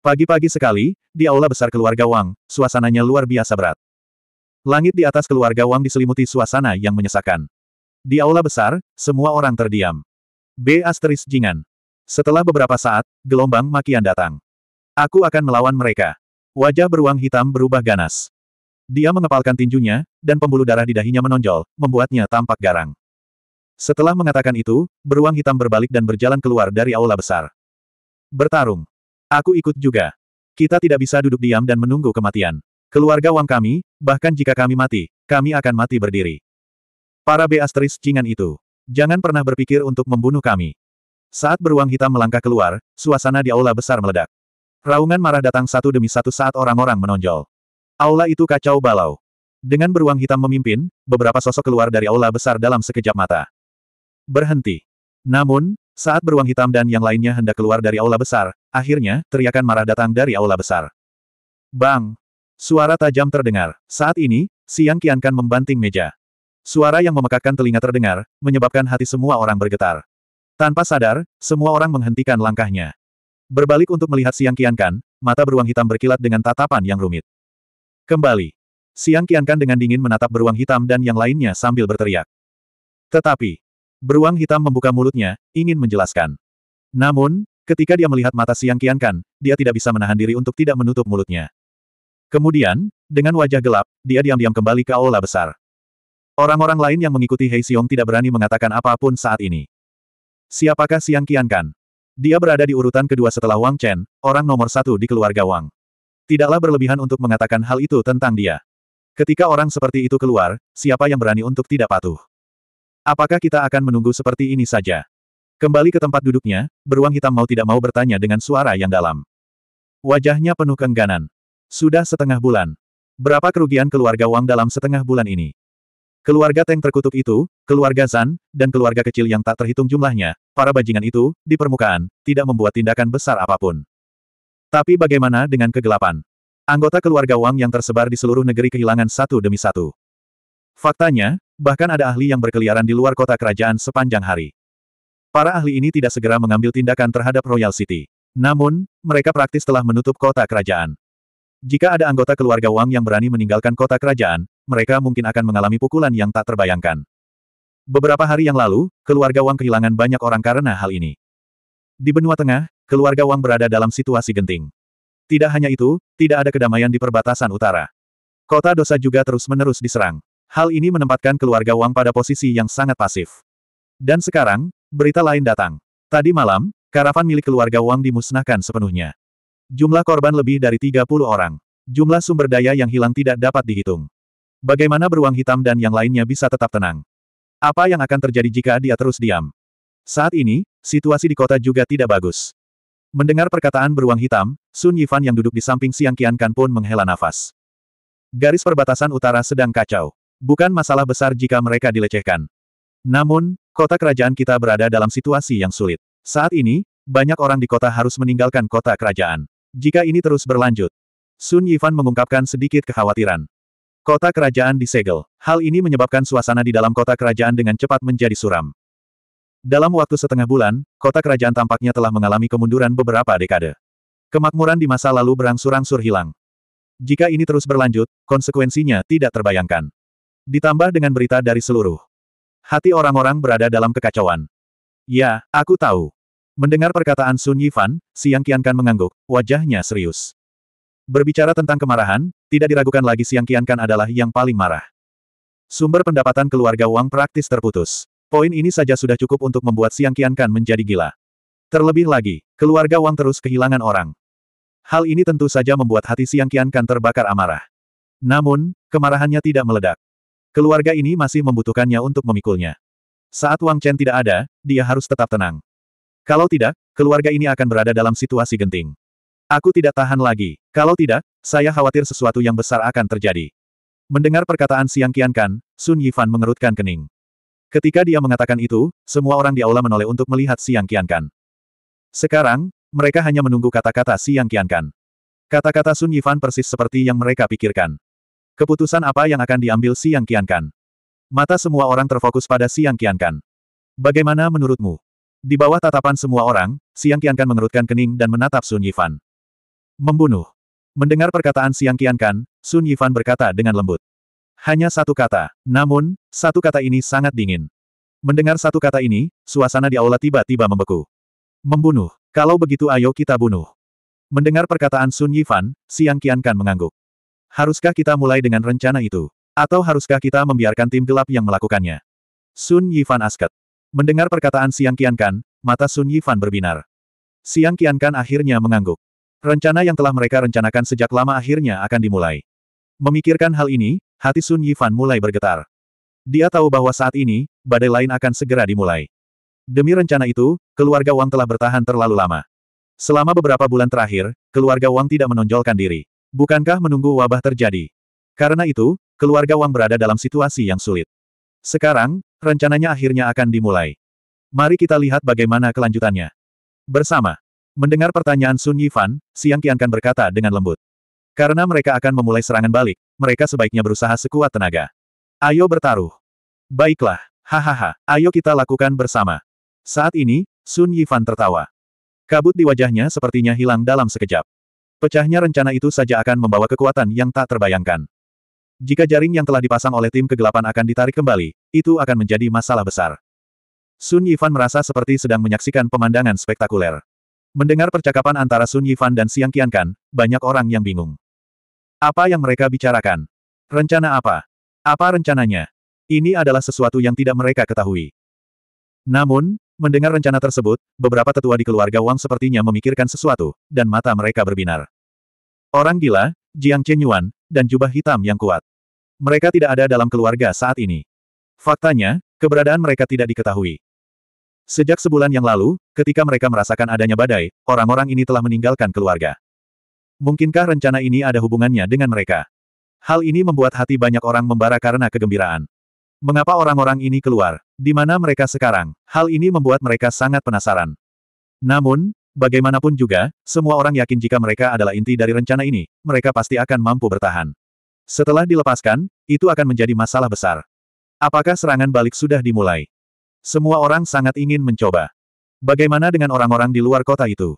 Pagi-pagi sekali, di aula besar keluarga Wang, suasananya luar biasa berat. Langit di atas keluarga Wang diselimuti suasana yang menyesakkan. Di aula besar, semua orang terdiam. B. Asteris Jingan. Setelah beberapa saat, gelombang makian datang. Aku akan melawan mereka. Wajah beruang hitam berubah ganas. Dia mengepalkan tinjunya, dan pembuluh darah di dahinya menonjol, membuatnya tampak garang. Setelah mengatakan itu, beruang hitam berbalik dan berjalan keluar dari aula besar. Bertarung. Aku ikut juga. Kita tidak bisa duduk diam dan menunggu kematian. Keluarga Wang kami, bahkan jika kami mati, kami akan mati berdiri. Para asteris cingan itu. Jangan pernah berpikir untuk membunuh kami. Saat beruang hitam melangkah keluar, suasana di aula besar meledak. Raungan marah datang satu demi satu saat orang-orang menonjol. Aula itu kacau balau. Dengan beruang hitam memimpin, beberapa sosok keluar dari aula besar dalam sekejap mata. Berhenti. Namun, saat beruang hitam dan yang lainnya hendak keluar dari aula besar, akhirnya, teriakan marah datang dari aula besar. Bang! Suara tajam terdengar. Saat ini, Siang Kiankan membanting meja. Suara yang memekakkan telinga terdengar, menyebabkan hati semua orang bergetar. Tanpa sadar, semua orang menghentikan langkahnya. Berbalik untuk melihat Siang Kiankan, mata beruang hitam berkilat dengan tatapan yang rumit. Kembali. Siang Kiankan dengan dingin menatap beruang hitam dan yang lainnya sambil berteriak. Tetapi, Beruang hitam membuka mulutnya, ingin menjelaskan. Namun, ketika dia melihat mata Siang Kiankan, dia tidak bisa menahan diri untuk tidak menutup mulutnya. Kemudian, dengan wajah gelap, dia diam-diam kembali ke aula besar. Orang-orang lain yang mengikuti Hei Xiong tidak berani mengatakan apapun saat ini. Siapakah Siang Kiankan? Dia berada di urutan kedua setelah Wang Chen, orang nomor satu di keluarga Wang. Tidaklah berlebihan untuk mengatakan hal itu tentang dia. Ketika orang seperti itu keluar, siapa yang berani untuk tidak patuh? Apakah kita akan menunggu seperti ini saja? Kembali ke tempat duduknya, beruang hitam mau tidak mau bertanya dengan suara yang dalam. Wajahnya penuh kengganan. Sudah setengah bulan. Berapa kerugian keluarga Wang dalam setengah bulan ini? Keluarga Teng terkutuk itu, keluarga Zan, dan keluarga kecil yang tak terhitung jumlahnya, para bajingan itu, di permukaan, tidak membuat tindakan besar apapun. Tapi bagaimana dengan kegelapan? Anggota keluarga Wang yang tersebar di seluruh negeri kehilangan satu demi satu. Faktanya, bahkan ada ahli yang berkeliaran di luar kota kerajaan sepanjang hari. Para ahli ini tidak segera mengambil tindakan terhadap Royal City. Namun, mereka praktis telah menutup kota kerajaan. Jika ada anggota keluarga Wang yang berani meninggalkan kota kerajaan, mereka mungkin akan mengalami pukulan yang tak terbayangkan. Beberapa hari yang lalu, keluarga Wang kehilangan banyak orang karena hal ini. Di benua tengah, keluarga Wang berada dalam situasi genting. Tidak hanya itu, tidak ada kedamaian di perbatasan utara. Kota dosa juga terus-menerus diserang. Hal ini menempatkan keluarga Wang pada posisi yang sangat pasif. Dan sekarang, berita lain datang. Tadi malam, karavan milik keluarga Wang dimusnahkan sepenuhnya. Jumlah korban lebih dari 30 orang. Jumlah sumber daya yang hilang tidak dapat dihitung. Bagaimana beruang hitam dan yang lainnya bisa tetap tenang? Apa yang akan terjadi jika dia terus diam? Saat ini, situasi di kota juga tidak bagus. Mendengar perkataan beruang hitam, Sun Yifan yang duduk di samping Siang Qian Kan pun menghela nafas. Garis perbatasan utara sedang kacau. Bukan masalah besar jika mereka dilecehkan. Namun, kota kerajaan kita berada dalam situasi yang sulit. Saat ini, banyak orang di kota harus meninggalkan kota kerajaan. Jika ini terus berlanjut, Sun Yifan mengungkapkan sedikit kekhawatiran. Kota kerajaan disegel. Hal ini menyebabkan suasana di dalam kota kerajaan dengan cepat menjadi suram. Dalam waktu setengah bulan, kota kerajaan tampaknya telah mengalami kemunduran beberapa dekade. Kemakmuran di masa lalu berangsur-angsur hilang. Jika ini terus berlanjut, konsekuensinya tidak terbayangkan. Ditambah dengan berita dari seluruh. Hati orang-orang berada dalam kekacauan. Ya, aku tahu. Mendengar perkataan Sun Yifan, Siang Qiankan mengangguk, wajahnya serius. Berbicara tentang kemarahan, tidak diragukan lagi Siang Qiankan adalah yang paling marah. Sumber pendapatan keluarga Wang praktis terputus. Poin ini saja sudah cukup untuk membuat Siang Qiankan menjadi gila. Terlebih lagi, keluarga Wang terus kehilangan orang. Hal ini tentu saja membuat hati Siang Qiankan terbakar amarah. Namun, kemarahannya tidak meledak. Keluarga ini masih membutuhkannya untuk memikulnya. Saat Wang Chen tidak ada, dia harus tetap tenang. Kalau tidak, keluarga ini akan berada dalam situasi genting. Aku tidak tahan lagi. Kalau tidak, saya khawatir sesuatu yang besar akan terjadi. Mendengar perkataan Siang Qiankan, Sun Yifan mengerutkan kening. Ketika dia mengatakan itu, semua orang di aula menoleh untuk melihat Siang Qiankan. Sekarang, mereka hanya menunggu kata-kata Siang Qiankan. Kata-kata Sun Yifan persis seperti yang mereka pikirkan. Keputusan apa yang akan diambil Siang Kiankan? Mata semua orang terfokus pada Siang Kiankan. Bagaimana menurutmu? Di bawah tatapan semua orang, Siang Kiankan mengerutkan kening dan menatap Sun Yifan. Membunuh. Mendengar perkataan Siang Kiankan, Sun Yifan berkata dengan lembut. Hanya satu kata, namun, satu kata ini sangat dingin. Mendengar satu kata ini, suasana di aula tiba-tiba membeku. Membunuh. Kalau begitu ayo kita bunuh. Mendengar perkataan Sun Yifan, Siang Qiankan mengangguk. Haruskah kita mulai dengan rencana itu? Atau haruskah kita membiarkan tim gelap yang melakukannya? Sun Yifan asket. Mendengar perkataan Siang Kian Kan, mata Sun Yifan berbinar. Siang Kian Kan akhirnya mengangguk. Rencana yang telah mereka rencanakan sejak lama akhirnya akan dimulai. Memikirkan hal ini, hati Sun Yifan mulai bergetar. Dia tahu bahwa saat ini, badai lain akan segera dimulai. Demi rencana itu, keluarga Wang telah bertahan terlalu lama. Selama beberapa bulan terakhir, keluarga Wang tidak menonjolkan diri. Bukankah menunggu wabah terjadi? Karena itu, keluarga Wang berada dalam situasi yang sulit. Sekarang, rencananya akhirnya akan dimulai. Mari kita lihat bagaimana kelanjutannya. Bersama. Mendengar pertanyaan Sun Yifan, Siang Qian kan berkata dengan lembut. Karena mereka akan memulai serangan balik, mereka sebaiknya berusaha sekuat tenaga. Ayo bertaruh. Baiklah, hahaha, ayo kita lakukan bersama. Saat ini, Sun Yifan tertawa. Kabut di wajahnya sepertinya hilang dalam sekejap. Pecahnya rencana itu saja akan membawa kekuatan yang tak terbayangkan. Jika jaring yang telah dipasang oleh tim kegelapan akan ditarik kembali, itu akan menjadi masalah besar. Sun Yifan merasa seperti sedang menyaksikan pemandangan spektakuler. Mendengar percakapan antara Sun Yifan dan Siang Qiankan, banyak orang yang bingung. Apa yang mereka bicarakan? Rencana apa? Apa rencananya? Ini adalah sesuatu yang tidak mereka ketahui. Namun, Mendengar rencana tersebut, beberapa tetua di keluarga Wang sepertinya memikirkan sesuatu, dan mata mereka berbinar. Orang gila, Jiang Chenyuan, dan jubah hitam yang kuat. Mereka tidak ada dalam keluarga saat ini. Faktanya, keberadaan mereka tidak diketahui. Sejak sebulan yang lalu, ketika mereka merasakan adanya badai, orang-orang ini telah meninggalkan keluarga. Mungkinkah rencana ini ada hubungannya dengan mereka? Hal ini membuat hati banyak orang membara karena kegembiraan. Mengapa orang-orang ini keluar? Di mana mereka sekarang? Hal ini membuat mereka sangat penasaran. Namun, bagaimanapun juga, semua orang yakin jika mereka adalah inti dari rencana ini, mereka pasti akan mampu bertahan. Setelah dilepaskan, itu akan menjadi masalah besar. Apakah serangan balik sudah dimulai? Semua orang sangat ingin mencoba. Bagaimana dengan orang-orang di luar kota itu?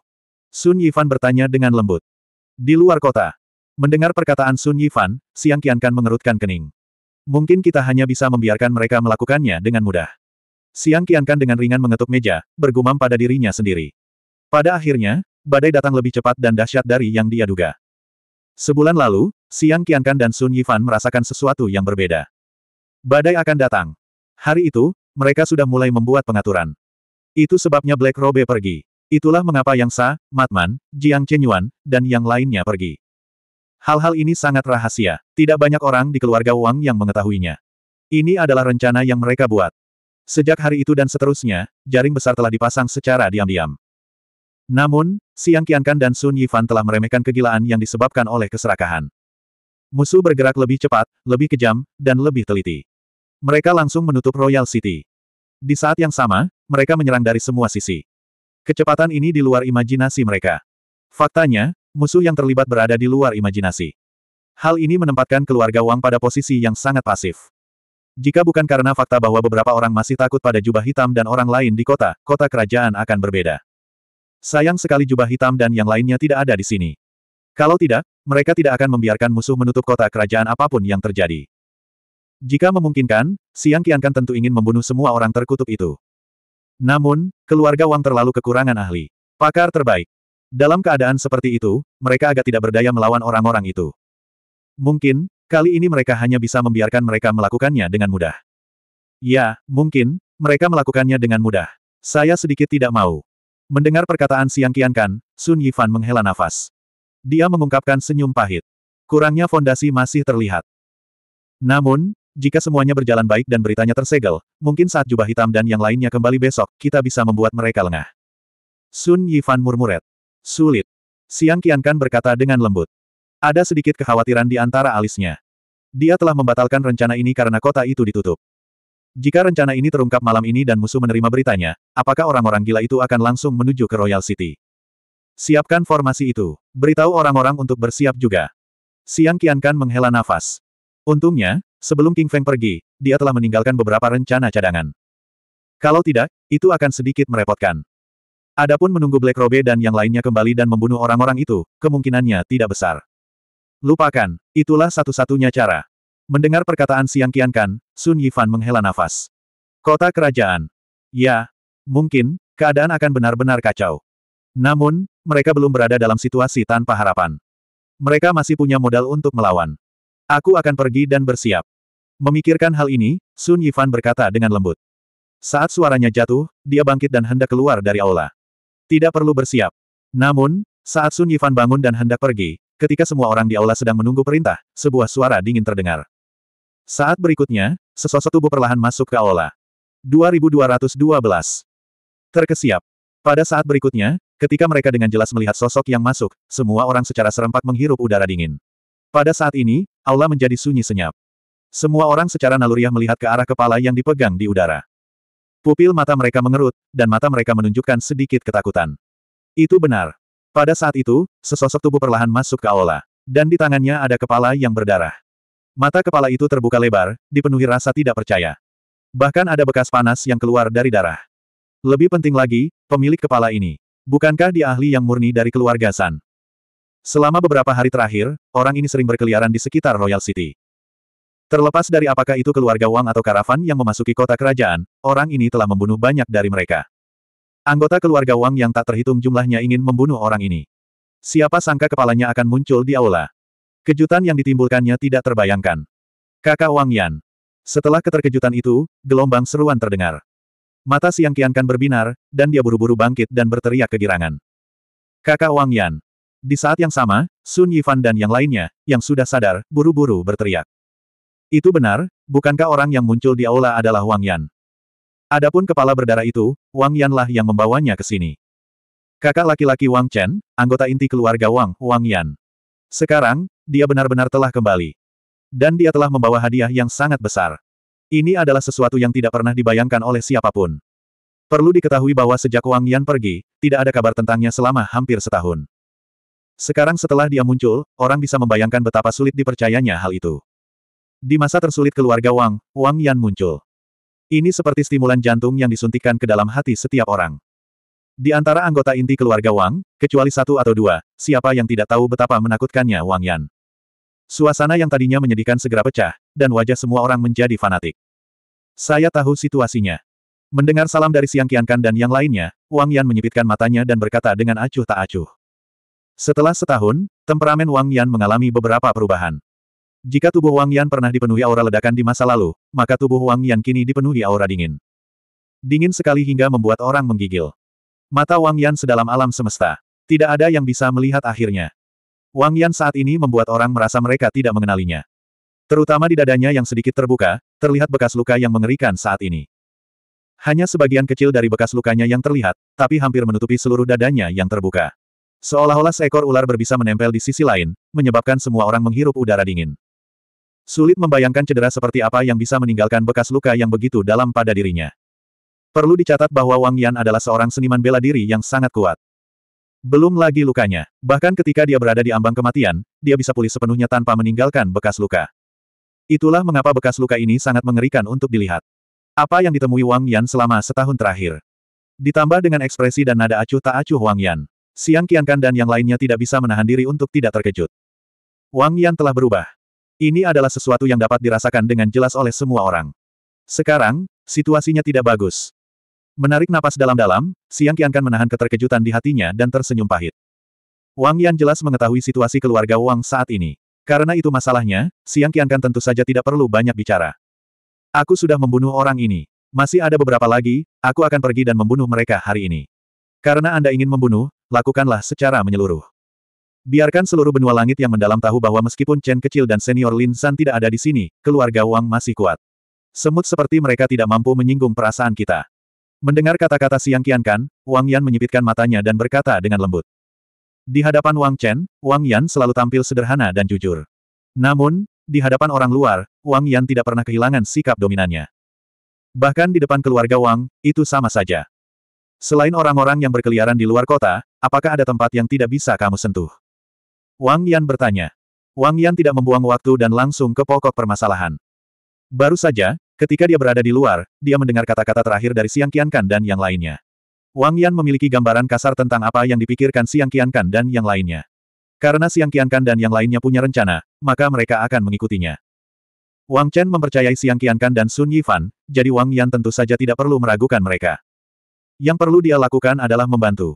Sun Yifan bertanya dengan lembut. Di luar kota. Mendengar perkataan Sun Yifan, Siang Kian Kan mengerutkan kening. Mungkin kita hanya bisa membiarkan mereka melakukannya dengan mudah. Siang Kiankan dengan ringan mengetuk meja, bergumam pada dirinya sendiri. Pada akhirnya, badai datang lebih cepat dan dahsyat dari yang dia duga. Sebulan lalu, Siang Kiankan dan Sun Yifan merasakan sesuatu yang berbeda. Badai akan datang. Hari itu, mereka sudah mulai membuat pengaturan. Itu sebabnya Black Robe pergi. Itulah mengapa Yang Sa, Matman, Jiang Chenyuan, dan yang lainnya pergi. Hal-hal ini sangat rahasia. Tidak banyak orang di keluarga Wang yang mengetahuinya. Ini adalah rencana yang mereka buat. Sejak hari itu dan seterusnya, jaring besar telah dipasang secara diam-diam. Namun, Siang Qiankan dan Sun Yifan telah meremehkan kegilaan yang disebabkan oleh keserakahan. Musuh bergerak lebih cepat, lebih kejam, dan lebih teliti. Mereka langsung menutup Royal City. Di saat yang sama, mereka menyerang dari semua sisi. Kecepatan ini di luar imajinasi mereka. Faktanya, Musuh yang terlibat berada di luar imajinasi. Hal ini menempatkan keluarga Wang pada posisi yang sangat pasif. Jika bukan karena fakta bahwa beberapa orang masih takut pada jubah hitam dan orang lain di kota, kota kerajaan akan berbeda. Sayang sekali jubah hitam dan yang lainnya tidak ada di sini. Kalau tidak, mereka tidak akan membiarkan musuh menutup kota kerajaan apapun yang terjadi. Jika memungkinkan, Siang kan tentu ingin membunuh semua orang terkutuk itu. Namun, keluarga Wang terlalu kekurangan ahli. Pakar terbaik, dalam keadaan seperti itu, mereka agak tidak berdaya melawan orang-orang itu. Mungkin, kali ini mereka hanya bisa membiarkan mereka melakukannya dengan mudah. Ya, mungkin, mereka melakukannya dengan mudah. Saya sedikit tidak mau. Mendengar perkataan Siang Kiankan, Sun Yifan menghela nafas. Dia mengungkapkan senyum pahit. Kurangnya fondasi masih terlihat. Namun, jika semuanya berjalan baik dan beritanya tersegel, mungkin saat jubah hitam dan yang lainnya kembali besok, kita bisa membuat mereka lengah. Sun Yifan murmuret. Sulit. Siang Kian Kan berkata dengan lembut. Ada sedikit kekhawatiran di antara alisnya. Dia telah membatalkan rencana ini karena kota itu ditutup. Jika rencana ini terungkap malam ini dan musuh menerima beritanya, apakah orang-orang gila itu akan langsung menuju ke Royal City? Siapkan formasi itu. Beritahu orang-orang untuk bersiap juga. Siang Kian Kan menghela nafas. Untungnya, sebelum King Feng pergi, dia telah meninggalkan beberapa rencana cadangan. Kalau tidak, itu akan sedikit merepotkan. Adapun menunggu Black Robe dan yang lainnya kembali dan membunuh orang-orang itu, kemungkinannya tidak besar. Lupakan, itulah satu-satunya cara. Mendengar perkataan Siang Kian Kan, Sun Yifan menghela nafas. Kota kerajaan. Ya, mungkin, keadaan akan benar-benar kacau. Namun, mereka belum berada dalam situasi tanpa harapan. Mereka masih punya modal untuk melawan. Aku akan pergi dan bersiap. Memikirkan hal ini, Sun Yifan berkata dengan lembut. Saat suaranya jatuh, dia bangkit dan hendak keluar dari aula. Tidak perlu bersiap. Namun, saat Sun Yifan bangun dan hendak pergi, ketika semua orang di aula sedang menunggu perintah, sebuah suara dingin terdengar. Saat berikutnya, sesosok tubuh perlahan masuk ke aula. 2212. Terkesiap. Pada saat berikutnya, ketika mereka dengan jelas melihat sosok yang masuk, semua orang secara serempak menghirup udara dingin. Pada saat ini, aula menjadi sunyi senyap. Semua orang secara naluriah melihat ke arah kepala yang dipegang di udara. Pupil mata mereka mengerut, dan mata mereka menunjukkan sedikit ketakutan. Itu benar. Pada saat itu, sesosok tubuh perlahan masuk ke aula. Dan di tangannya ada kepala yang berdarah. Mata kepala itu terbuka lebar, dipenuhi rasa tidak percaya. Bahkan ada bekas panas yang keluar dari darah. Lebih penting lagi, pemilik kepala ini. Bukankah dia ahli yang murni dari keluarga San? Selama beberapa hari terakhir, orang ini sering berkeliaran di sekitar Royal City. Terlepas dari apakah itu keluarga Wang atau karavan yang memasuki kota kerajaan, orang ini telah membunuh banyak dari mereka. Anggota keluarga Wang yang tak terhitung jumlahnya ingin membunuh orang ini. Siapa sangka kepalanya akan muncul di aula. Kejutan yang ditimbulkannya tidak terbayangkan. Kakak Wang Yan. Setelah keterkejutan itu, gelombang seruan terdengar. Mata Siang Qiankan berbinar, dan dia buru-buru bangkit dan berteriak kegirangan. Kakak Wang Yan. Di saat yang sama, Sun Yifan dan yang lainnya, yang sudah sadar, buru-buru berteriak. Itu benar, bukankah orang yang muncul di aula adalah Wang Yan? Adapun kepala berdarah itu, Wang Yanlah yang membawanya ke sini. Kakak laki-laki Wang Chen, anggota inti keluarga Wang, Wang Yan. Sekarang, dia benar-benar telah kembali. Dan dia telah membawa hadiah yang sangat besar. Ini adalah sesuatu yang tidak pernah dibayangkan oleh siapapun. Perlu diketahui bahwa sejak Wang Yan pergi, tidak ada kabar tentangnya selama hampir setahun. Sekarang setelah dia muncul, orang bisa membayangkan betapa sulit dipercayanya hal itu. Di masa tersulit keluarga Wang, Wang Yan muncul. Ini seperti stimulan jantung yang disuntikkan ke dalam hati setiap orang. Di antara anggota inti keluarga Wang, kecuali satu atau dua, siapa yang tidak tahu betapa menakutkannya Wang Yan. Suasana yang tadinya menyedihkan segera pecah, dan wajah semua orang menjadi fanatik. Saya tahu situasinya. Mendengar salam dari Siang Qiankan dan yang lainnya, Wang Yan menyipitkan matanya dan berkata dengan acuh tak acuh. Setelah setahun, temperamen Wang Yan mengalami beberapa perubahan. Jika tubuh Wang Yan pernah dipenuhi aura ledakan di masa lalu, maka tubuh Wang Yan kini dipenuhi aura dingin. Dingin sekali hingga membuat orang menggigil. Mata Wang Yan sedalam alam semesta. Tidak ada yang bisa melihat akhirnya. Wang Yan saat ini membuat orang merasa mereka tidak mengenalinya. Terutama di dadanya yang sedikit terbuka, terlihat bekas luka yang mengerikan saat ini. Hanya sebagian kecil dari bekas lukanya yang terlihat, tapi hampir menutupi seluruh dadanya yang terbuka. Seolah-olah seekor ular berbisa menempel di sisi lain, menyebabkan semua orang menghirup udara dingin. Sulit membayangkan cedera seperti apa yang bisa meninggalkan bekas luka yang begitu dalam pada dirinya. Perlu dicatat bahwa Wang Yan adalah seorang seniman bela diri yang sangat kuat. Belum lagi lukanya, bahkan ketika dia berada di ambang kematian, dia bisa pulih sepenuhnya tanpa meninggalkan bekas luka. Itulah mengapa bekas luka ini sangat mengerikan untuk dilihat. Apa yang ditemui Wang Yan selama setahun terakhir. Ditambah dengan ekspresi dan nada acuh tak acuh Wang Yan. Siang Kan dan yang lainnya tidak bisa menahan diri untuk tidak terkejut. Wang Yan telah berubah. Ini adalah sesuatu yang dapat dirasakan dengan jelas oleh semua orang. Sekarang, situasinya tidak bagus. Menarik napas dalam-dalam, Siang Kian Kan menahan keterkejutan di hatinya dan tersenyum pahit. Wang Yan jelas mengetahui situasi keluarga Wang saat ini. Karena itu masalahnya, Siang Kian Kan tentu saja tidak perlu banyak bicara. Aku sudah membunuh orang ini. Masih ada beberapa lagi, aku akan pergi dan membunuh mereka hari ini. Karena Anda ingin membunuh, lakukanlah secara menyeluruh. Biarkan seluruh benua langit yang mendalam tahu bahwa meskipun Chen kecil dan senior Lin San tidak ada di sini, keluarga Wang masih kuat. Semut seperti mereka tidak mampu menyinggung perasaan kita. Mendengar kata-kata Siang Kan, Wang Yan menyipitkan matanya dan berkata dengan lembut. Di hadapan Wang Chen, Wang Yan selalu tampil sederhana dan jujur. Namun, di hadapan orang luar, Wang Yan tidak pernah kehilangan sikap dominannya. Bahkan di depan keluarga Wang, itu sama saja. Selain orang-orang yang berkeliaran di luar kota, apakah ada tempat yang tidak bisa kamu sentuh? Wang Yan bertanya. Wang Yan tidak membuang waktu dan langsung ke pokok permasalahan. Baru saja, ketika dia berada di luar, dia mendengar kata-kata terakhir dari Siang Qiankan dan yang lainnya. Wang Yan memiliki gambaran kasar tentang apa yang dipikirkan Siang Qiankan dan yang lainnya. Karena Siang Qiankan dan yang lainnya punya rencana, maka mereka akan mengikutinya. Wang Chen mempercayai Siang Qiankan dan Sun Yifan, jadi Wang Yan tentu saja tidak perlu meragukan mereka. Yang perlu dia lakukan adalah membantu.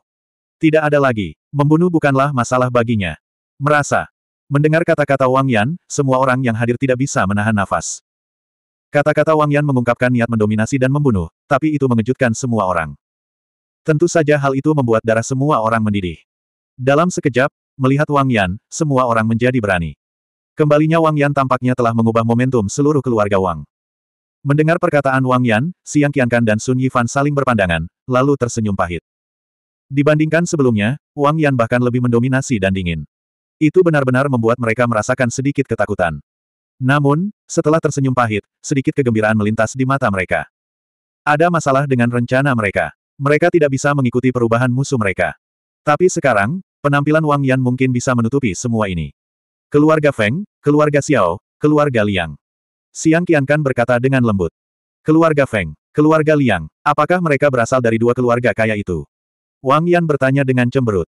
Tidak ada lagi, membunuh bukanlah masalah baginya. Merasa. Mendengar kata-kata Wang Yan, semua orang yang hadir tidak bisa menahan nafas. Kata-kata Wang Yan mengungkapkan niat mendominasi dan membunuh, tapi itu mengejutkan semua orang. Tentu saja hal itu membuat darah semua orang mendidih. Dalam sekejap, melihat Wang Yan, semua orang menjadi berani. Kembalinya Wang Yan tampaknya telah mengubah momentum seluruh keluarga Wang. Mendengar perkataan Wang Yan, Siang Qiankan dan Sun Yifan saling berpandangan, lalu tersenyum pahit. Dibandingkan sebelumnya, Wang Yan bahkan lebih mendominasi dan dingin. Itu benar-benar membuat mereka merasakan sedikit ketakutan. Namun, setelah tersenyum pahit, sedikit kegembiraan melintas di mata mereka. Ada masalah dengan rencana mereka. Mereka tidak bisa mengikuti perubahan musuh mereka. Tapi sekarang, penampilan Wang Yan mungkin bisa menutupi semua ini. Keluarga Feng, keluarga Xiao, keluarga Liang. Siang Kan berkata dengan lembut. Keluarga Feng, keluarga Liang, apakah mereka berasal dari dua keluarga kaya itu? Wang Yan bertanya dengan cemberut.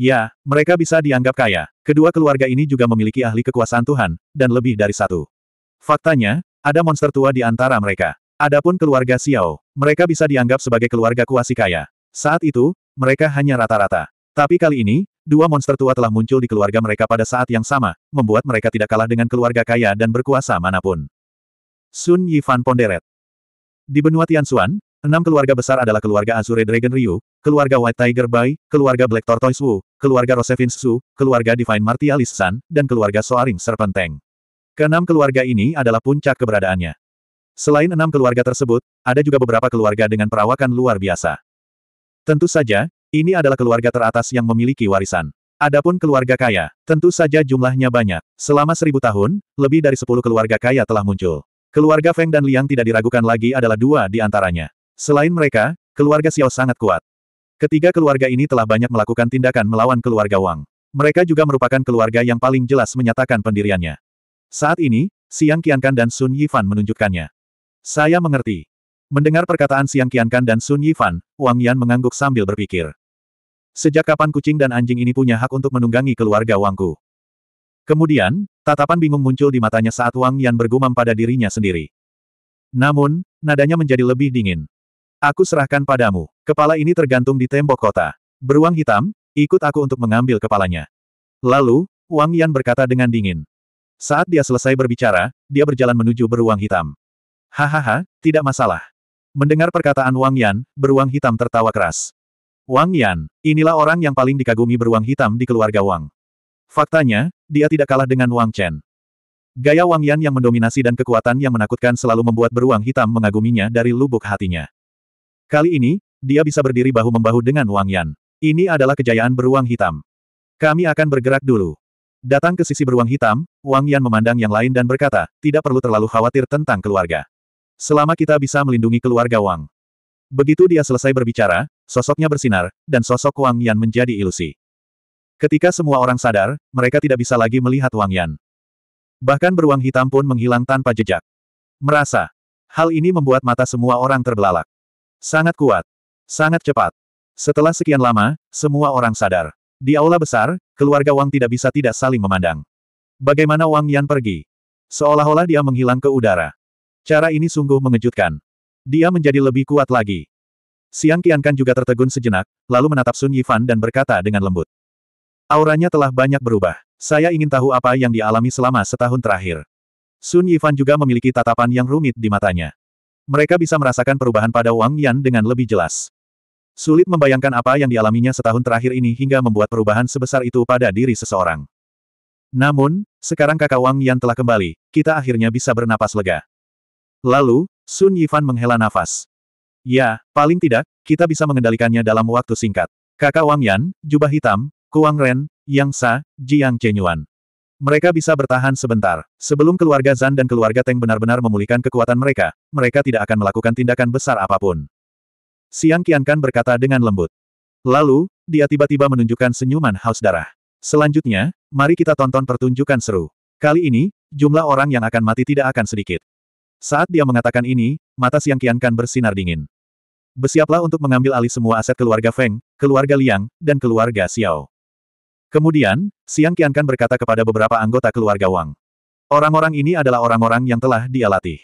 Ya, mereka bisa dianggap kaya. Kedua keluarga ini juga memiliki ahli kekuasaan Tuhan, dan lebih dari satu. Faktanya, ada monster tua di antara mereka. Adapun keluarga Xiao, mereka bisa dianggap sebagai keluarga kuasi kaya. Saat itu, mereka hanya rata-rata. Tapi kali ini, dua monster tua telah muncul di keluarga mereka pada saat yang sama, membuat mereka tidak kalah dengan keluarga kaya dan berkuasa manapun. Sun Yifan Ponderet Di benua Tian Tianxuan, Enam keluarga besar adalah keluarga Azure Dragon Ryu, keluarga White Tiger Bai, keluarga Black Tortoise Wu, keluarga Rosevin Su, keluarga Divine Martialis San, dan keluarga Soaring Serpenteng. Keenam keluarga ini adalah puncak keberadaannya. Selain enam keluarga tersebut, ada juga beberapa keluarga dengan perawakan luar biasa. Tentu saja, ini adalah keluarga teratas yang memiliki warisan. Adapun keluarga kaya, tentu saja jumlahnya banyak. Selama seribu tahun, lebih dari sepuluh keluarga kaya telah muncul. Keluarga Feng dan Liang tidak diragukan lagi adalah dua di antaranya. Selain mereka, keluarga Xiao sangat kuat. Ketiga keluarga ini telah banyak melakukan tindakan melawan keluarga Wang. Mereka juga merupakan keluarga yang paling jelas menyatakan pendiriannya. Saat ini, Siang Qiankan dan Sun Yifan menunjukkannya. Saya mengerti. Mendengar perkataan Siang Qiankan dan Sun Yifan, Wang Yan mengangguk sambil berpikir. Sejak kapan kucing dan anjing ini punya hak untuk menunggangi keluarga Wangku? Kemudian, tatapan bingung muncul di matanya saat Wang Yan bergumam pada dirinya sendiri. Namun, nadanya menjadi lebih dingin. Aku serahkan padamu. Kepala ini tergantung di tembok kota. Beruang hitam, ikut aku untuk mengambil kepalanya. Lalu, Wang Yan berkata dengan dingin. Saat dia selesai berbicara, dia berjalan menuju beruang hitam. Hahaha, tidak masalah. Mendengar perkataan Wang Yan, beruang hitam tertawa keras. Wang Yan, inilah orang yang paling dikagumi beruang hitam di keluarga Wang. Faktanya, dia tidak kalah dengan Wang Chen. Gaya Wang Yan yang mendominasi dan kekuatan yang menakutkan selalu membuat beruang hitam mengaguminya dari lubuk hatinya. Kali ini, dia bisa berdiri bahu-membahu dengan Wang Yan. Ini adalah kejayaan beruang hitam. Kami akan bergerak dulu. Datang ke sisi beruang hitam, Wang Yan memandang yang lain dan berkata, tidak perlu terlalu khawatir tentang keluarga. Selama kita bisa melindungi keluarga Wang. Begitu dia selesai berbicara, sosoknya bersinar, dan sosok Wang Yan menjadi ilusi. Ketika semua orang sadar, mereka tidak bisa lagi melihat Wang Yan. Bahkan beruang hitam pun menghilang tanpa jejak. Merasa. Hal ini membuat mata semua orang terbelalak. Sangat kuat. Sangat cepat. Setelah sekian lama, semua orang sadar. Di aula besar, keluarga Wang tidak bisa tidak saling memandang. Bagaimana Wang Yan pergi? Seolah-olah dia menghilang ke udara. Cara ini sungguh mengejutkan. Dia menjadi lebih kuat lagi. Siang Kian Kan juga tertegun sejenak, lalu menatap Sun Yifan dan berkata dengan lembut. Auranya telah banyak berubah. Saya ingin tahu apa yang dialami selama setahun terakhir. Sun Yifan juga memiliki tatapan yang rumit di matanya mereka bisa merasakan perubahan pada Wang Yan dengan lebih jelas. Sulit membayangkan apa yang dialaminya setahun terakhir ini hingga membuat perubahan sebesar itu pada diri seseorang. Namun, sekarang kakak Wang Yan telah kembali, kita akhirnya bisa bernapas lega. Lalu, Sun Yifan menghela nafas. Ya, paling tidak, kita bisa mengendalikannya dalam waktu singkat. Kakak Wang Yan, jubah hitam, Kuang Ren, Yang Sa, Jiang Chenyuan. Mereka bisa bertahan sebentar. Sebelum keluarga Zan dan keluarga Teng benar-benar memulihkan kekuatan mereka, mereka tidak akan melakukan tindakan besar apapun. Siang Kian Kan berkata dengan lembut. Lalu, dia tiba-tiba menunjukkan senyuman haus darah. Selanjutnya, mari kita tonton pertunjukan seru. Kali ini, jumlah orang yang akan mati tidak akan sedikit. Saat dia mengatakan ini, mata Siang Kian Kan bersinar dingin. Bersiaplah untuk mengambil alih semua aset keluarga Feng, keluarga Liang, dan keluarga Xiao. Kemudian, Siang Qiankan berkata kepada beberapa anggota keluarga Wang. Orang-orang ini adalah orang-orang yang telah dia latih.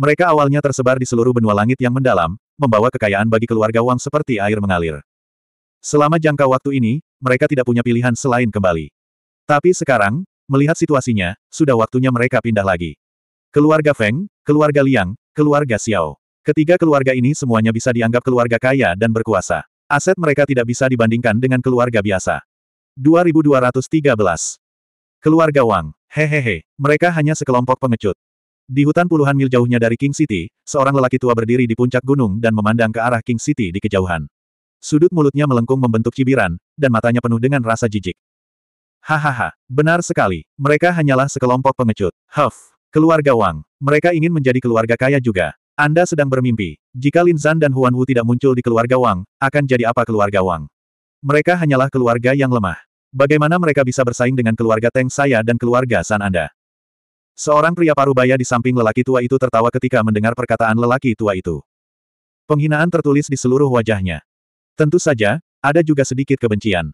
Mereka awalnya tersebar di seluruh benua langit yang mendalam, membawa kekayaan bagi keluarga Wang seperti air mengalir. Selama jangka waktu ini, mereka tidak punya pilihan selain kembali. Tapi sekarang, melihat situasinya, sudah waktunya mereka pindah lagi. Keluarga Feng, keluarga Liang, keluarga Xiao. Ketiga keluarga ini semuanya bisa dianggap keluarga kaya dan berkuasa. Aset mereka tidak bisa dibandingkan dengan keluarga biasa. 2213. Keluarga Wang. Hehehe, mereka hanya sekelompok pengecut. Di hutan puluhan mil jauhnya dari King City, seorang lelaki tua berdiri di puncak gunung dan memandang ke arah King City di kejauhan. Sudut mulutnya melengkung membentuk cibiran, dan matanya penuh dengan rasa jijik. Hahaha, benar sekali, mereka hanyalah sekelompok pengecut. Huff, keluarga Wang, mereka ingin menjadi keluarga kaya juga. Anda sedang bermimpi, jika Lin Zan dan Huan Wu tidak muncul di keluarga Wang, akan jadi apa keluarga Wang? Mereka hanyalah keluarga yang lemah. Bagaimana mereka bisa bersaing dengan keluarga Teng saya dan keluarga San Anda? Seorang pria parubaya di samping lelaki tua itu tertawa ketika mendengar perkataan lelaki tua itu. Penghinaan tertulis di seluruh wajahnya. Tentu saja, ada juga sedikit kebencian.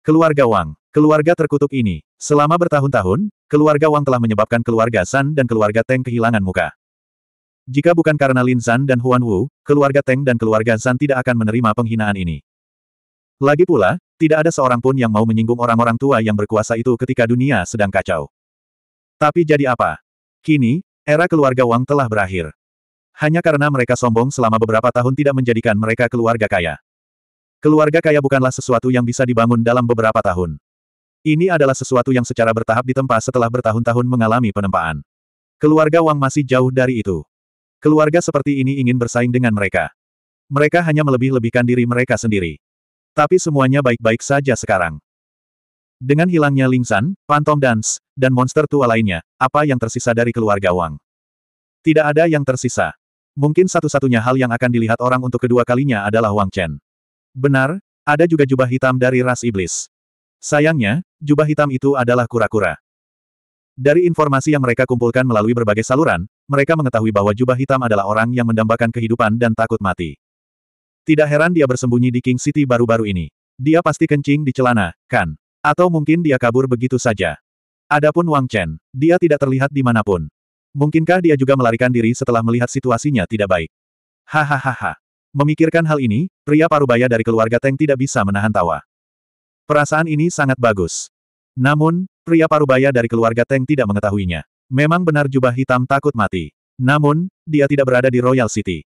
Keluarga Wang, keluarga terkutuk ini, selama bertahun-tahun, keluarga Wang telah menyebabkan keluarga San dan keluarga Teng kehilangan muka. Jika bukan karena Lin San dan Huan Wu, keluarga Teng dan keluarga San tidak akan menerima penghinaan ini. Lagi pula, tidak ada seorang pun yang mau menyinggung orang-orang tua yang berkuasa itu ketika dunia sedang kacau. Tapi jadi apa? Kini, era keluarga Wang telah berakhir. Hanya karena mereka sombong selama beberapa tahun tidak menjadikan mereka keluarga kaya. Keluarga kaya bukanlah sesuatu yang bisa dibangun dalam beberapa tahun. Ini adalah sesuatu yang secara bertahap ditempa setelah bertahun-tahun mengalami penempaan. Keluarga Wang masih jauh dari itu. Keluarga seperti ini ingin bersaing dengan mereka. Mereka hanya melebih-lebihkan diri mereka sendiri. Tapi semuanya baik-baik saja sekarang. Dengan hilangnya San, Phantom Dance, dan monster tua lainnya, apa yang tersisa dari keluarga Wang? Tidak ada yang tersisa. Mungkin satu-satunya hal yang akan dilihat orang untuk kedua kalinya adalah Wang Chen. Benar, ada juga jubah hitam dari ras iblis. Sayangnya, jubah hitam itu adalah kura-kura. Dari informasi yang mereka kumpulkan melalui berbagai saluran, mereka mengetahui bahwa jubah hitam adalah orang yang mendambakan kehidupan dan takut mati. Tidak heran dia bersembunyi di King City baru-baru ini. Dia pasti kencing di celana, kan? Atau mungkin dia kabur begitu saja. Adapun Wang Chen, dia tidak terlihat di dimanapun. Mungkinkah dia juga melarikan diri setelah melihat situasinya tidak baik? Hahaha. Memikirkan hal ini, pria parubaya dari keluarga Teng tidak bisa menahan tawa. Perasaan ini sangat bagus. Namun, pria parubaya dari keluarga Teng tidak mengetahuinya. Memang benar jubah hitam takut mati. Namun, dia tidak berada di Royal City.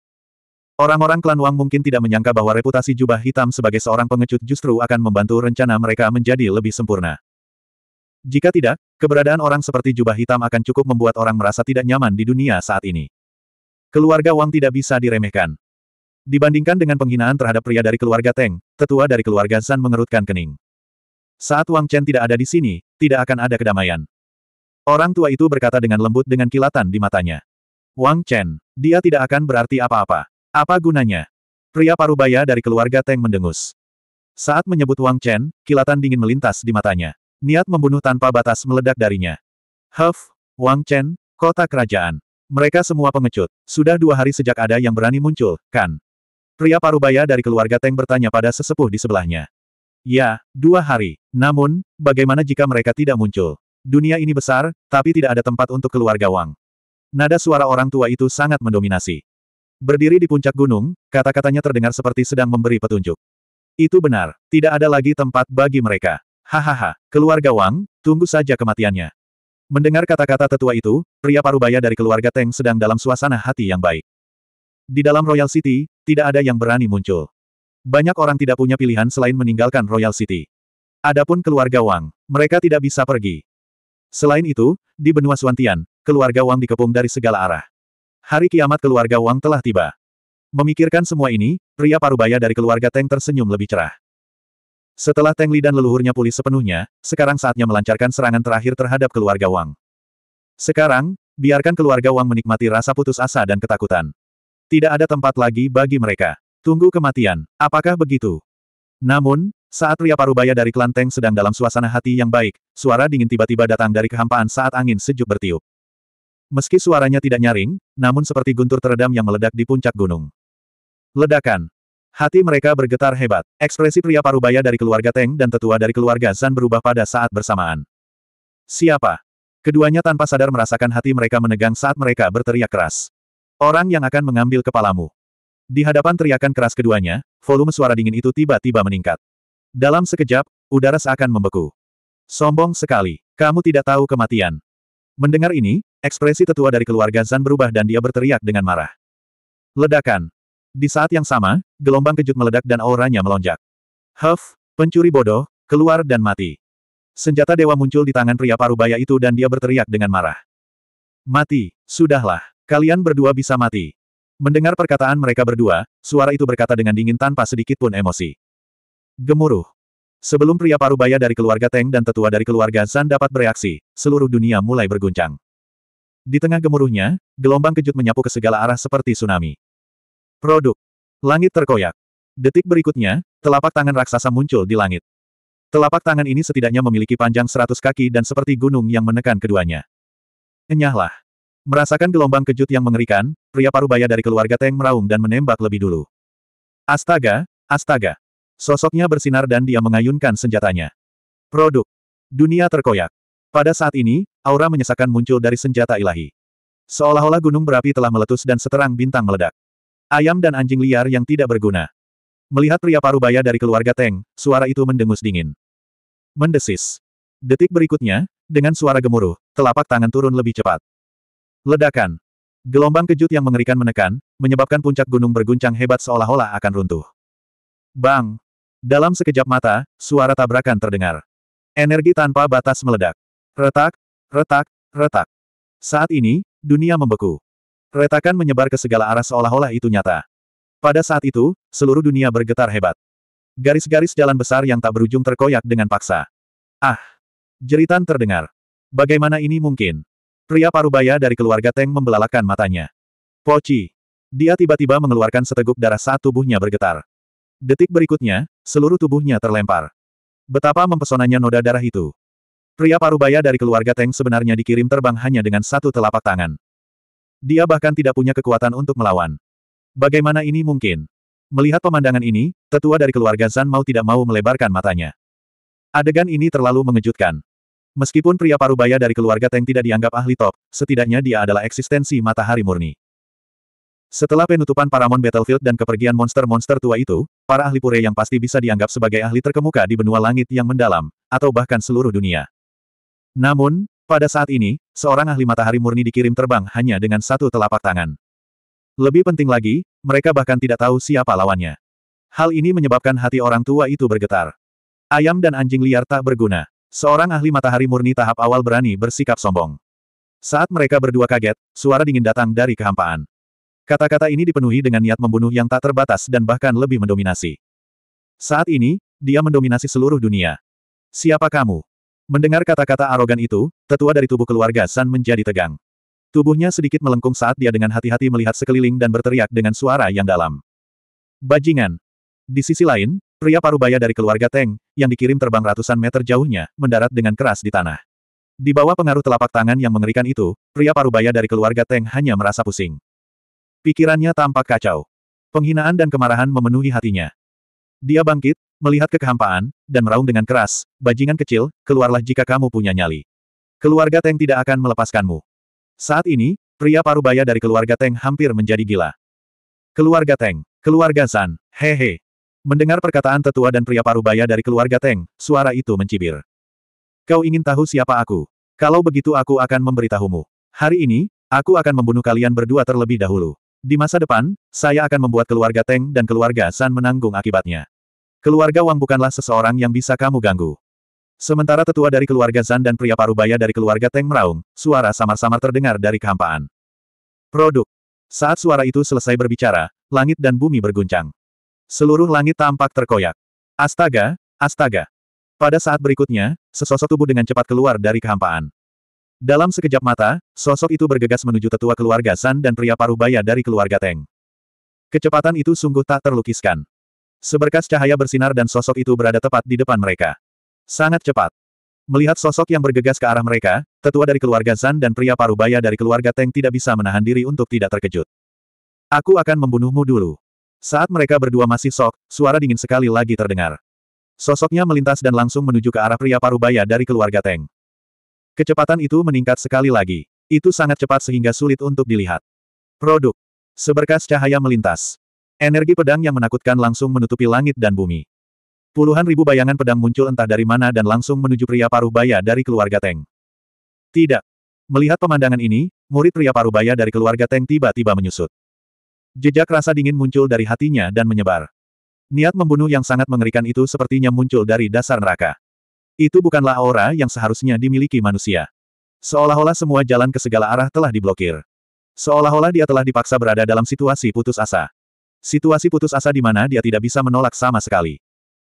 Orang-orang klan Wang mungkin tidak menyangka bahwa reputasi jubah hitam sebagai seorang pengecut justru akan membantu rencana mereka menjadi lebih sempurna. Jika tidak, keberadaan orang seperti jubah hitam akan cukup membuat orang merasa tidak nyaman di dunia saat ini. Keluarga Wang tidak bisa diremehkan. Dibandingkan dengan penghinaan terhadap pria dari keluarga Teng, tetua dari keluarga Zan mengerutkan kening. Saat Wang Chen tidak ada di sini, tidak akan ada kedamaian. Orang tua itu berkata dengan lembut dengan kilatan di matanya. Wang Chen, dia tidak akan berarti apa-apa. Apa gunanya? Pria parubaya dari keluarga Teng mendengus. Saat menyebut Wang Chen, kilatan dingin melintas di matanya. Niat membunuh tanpa batas meledak darinya. Huff, Wang Chen, kota kerajaan. Mereka semua pengecut. Sudah dua hari sejak ada yang berani muncul, kan? Pria parubaya dari keluarga Teng bertanya pada sesepuh di sebelahnya. Ya, dua hari. Namun, bagaimana jika mereka tidak muncul? Dunia ini besar, tapi tidak ada tempat untuk keluarga Wang. Nada suara orang tua itu sangat mendominasi. Berdiri di puncak gunung, kata-katanya terdengar seperti sedang memberi petunjuk. Itu benar, tidak ada lagi tempat bagi mereka. Hahaha, keluarga Wang, tunggu saja kematiannya. Mendengar kata-kata tetua itu, pria parubaya dari keluarga Teng sedang dalam suasana hati yang baik. Di dalam Royal City, tidak ada yang berani muncul. Banyak orang tidak punya pilihan selain meninggalkan Royal City. Adapun keluarga Wang, mereka tidak bisa pergi. Selain itu, di benua Suantian, keluarga Wang dikepung dari segala arah. Hari kiamat keluarga Wang telah tiba. Memikirkan semua ini, pria parubaya dari keluarga Teng tersenyum lebih cerah. Setelah Teng Li dan leluhurnya pulih sepenuhnya, sekarang saatnya melancarkan serangan terakhir terhadap keluarga Wang. Sekarang, biarkan keluarga Wang menikmati rasa putus asa dan ketakutan. Tidak ada tempat lagi bagi mereka. Tunggu kematian, apakah begitu? Namun, saat pria parubaya dari klan Teng sedang dalam suasana hati yang baik, suara dingin tiba-tiba datang dari kehampaan saat angin sejuk bertiup. Meski suaranya tidak nyaring, namun seperti guntur teredam yang meledak di puncak gunung. Ledakan. Hati mereka bergetar hebat. Ekspresi pria parubaya dari keluarga Teng dan tetua dari keluarga San berubah pada saat bersamaan. Siapa? Keduanya tanpa sadar merasakan hati mereka menegang saat mereka berteriak keras. Orang yang akan mengambil kepalamu. Di hadapan teriakan keras keduanya, volume suara dingin itu tiba-tiba meningkat. Dalam sekejap, udara seakan membeku. Sombong sekali. Kamu tidak tahu kematian. Mendengar ini, Ekspresi tetua dari keluarga Zan berubah dan dia berteriak dengan marah. Ledakan. Di saat yang sama, gelombang kejut meledak dan auranya melonjak. Huff, pencuri bodoh, keluar dan mati. Senjata dewa muncul di tangan pria parubaya itu dan dia berteriak dengan marah. Mati, sudahlah, kalian berdua bisa mati. Mendengar perkataan mereka berdua, suara itu berkata dengan dingin tanpa sedikit pun emosi. Gemuruh. Sebelum pria parubaya dari keluarga Teng dan tetua dari keluarga Zan dapat bereaksi, seluruh dunia mulai berguncang. Di tengah gemuruhnya, gelombang kejut menyapu ke segala arah seperti tsunami. Produk. Langit terkoyak. Detik berikutnya, telapak tangan raksasa muncul di langit. Telapak tangan ini setidaknya memiliki panjang seratus kaki dan seperti gunung yang menekan keduanya. Enyahlah. Merasakan gelombang kejut yang mengerikan, pria parubaya dari keluarga Teng meraung dan menembak lebih dulu. Astaga, astaga. Sosoknya bersinar dan dia mengayunkan senjatanya. Produk. Dunia terkoyak. Pada saat ini, aura menyesakan muncul dari senjata ilahi. Seolah-olah gunung berapi telah meletus dan seterang bintang meledak. Ayam dan anjing liar yang tidak berguna. Melihat pria parubaya dari keluarga Teng, suara itu mendengus dingin. Mendesis. Detik berikutnya, dengan suara gemuruh, telapak tangan turun lebih cepat. Ledakan. Gelombang kejut yang mengerikan menekan, menyebabkan puncak gunung berguncang hebat seolah-olah akan runtuh. Bang! Dalam sekejap mata, suara tabrakan terdengar. Energi tanpa batas meledak. Retak, retak, retak. Saat ini, dunia membeku. Retakan menyebar ke segala arah seolah-olah itu nyata. Pada saat itu, seluruh dunia bergetar hebat. Garis-garis jalan besar yang tak berujung terkoyak dengan paksa. Ah! Jeritan terdengar. Bagaimana ini mungkin? Pria parubaya dari keluarga Teng membelalakan matanya. Poci! Dia tiba-tiba mengeluarkan seteguk darah saat tubuhnya bergetar. Detik berikutnya, seluruh tubuhnya terlempar. Betapa mempesonanya noda darah itu. Pria parubaya dari keluarga Teng sebenarnya dikirim terbang hanya dengan satu telapak tangan. Dia bahkan tidak punya kekuatan untuk melawan. Bagaimana ini mungkin? Melihat pemandangan ini, tetua dari keluarga Zan mau tidak mau melebarkan matanya. Adegan ini terlalu mengejutkan. Meskipun pria parubaya dari keluarga Teng tidak dianggap ahli top, setidaknya dia adalah eksistensi matahari murni. Setelah penutupan Paramount Battlefield dan kepergian monster-monster tua itu, para ahli pure yang pasti bisa dianggap sebagai ahli terkemuka di benua langit yang mendalam, atau bahkan seluruh dunia. Namun, pada saat ini, seorang ahli matahari murni dikirim terbang hanya dengan satu telapak tangan. Lebih penting lagi, mereka bahkan tidak tahu siapa lawannya. Hal ini menyebabkan hati orang tua itu bergetar. Ayam dan anjing liar tak berguna. Seorang ahli matahari murni tahap awal berani bersikap sombong. Saat mereka berdua kaget, suara dingin datang dari kehampaan. Kata-kata ini dipenuhi dengan niat membunuh yang tak terbatas dan bahkan lebih mendominasi. Saat ini, dia mendominasi seluruh dunia. Siapa kamu? Mendengar kata-kata arogan itu, tetua dari tubuh keluarga San menjadi tegang. Tubuhnya sedikit melengkung saat dia dengan hati-hati melihat sekeliling dan berteriak dengan suara yang dalam. Bajingan! Di sisi lain, pria parubaya dari keluarga Teng, yang dikirim terbang ratusan meter jauhnya, mendarat dengan keras di tanah. Di bawah pengaruh telapak tangan yang mengerikan itu, pria parubaya dari keluarga Teng hanya merasa pusing. Pikirannya tampak kacau. Penghinaan dan kemarahan memenuhi hatinya. Dia bangkit, melihat kekehampaan, dan meraung dengan keras, bajingan kecil, keluarlah jika kamu punya nyali. Keluarga Teng tidak akan melepaskanmu. Saat ini, pria parubaya dari keluarga Teng hampir menjadi gila. Keluarga Teng, keluarga San, hehe. Mendengar perkataan tetua dan pria parubaya dari keluarga Teng, suara itu mencibir. Kau ingin tahu siapa aku? Kalau begitu aku akan memberitahumu. Hari ini, aku akan membunuh kalian berdua terlebih dahulu. Di masa depan, saya akan membuat keluarga Teng dan keluarga San menanggung akibatnya. Keluarga Wang bukanlah seseorang yang bisa kamu ganggu. Sementara tetua dari keluarga Zan dan pria parubaya dari keluarga Teng meraung, suara samar-samar terdengar dari kehampaan. Produk. Saat suara itu selesai berbicara, langit dan bumi berguncang. Seluruh langit tampak terkoyak. Astaga, astaga. Pada saat berikutnya, sesosok tubuh dengan cepat keluar dari kehampaan. Dalam sekejap mata, sosok itu bergegas menuju tetua keluarga Zan dan pria parubaya dari keluarga Teng. Kecepatan itu sungguh tak terlukiskan. Seberkas cahaya bersinar dan sosok itu berada tepat di depan mereka. Sangat cepat. Melihat sosok yang bergegas ke arah mereka, tetua dari keluarga Zan dan pria parubaya dari keluarga Teng tidak bisa menahan diri untuk tidak terkejut. Aku akan membunuhmu dulu. Saat mereka berdua masih sok, suara dingin sekali lagi terdengar. Sosoknya melintas dan langsung menuju ke arah pria parubaya dari keluarga Teng. Kecepatan itu meningkat sekali lagi. Itu sangat cepat sehingga sulit untuk dilihat. Produk. Seberkas cahaya melintas. Energi pedang yang menakutkan langsung menutupi langit dan bumi. Puluhan ribu bayangan pedang muncul entah dari mana dan langsung menuju pria paruh baya dari keluarga Teng. Tidak. Melihat pemandangan ini, murid pria paruh baya dari keluarga Teng tiba-tiba menyusut. Jejak rasa dingin muncul dari hatinya dan menyebar. Niat membunuh yang sangat mengerikan itu sepertinya muncul dari dasar neraka. Itu bukanlah aura yang seharusnya dimiliki manusia. Seolah-olah semua jalan ke segala arah telah diblokir. Seolah-olah dia telah dipaksa berada dalam situasi putus asa. Situasi putus asa di mana dia tidak bisa menolak sama sekali.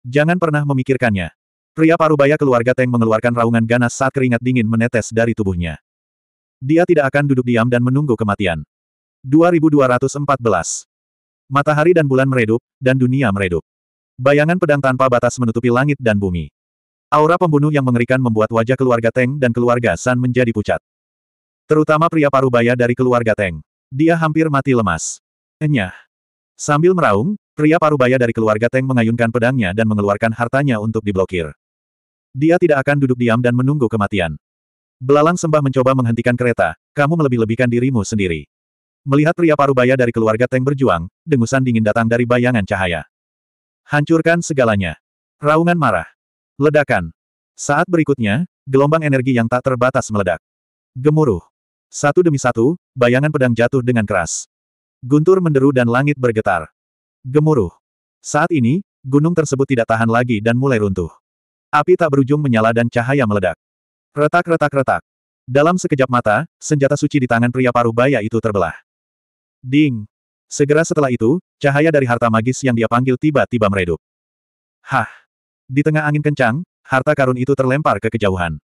Jangan pernah memikirkannya. Pria parubaya keluarga Teng mengeluarkan raungan ganas saat keringat dingin menetes dari tubuhnya. Dia tidak akan duduk diam dan menunggu kematian. 2214 Matahari dan bulan meredup, dan dunia meredup. Bayangan pedang tanpa batas menutupi langit dan bumi. Aura pembunuh yang mengerikan membuat wajah keluarga Teng dan keluarga San menjadi pucat. Terutama pria parubaya dari keluarga Teng. Dia hampir mati lemas. Enyah. Sambil meraung, pria parubaya dari keluarga Teng mengayunkan pedangnya dan mengeluarkan hartanya untuk diblokir. Dia tidak akan duduk diam dan menunggu kematian. Belalang sembah mencoba menghentikan kereta, kamu melebih-lebihkan dirimu sendiri. Melihat pria parubaya dari keluarga Teng berjuang, dengusan dingin datang dari bayangan cahaya. Hancurkan segalanya. Raungan marah. Ledakan. Saat berikutnya, gelombang energi yang tak terbatas meledak. Gemuruh. Satu demi satu, bayangan pedang jatuh dengan keras. Guntur menderu dan langit bergetar. Gemuruh. Saat ini, gunung tersebut tidak tahan lagi dan mulai runtuh. Api tak berujung menyala dan cahaya meledak. Retak-retak-retak. Dalam sekejap mata, senjata suci di tangan pria paruh baya itu terbelah. Ding! Segera setelah itu, cahaya dari harta magis yang dia panggil tiba-tiba meredup. Hah! Di tengah angin kencang, harta karun itu terlempar ke kejauhan.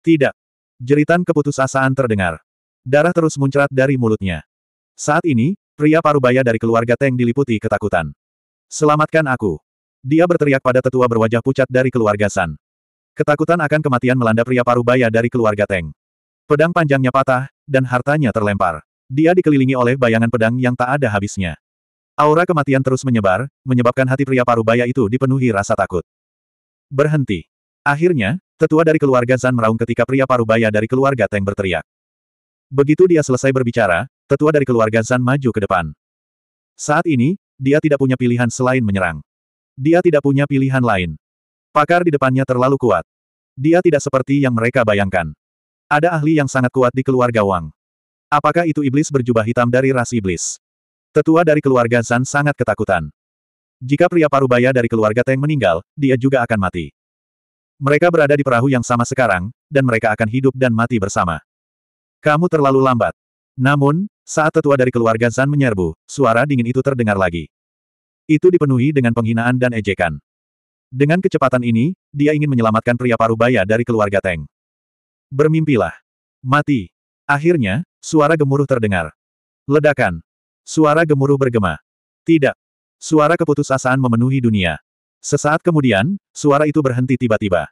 Tidak. Jeritan keputusasaan terdengar. Darah terus muncrat dari mulutnya. Saat ini, Pria parubaya dari keluarga Teng diliputi ketakutan. Selamatkan aku. Dia berteriak pada tetua berwajah pucat dari keluarga San. Ketakutan akan kematian melanda pria parubaya dari keluarga Teng. Pedang panjangnya patah, dan hartanya terlempar. Dia dikelilingi oleh bayangan pedang yang tak ada habisnya. Aura kematian terus menyebar, menyebabkan hati pria parubaya itu dipenuhi rasa takut. Berhenti. Akhirnya, tetua dari keluarga san meraung ketika pria parubaya dari keluarga Teng berteriak. Begitu dia selesai berbicara, Tetua dari keluarga Zan maju ke depan. Saat ini, dia tidak punya pilihan selain menyerang. Dia tidak punya pilihan lain. Pakar di depannya terlalu kuat. Dia tidak seperti yang mereka bayangkan. Ada ahli yang sangat kuat di keluarga Wang. Apakah itu iblis berjubah hitam dari ras iblis? Tetua dari keluarga Zan sangat ketakutan. Jika pria parubaya dari keluarga Teng meninggal, dia juga akan mati. Mereka berada di perahu yang sama sekarang, dan mereka akan hidup dan mati bersama. Kamu terlalu lambat. Namun, saat tetua dari keluarga Zan menyerbu, suara dingin itu terdengar lagi. Itu dipenuhi dengan penghinaan dan ejekan. Dengan kecepatan ini, dia ingin menyelamatkan pria parubaya dari keluarga Teng. Bermimpilah. Mati. Akhirnya, suara gemuruh terdengar. Ledakan. Suara gemuruh bergema. Tidak. Suara keputusasaan memenuhi dunia. Sesaat kemudian, suara itu berhenti tiba-tiba.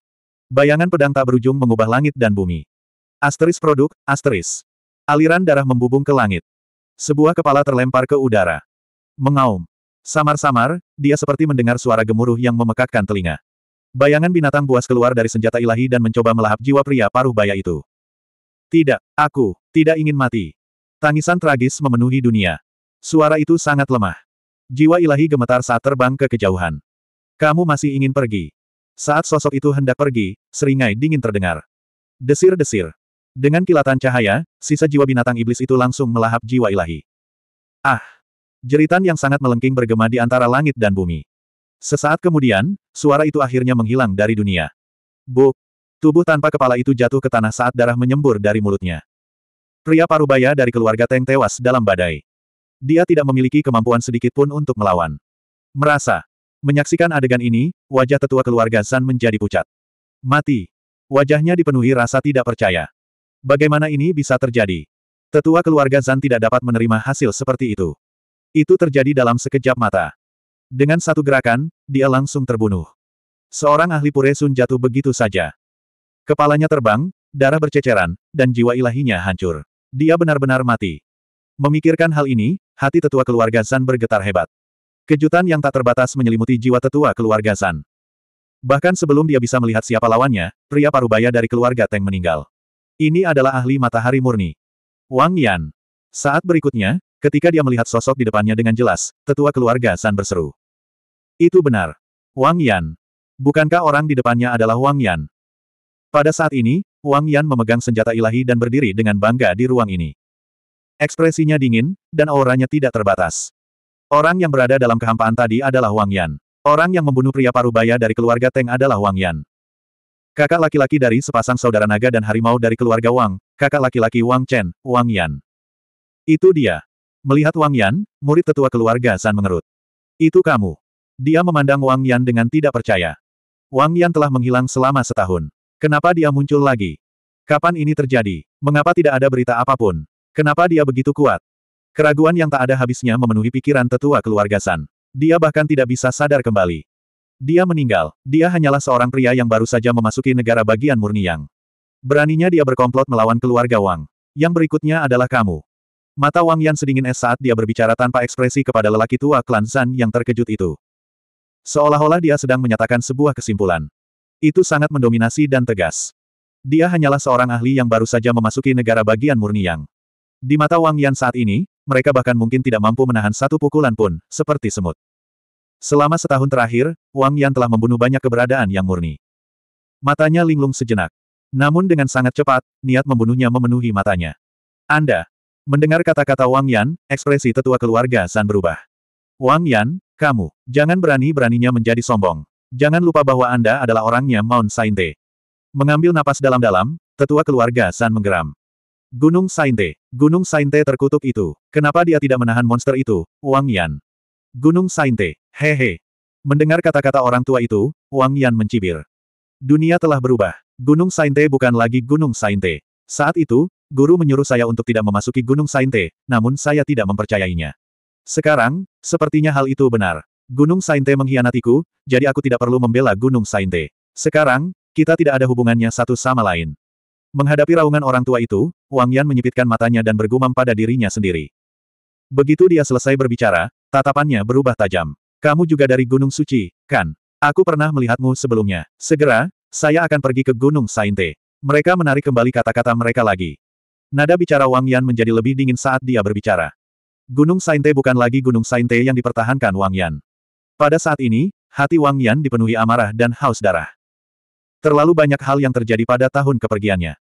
Bayangan pedang tak berujung mengubah langit dan bumi. Asteris produk, asteris. Aliran darah membubung ke langit. Sebuah kepala terlempar ke udara. Mengaum. Samar-samar, dia seperti mendengar suara gemuruh yang memekakkan telinga. Bayangan binatang buas keluar dari senjata ilahi dan mencoba melahap jiwa pria paruh baya itu. Tidak, aku, tidak ingin mati. Tangisan tragis memenuhi dunia. Suara itu sangat lemah. Jiwa ilahi gemetar saat terbang ke kejauhan. Kamu masih ingin pergi. Saat sosok itu hendak pergi, seringai dingin terdengar. Desir-desir, dengan kilatan cahaya, sisa jiwa binatang iblis itu langsung melahap jiwa ilahi. Ah! Jeritan yang sangat melengking bergema di antara langit dan bumi. Sesaat kemudian, suara itu akhirnya menghilang dari dunia. Bu, Tubuh tanpa kepala itu jatuh ke tanah saat darah menyembur dari mulutnya. Pria parubaya dari keluarga Teng tewas dalam badai. Dia tidak memiliki kemampuan sedikit pun untuk melawan. Merasa. Menyaksikan adegan ini, wajah tetua keluarga San menjadi pucat. Mati. Wajahnya dipenuhi rasa tidak percaya. Bagaimana ini bisa terjadi? Tetua keluarga Zan tidak dapat menerima hasil seperti itu. Itu terjadi dalam sekejap mata. Dengan satu gerakan, dia langsung terbunuh. Seorang ahli Puresun jatuh begitu saja. Kepalanya terbang, darah berceceran, dan jiwa ilahinya hancur. Dia benar-benar mati. Memikirkan hal ini, hati tetua keluarga Zan bergetar hebat. Kejutan yang tak terbatas menyelimuti jiwa tetua keluarga Zan. Bahkan sebelum dia bisa melihat siapa lawannya, pria parubaya dari keluarga Teng meninggal. Ini adalah ahli matahari murni. Wang Yan. Saat berikutnya, ketika dia melihat sosok di depannya dengan jelas, tetua keluarga San berseru. Itu benar. Wang Yan. Bukankah orang di depannya adalah Wang Yan? Pada saat ini, Wang Yan memegang senjata ilahi dan berdiri dengan bangga di ruang ini. Ekspresinya dingin, dan auranya tidak terbatas. Orang yang berada dalam kehampaan tadi adalah Wang Yan. Orang yang membunuh pria parubaya dari keluarga Teng adalah Wang Yan. Kakak laki-laki dari sepasang saudara naga dan harimau dari keluarga Wang, kakak laki-laki Wang Chen, Wang Yan. Itu dia. Melihat Wang Yan, murid tetua keluarga San mengerut. Itu kamu. Dia memandang Wang Yan dengan tidak percaya. Wang Yan telah menghilang selama setahun. Kenapa dia muncul lagi? Kapan ini terjadi? Mengapa tidak ada berita apapun? Kenapa dia begitu kuat? Keraguan yang tak ada habisnya memenuhi pikiran tetua keluarga San. Dia bahkan tidak bisa sadar kembali. Dia meninggal. Dia hanyalah seorang pria yang baru saja memasuki negara bagian murni yang. Beraninya dia berkomplot melawan keluarga Wang. Yang berikutnya adalah kamu. Mata Wang Yan sedingin es saat dia berbicara tanpa ekspresi kepada lelaki tua klan Zan yang terkejut itu. Seolah-olah dia sedang menyatakan sebuah kesimpulan. Itu sangat mendominasi dan tegas. Dia hanyalah seorang ahli yang baru saja memasuki negara bagian murni yang. Di mata Wang Yan saat ini, mereka bahkan mungkin tidak mampu menahan satu pukulan pun, seperti semut. Selama setahun terakhir, Wang Yan telah membunuh banyak keberadaan yang murni. Matanya linglung sejenak. Namun dengan sangat cepat, niat membunuhnya memenuhi matanya. Anda. Mendengar kata-kata Wang Yan, ekspresi tetua keluarga San berubah. Wang Yan, kamu, jangan berani-beraninya menjadi sombong. Jangan lupa bahwa Anda adalah orangnya Mount Sainte. Mengambil napas dalam-dalam, tetua keluarga San menggeram. Gunung Sainte, Gunung Sainte terkutuk itu. Kenapa dia tidak menahan monster itu, Wang Yan? Gunung Sainte, Hehe. Mendengar kata-kata orang tua itu, Wang Yan mencibir. Dunia telah berubah. Gunung Sainte bukan lagi Gunung Sainte. Saat itu, guru menyuruh saya untuk tidak memasuki Gunung Sainte, namun saya tidak mempercayainya. Sekarang, sepertinya hal itu benar. Gunung Sainte mengkhianatiku, jadi aku tidak perlu membela Gunung Sainte. Sekarang, kita tidak ada hubungannya satu sama lain. Menghadapi raungan orang tua itu, Wang Yan menyipitkan matanya dan bergumam pada dirinya sendiri. Begitu dia selesai berbicara, tatapannya berubah tajam. Kamu juga dari Gunung Suci, kan? Aku pernah melihatmu sebelumnya. Segera, saya akan pergi ke Gunung Sainte. Mereka menarik kembali kata-kata mereka lagi. Nada bicara Wang Yan menjadi lebih dingin saat dia berbicara. Gunung Sainte bukan lagi Gunung Sainte yang dipertahankan Wang Yan. Pada saat ini, hati Wang Yan dipenuhi amarah dan haus darah. Terlalu banyak hal yang terjadi pada tahun kepergiannya.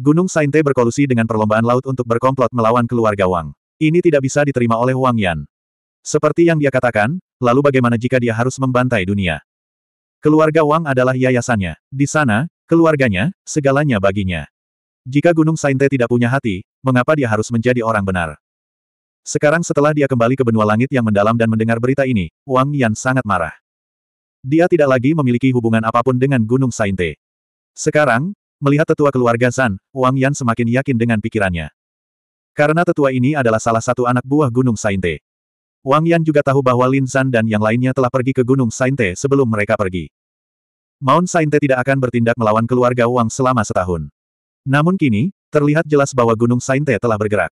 Gunung Sainte berkolusi dengan perlombaan laut untuk berkomplot melawan keluarga Wang. Ini tidak bisa diterima oleh Wang Yan. Seperti yang dia katakan, lalu bagaimana jika dia harus membantai dunia? Keluarga Wang adalah yayasannya. Di sana, keluarganya, segalanya baginya. Jika Gunung Sainte tidak punya hati, mengapa dia harus menjadi orang benar? Sekarang setelah dia kembali ke benua langit yang mendalam dan mendengar berita ini, Wang Yan sangat marah. Dia tidak lagi memiliki hubungan apapun dengan Gunung Sainte. Sekarang, melihat tetua keluarga San, Wang Yan semakin yakin dengan pikirannya. Karena tetua ini adalah salah satu anak buah Gunung Sainte. Wang Yan juga tahu bahwa Lin San dan yang lainnya telah pergi ke Gunung Sainte sebelum mereka pergi. Mount Sainte tidak akan bertindak melawan keluarga Wang selama setahun. Namun kini, terlihat jelas bahwa Gunung Sainte telah bergerak.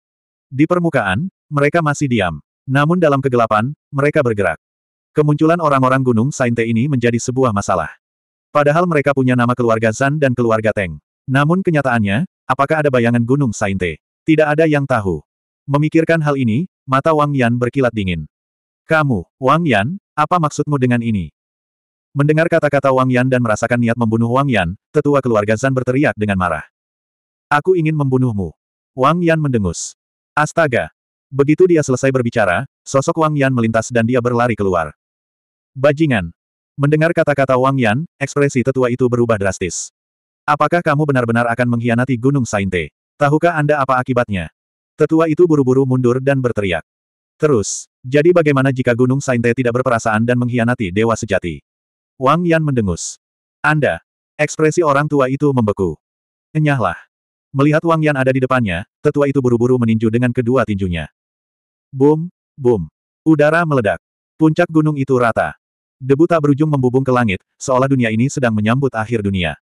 Di permukaan, mereka masih diam. Namun dalam kegelapan, mereka bergerak. Kemunculan orang-orang Gunung Sainte ini menjadi sebuah masalah. Padahal mereka punya nama keluarga Zan dan keluarga Teng. Namun kenyataannya, apakah ada bayangan Gunung Sainte? Tidak ada yang tahu. Memikirkan hal ini, Mata Wang Yan berkilat dingin. Kamu, Wang Yan, apa maksudmu dengan ini? Mendengar kata-kata Wang Yan dan merasakan niat membunuh Wang Yan, tetua keluarga Zan berteriak dengan marah. Aku ingin membunuhmu. Wang Yan mendengus. Astaga! Begitu dia selesai berbicara, sosok Wang Yan melintas dan dia berlari keluar. Bajingan! Mendengar kata-kata Wang Yan, ekspresi tetua itu berubah drastis. Apakah kamu benar-benar akan mengkhianati Gunung Sainte? Tahukah Anda apa akibatnya? Tetua itu buru-buru mundur dan berteriak. Terus, jadi bagaimana jika Gunung Sainte tidak berperasaan dan mengkhianati dewa sejati? Wang Yan mendengus. Anda. Ekspresi orang tua itu membeku. Enyahlah. Melihat Wang Yan ada di depannya, tetua itu buru-buru meninju dengan kedua tinjunya. Boom, boom. Udara meledak. Puncak gunung itu rata. Debu tak berujung membubung ke langit, seolah dunia ini sedang menyambut akhir dunia.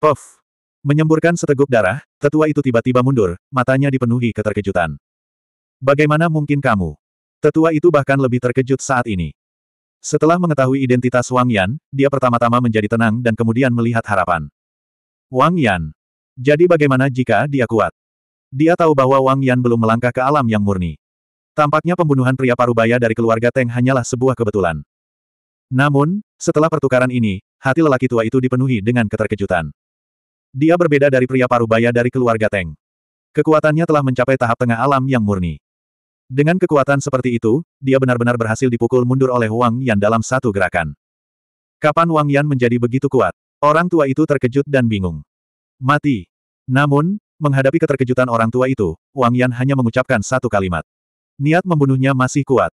Puff! Menyemburkan seteguk darah, tetua itu tiba-tiba mundur, matanya dipenuhi keterkejutan. Bagaimana mungkin kamu? Tetua itu bahkan lebih terkejut saat ini. Setelah mengetahui identitas Wang Yan, dia pertama-tama menjadi tenang dan kemudian melihat harapan. Wang Yan. Jadi bagaimana jika dia kuat? Dia tahu bahwa Wang Yan belum melangkah ke alam yang murni. Tampaknya pembunuhan pria parubaya dari keluarga Teng hanyalah sebuah kebetulan. Namun, setelah pertukaran ini, hati lelaki tua itu dipenuhi dengan keterkejutan. Dia berbeda dari pria parubaya dari keluarga Teng. Kekuatannya telah mencapai tahap tengah alam yang murni. Dengan kekuatan seperti itu, dia benar-benar berhasil dipukul mundur oleh Wang Yan dalam satu gerakan. Kapan Wang Yan menjadi begitu kuat? Orang tua itu terkejut dan bingung. Mati. Namun, menghadapi keterkejutan orang tua itu, Wang Yan hanya mengucapkan satu kalimat. Niat membunuhnya masih kuat.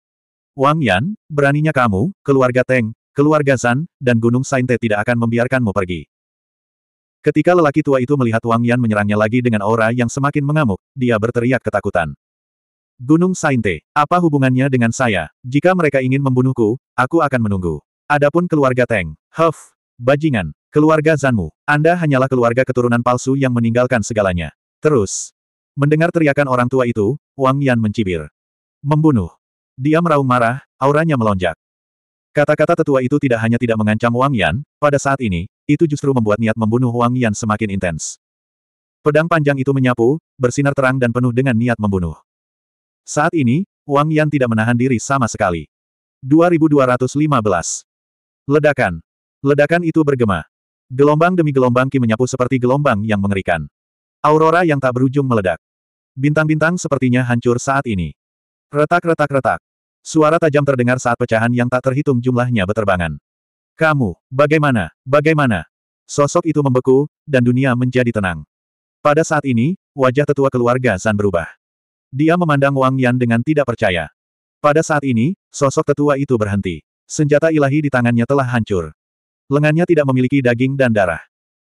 Wang Yan, beraninya kamu, keluarga Teng, keluarga San, dan Gunung Sainte tidak akan membiarkanmu pergi. Ketika lelaki tua itu melihat Wang Yan menyerangnya lagi dengan aura yang semakin mengamuk, dia berteriak ketakutan. Gunung Sainte, apa hubungannya dengan saya? Jika mereka ingin membunuhku, aku akan menunggu. Adapun keluarga Teng, Huff, bajingan, keluarga Zanmu, Anda hanyalah keluarga keturunan palsu yang meninggalkan segalanya. Terus, mendengar teriakan orang tua itu, Wang Yan mencibir. Membunuh. Dia meraung marah, auranya melonjak. Kata-kata tetua itu tidak hanya tidak mengancam Wang Yan, pada saat ini, itu justru membuat niat membunuh Wang Yan semakin intens. Pedang panjang itu menyapu, bersinar terang dan penuh dengan niat membunuh. Saat ini, Wang Yan tidak menahan diri sama sekali. 2215. Ledakan. Ledakan itu bergema. Gelombang demi gelombang Ki menyapu seperti gelombang yang mengerikan. Aurora yang tak berujung meledak. Bintang-bintang sepertinya hancur saat ini. Retak-retak-retak. Suara tajam terdengar saat pecahan yang tak terhitung jumlahnya beterbangan. Kamu, bagaimana, bagaimana? Sosok itu membeku, dan dunia menjadi tenang. Pada saat ini, wajah tetua keluarga San berubah. Dia memandang Wang Yan dengan tidak percaya. Pada saat ini, sosok tetua itu berhenti. Senjata ilahi di tangannya telah hancur. Lengannya tidak memiliki daging dan darah.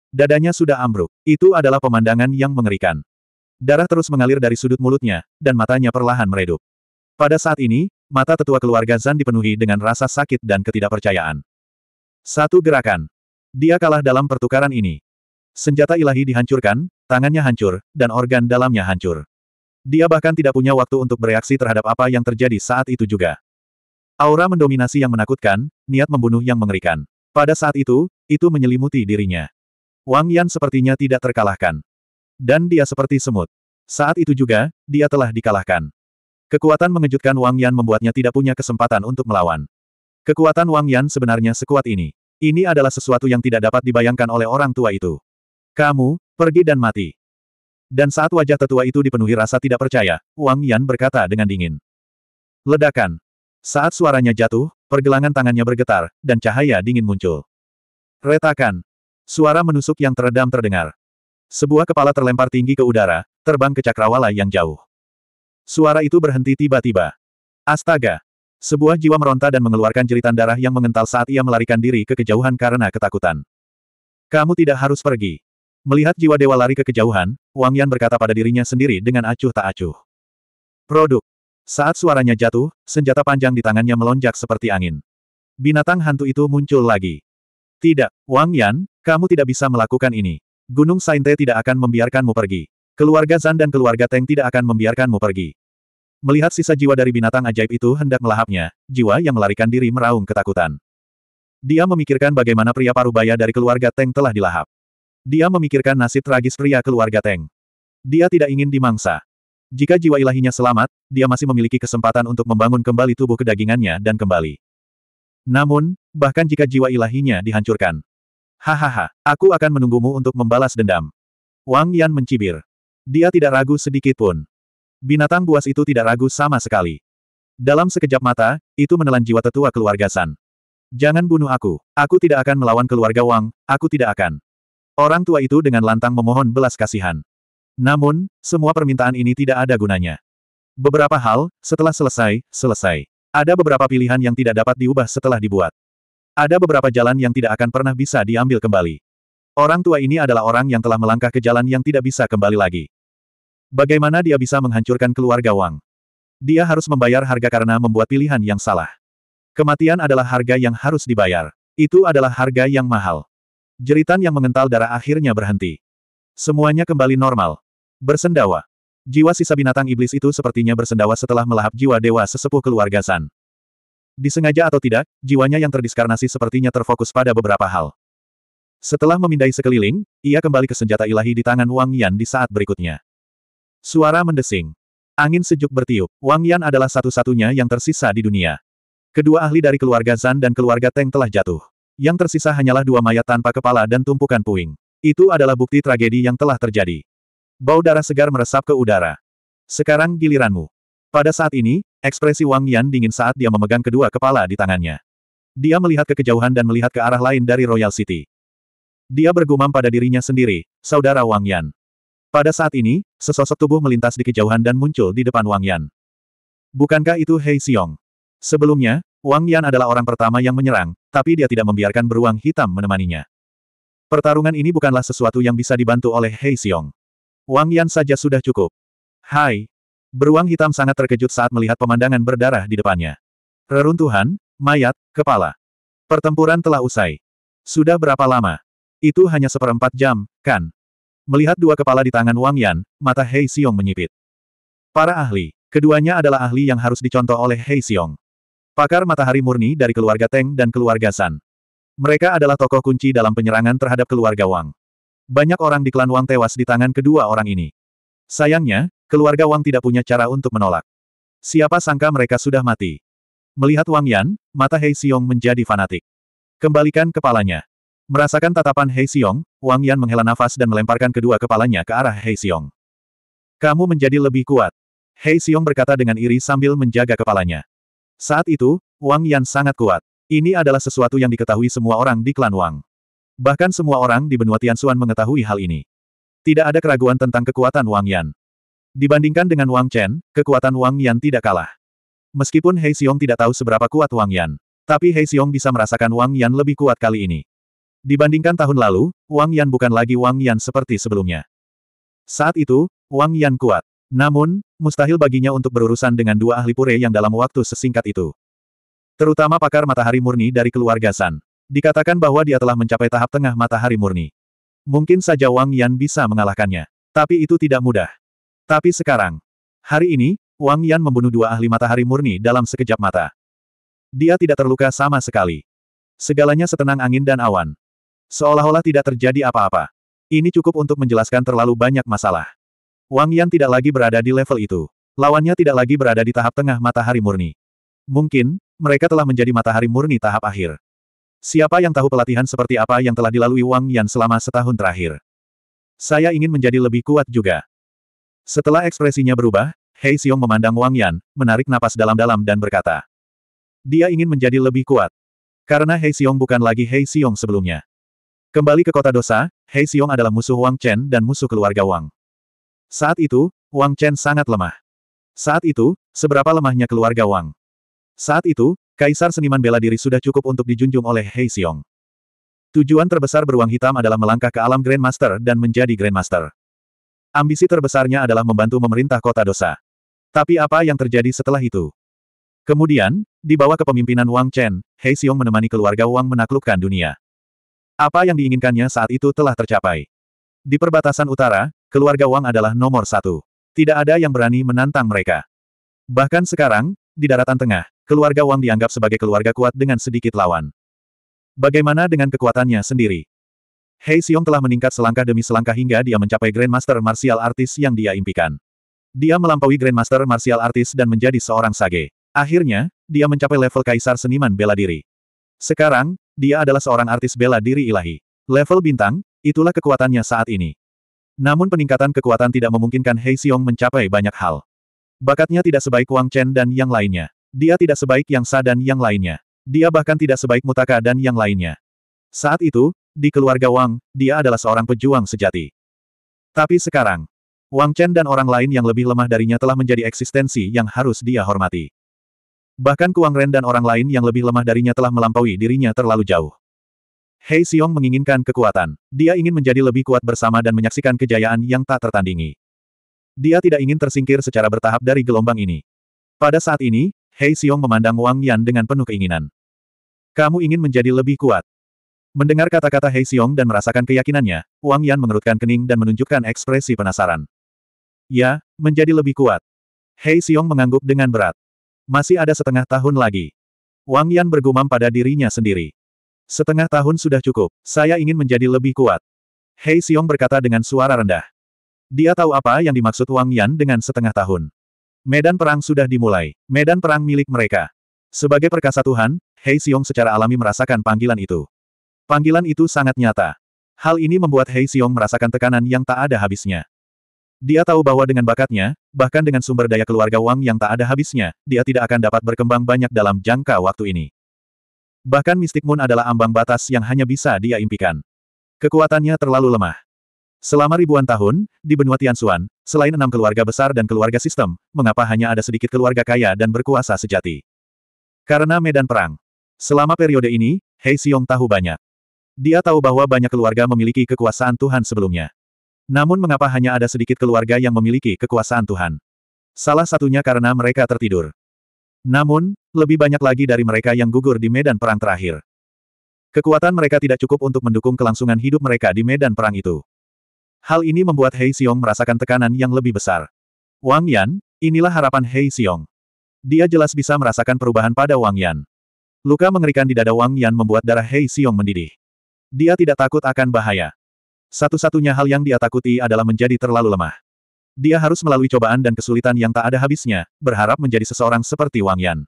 Dadanya sudah ambruk. Itu adalah pemandangan yang mengerikan. Darah terus mengalir dari sudut mulutnya, dan matanya perlahan meredup. Pada saat ini, mata tetua keluarga Zan dipenuhi dengan rasa sakit dan ketidakpercayaan. Satu gerakan. Dia kalah dalam pertukaran ini. Senjata ilahi dihancurkan, tangannya hancur, dan organ dalamnya hancur. Dia bahkan tidak punya waktu untuk bereaksi terhadap apa yang terjadi saat itu juga. Aura mendominasi yang menakutkan, niat membunuh yang mengerikan. Pada saat itu, itu menyelimuti dirinya. Wang Yan sepertinya tidak terkalahkan. Dan dia seperti semut. Saat itu juga, dia telah dikalahkan. Kekuatan mengejutkan Wang Yan membuatnya tidak punya kesempatan untuk melawan. Kekuatan Wang Yan sebenarnya sekuat ini. Ini adalah sesuatu yang tidak dapat dibayangkan oleh orang tua itu. Kamu, pergi dan mati. Dan saat wajah tetua itu dipenuhi rasa tidak percaya, Wang Yan berkata dengan dingin. Ledakan. Saat suaranya jatuh, pergelangan tangannya bergetar, dan cahaya dingin muncul. Retakan. Suara menusuk yang teredam terdengar. Sebuah kepala terlempar tinggi ke udara, terbang ke cakrawala yang jauh. Suara itu berhenti tiba-tiba. Astaga! Sebuah jiwa meronta dan mengeluarkan jeritan darah yang mengental saat ia melarikan diri ke kejauhan karena ketakutan. Kamu tidak harus pergi. Melihat jiwa dewa lari ke kejauhan, Wang Yan berkata pada dirinya sendiri dengan acuh tak acuh. Produk. Saat suaranya jatuh, senjata panjang di tangannya melonjak seperti angin. Binatang hantu itu muncul lagi. Tidak, Wang Yan, kamu tidak bisa melakukan ini. Gunung Sainte tidak akan membiarkanmu pergi. Keluarga Zan dan keluarga Teng tidak akan membiarkanmu pergi. Melihat sisa jiwa dari binatang ajaib itu hendak melahapnya, jiwa yang melarikan diri meraung ketakutan. Dia memikirkan bagaimana pria parubaya dari keluarga Teng telah dilahap. Dia memikirkan nasib tragis pria keluarga Teng. Dia tidak ingin dimangsa. Jika jiwa ilahinya selamat, dia masih memiliki kesempatan untuk membangun kembali tubuh kedagingannya dan kembali. Namun, bahkan jika jiwa ilahinya dihancurkan. Hahaha, aku akan menunggumu untuk membalas dendam. Wang Yan mencibir. Dia tidak ragu sedikit pun. Binatang buas itu tidak ragu sama sekali. Dalam sekejap mata, itu menelan jiwa tetua keluarga San. Jangan bunuh aku. Aku tidak akan melawan keluarga Wang, aku tidak akan. Orang tua itu dengan lantang memohon belas kasihan. Namun, semua permintaan ini tidak ada gunanya. Beberapa hal, setelah selesai, selesai. Ada beberapa pilihan yang tidak dapat diubah setelah dibuat. Ada beberapa jalan yang tidak akan pernah bisa diambil kembali. Orang tua ini adalah orang yang telah melangkah ke jalan yang tidak bisa kembali lagi. Bagaimana dia bisa menghancurkan keluarga Wang? Dia harus membayar harga karena membuat pilihan yang salah. Kematian adalah harga yang harus dibayar. Itu adalah harga yang mahal. Jeritan yang mengental darah akhirnya berhenti. Semuanya kembali normal. Bersendawa. Jiwa sisa binatang iblis itu sepertinya bersendawa setelah melahap jiwa dewa sesepuh keluarga San. Disengaja atau tidak, jiwanya yang terdiskarnasi sepertinya terfokus pada beberapa hal. Setelah memindai sekeliling, ia kembali ke senjata ilahi di tangan Wang Yan di saat berikutnya. Suara mendesing. Angin sejuk bertiup. Wang Yan adalah satu-satunya yang tersisa di dunia. Kedua ahli dari keluarga Zan dan keluarga Teng telah jatuh. Yang tersisa hanyalah dua mayat tanpa kepala dan tumpukan puing. Itu adalah bukti tragedi yang telah terjadi. Bau darah segar meresap ke udara. Sekarang giliranmu. Pada saat ini, ekspresi Wang Yan dingin saat dia memegang kedua kepala di tangannya. Dia melihat ke kejauhan dan melihat ke arah lain dari Royal City. Dia bergumam pada dirinya sendiri, Saudara Wang Yan. Pada saat ini, sesosok tubuh melintas di kejauhan dan muncul di depan Wang Yan. Bukankah itu Hei Xiong? Sebelumnya, Wang Yan adalah orang pertama yang menyerang, tapi dia tidak membiarkan beruang hitam menemaninya. Pertarungan ini bukanlah sesuatu yang bisa dibantu oleh Hei Xiong. Wang Yan saja sudah cukup. Hai! Beruang hitam sangat terkejut saat melihat pemandangan berdarah di depannya. Reruntuhan, mayat, kepala. Pertempuran telah usai. Sudah berapa lama? Itu hanya seperempat jam, kan? Melihat dua kepala di tangan Wang Yan, mata Hei Xiong menyipit. Para ahli, keduanya adalah ahli yang harus dicontoh oleh Hei Xiong. Pakar matahari murni dari keluarga Teng dan keluarga San. Mereka adalah tokoh kunci dalam penyerangan terhadap keluarga Wang. Banyak orang di klan Wang tewas di tangan kedua orang ini. Sayangnya, keluarga Wang tidak punya cara untuk menolak. Siapa sangka mereka sudah mati. Melihat Wang Yan, mata Hei Xiong menjadi fanatik. Kembalikan kepalanya. Merasakan tatapan Hei Xiong, Wang Yan menghela nafas dan melemparkan kedua kepalanya ke arah Hei Xiong. Kamu menjadi lebih kuat. Hei Xiong berkata dengan iri sambil menjaga kepalanya. Saat itu, Wang Yan sangat kuat. Ini adalah sesuatu yang diketahui semua orang di klan Wang. Bahkan semua orang di benua Tianxuan mengetahui hal ini. Tidak ada keraguan tentang kekuatan Wang Yan. Dibandingkan dengan Wang Chen, kekuatan Wang Yan tidak kalah. Meskipun Hei Xiong tidak tahu seberapa kuat Wang Yan, tapi Hei Xiong bisa merasakan Wang Yan lebih kuat kali ini. Dibandingkan tahun lalu, Wang Yan bukan lagi Wang Yan seperti sebelumnya. Saat itu, Wang Yan kuat. Namun, mustahil baginya untuk berurusan dengan dua ahli pure yang dalam waktu sesingkat itu. Terutama pakar matahari murni dari keluarga San. Dikatakan bahwa dia telah mencapai tahap tengah matahari murni. Mungkin saja Wang Yan bisa mengalahkannya. Tapi itu tidak mudah. Tapi sekarang, hari ini, Wang Yan membunuh dua ahli matahari murni dalam sekejap mata. Dia tidak terluka sama sekali. Segalanya setenang angin dan awan. Seolah-olah tidak terjadi apa-apa. Ini cukup untuk menjelaskan terlalu banyak masalah. Wang Yan tidak lagi berada di level itu. Lawannya tidak lagi berada di tahap tengah matahari murni. Mungkin, mereka telah menjadi matahari murni tahap akhir. Siapa yang tahu pelatihan seperti apa yang telah dilalui Wang Yan selama setahun terakhir? Saya ingin menjadi lebih kuat juga. Setelah ekspresinya berubah, Hei Xiong memandang Wang Yan, menarik napas dalam-dalam dan berkata. Dia ingin menjadi lebih kuat. Karena Hei Xiong bukan lagi Hei Xiong sebelumnya. Kembali ke kota dosa, Hei Xiong adalah musuh Wang Chen dan musuh keluarga Wang. Saat itu, Wang Chen sangat lemah. Saat itu, seberapa lemahnya keluarga Wang. Saat itu, Kaisar Seniman Bela Diri sudah cukup untuk dijunjung oleh Hei Xiong. Tujuan terbesar beruang hitam adalah melangkah ke alam Grandmaster dan menjadi Grandmaster. Ambisi terbesarnya adalah membantu memerintah kota dosa. Tapi apa yang terjadi setelah itu? Kemudian, di bawah kepemimpinan Wang Chen, Hei Xiong menemani keluarga Wang menaklukkan dunia. Apa yang diinginkannya saat itu telah tercapai. Di perbatasan utara, keluarga Wang adalah nomor satu. Tidak ada yang berani menantang mereka. Bahkan sekarang, di daratan tengah, keluarga Wang dianggap sebagai keluarga kuat dengan sedikit lawan. Bagaimana dengan kekuatannya sendiri? Hei Xiong telah meningkat selangkah demi selangkah hingga dia mencapai Grandmaster Martial Artist yang dia impikan. Dia melampaui Grandmaster Martial Artist dan menjadi seorang sage. Akhirnya, dia mencapai level Kaisar Seniman Bela Diri. Sekarang, dia adalah seorang artis bela diri ilahi. Level bintang, itulah kekuatannya saat ini. Namun peningkatan kekuatan tidak memungkinkan Hei Xiong mencapai banyak hal. Bakatnya tidak sebaik Wang Chen dan yang lainnya. Dia tidak sebaik Yang Sa dan yang lainnya. Dia bahkan tidak sebaik Mutaka dan yang lainnya. Saat itu, di keluarga Wang, dia adalah seorang pejuang sejati. Tapi sekarang, Wang Chen dan orang lain yang lebih lemah darinya telah menjadi eksistensi yang harus dia hormati. Bahkan Kuang Ren dan orang lain yang lebih lemah darinya telah melampaui dirinya terlalu jauh. Hei Xiong menginginkan kekuatan. Dia ingin menjadi lebih kuat bersama dan menyaksikan kejayaan yang tak tertandingi. Dia tidak ingin tersingkir secara bertahap dari gelombang ini. Pada saat ini, Hei Xiong memandang Wang Yan dengan penuh keinginan. Kamu ingin menjadi lebih kuat. Mendengar kata-kata Hei Xiong dan merasakan keyakinannya, Wang Yan mengerutkan kening dan menunjukkan ekspresi penasaran. Ya, menjadi lebih kuat. Hei Xiong mengangguk dengan berat. Masih ada setengah tahun lagi. Wang Yan bergumam pada dirinya sendiri. Setengah tahun sudah cukup, saya ingin menjadi lebih kuat. Hei Xiong berkata dengan suara rendah. Dia tahu apa yang dimaksud Wang Yan dengan setengah tahun. Medan perang sudah dimulai. Medan perang milik mereka. Sebagai perkasa Tuhan, Hei Xiong secara alami merasakan panggilan itu. Panggilan itu sangat nyata. Hal ini membuat Hei Xiong merasakan tekanan yang tak ada habisnya. Dia tahu bahwa dengan bakatnya, bahkan dengan sumber daya keluarga Wang yang tak ada habisnya, dia tidak akan dapat berkembang banyak dalam jangka waktu ini. Bahkan Mystic Moon adalah ambang batas yang hanya bisa dia impikan. Kekuatannya terlalu lemah. Selama ribuan tahun, di benua Tianxuan, selain enam keluarga besar dan keluarga sistem, mengapa hanya ada sedikit keluarga kaya dan berkuasa sejati? Karena medan perang. Selama periode ini, Hei Xiong tahu banyak. Dia tahu bahwa banyak keluarga memiliki kekuasaan Tuhan sebelumnya. Namun mengapa hanya ada sedikit keluarga yang memiliki kekuasaan Tuhan? Salah satunya karena mereka tertidur. Namun, lebih banyak lagi dari mereka yang gugur di medan perang terakhir. Kekuatan mereka tidak cukup untuk mendukung kelangsungan hidup mereka di medan perang itu. Hal ini membuat Hei Xiong merasakan tekanan yang lebih besar. Wang Yan, inilah harapan Hei Xiong. Dia jelas bisa merasakan perubahan pada Wang Yan. Luka mengerikan di dada Wang Yan membuat darah Hei Xiong mendidih. Dia tidak takut akan bahaya. Satu-satunya hal yang dia takuti adalah menjadi terlalu lemah. Dia harus melalui cobaan dan kesulitan yang tak ada habisnya, berharap menjadi seseorang seperti Wang Yan.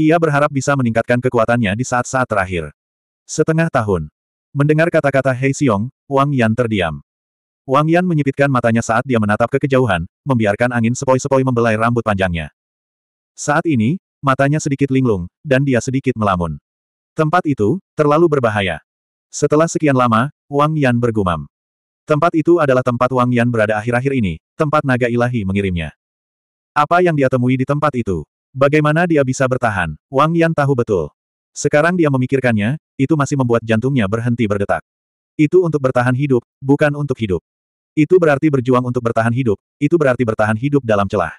Ia berharap bisa meningkatkan kekuatannya di saat-saat terakhir. Setengah tahun. Mendengar kata-kata Hei Xiong, Wang Yan terdiam. Wang Yan menyipitkan matanya saat dia menatap ke kejauhan, membiarkan angin sepoi-sepoi membelai rambut panjangnya. Saat ini, matanya sedikit linglung, dan dia sedikit melamun. Tempat itu, terlalu berbahaya. Setelah sekian lama, Wang Yan bergumam. Tempat itu adalah tempat Wang Yan berada akhir-akhir ini, tempat naga ilahi mengirimnya. Apa yang dia temui di tempat itu? Bagaimana dia bisa bertahan? Wang Yan tahu betul. Sekarang dia memikirkannya, itu masih membuat jantungnya berhenti berdetak. Itu untuk bertahan hidup, bukan untuk hidup. Itu berarti berjuang untuk bertahan hidup, itu berarti bertahan hidup dalam celah.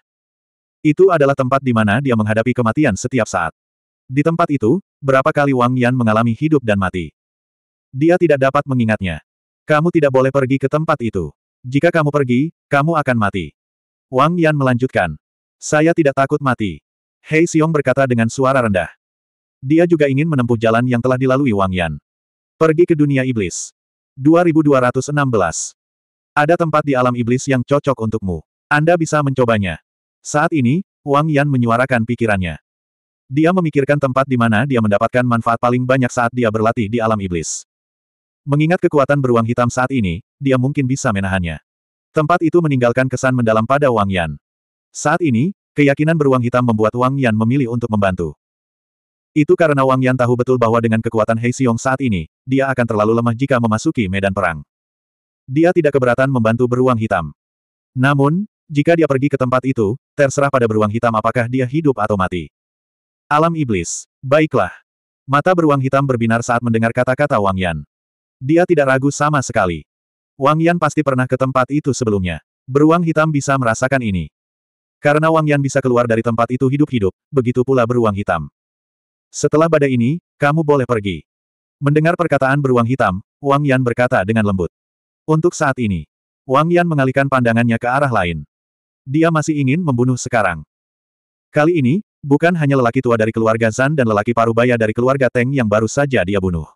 Itu adalah tempat di mana dia menghadapi kematian setiap saat. Di tempat itu, berapa kali Wang Yan mengalami hidup dan mati. Dia tidak dapat mengingatnya. Kamu tidak boleh pergi ke tempat itu. Jika kamu pergi, kamu akan mati. Wang Yan melanjutkan. Saya tidak takut mati. Hei Xiong berkata dengan suara rendah. Dia juga ingin menempuh jalan yang telah dilalui Wang Yan. Pergi ke dunia iblis. 2216. Ada tempat di alam iblis yang cocok untukmu. Anda bisa mencobanya. Saat ini, Wang Yan menyuarakan pikirannya. Dia memikirkan tempat di mana dia mendapatkan manfaat paling banyak saat dia berlatih di alam iblis. Mengingat kekuatan beruang hitam saat ini, dia mungkin bisa menahannya. Tempat itu meninggalkan kesan mendalam pada Wang Yan. Saat ini, keyakinan beruang hitam membuat Wang Yan memilih untuk membantu. Itu karena Wang Yan tahu betul bahwa dengan kekuatan Hei Xiong saat ini, dia akan terlalu lemah jika memasuki medan perang. Dia tidak keberatan membantu beruang hitam. Namun, jika dia pergi ke tempat itu, terserah pada beruang hitam apakah dia hidup atau mati. Alam Iblis. Baiklah. Mata beruang hitam berbinar saat mendengar kata-kata Wang Yan. Dia tidak ragu sama sekali. Wang Yan pasti pernah ke tempat itu sebelumnya. Beruang hitam bisa merasakan ini. Karena Wang Yan bisa keluar dari tempat itu hidup-hidup, begitu pula beruang hitam. Setelah badai ini, kamu boleh pergi. Mendengar perkataan beruang hitam, Wang Yan berkata dengan lembut. Untuk saat ini, Wang Yan mengalihkan pandangannya ke arah lain. Dia masih ingin membunuh sekarang. Kali ini, bukan hanya lelaki tua dari keluarga Zan dan lelaki parubaya dari keluarga Teng yang baru saja dia bunuh.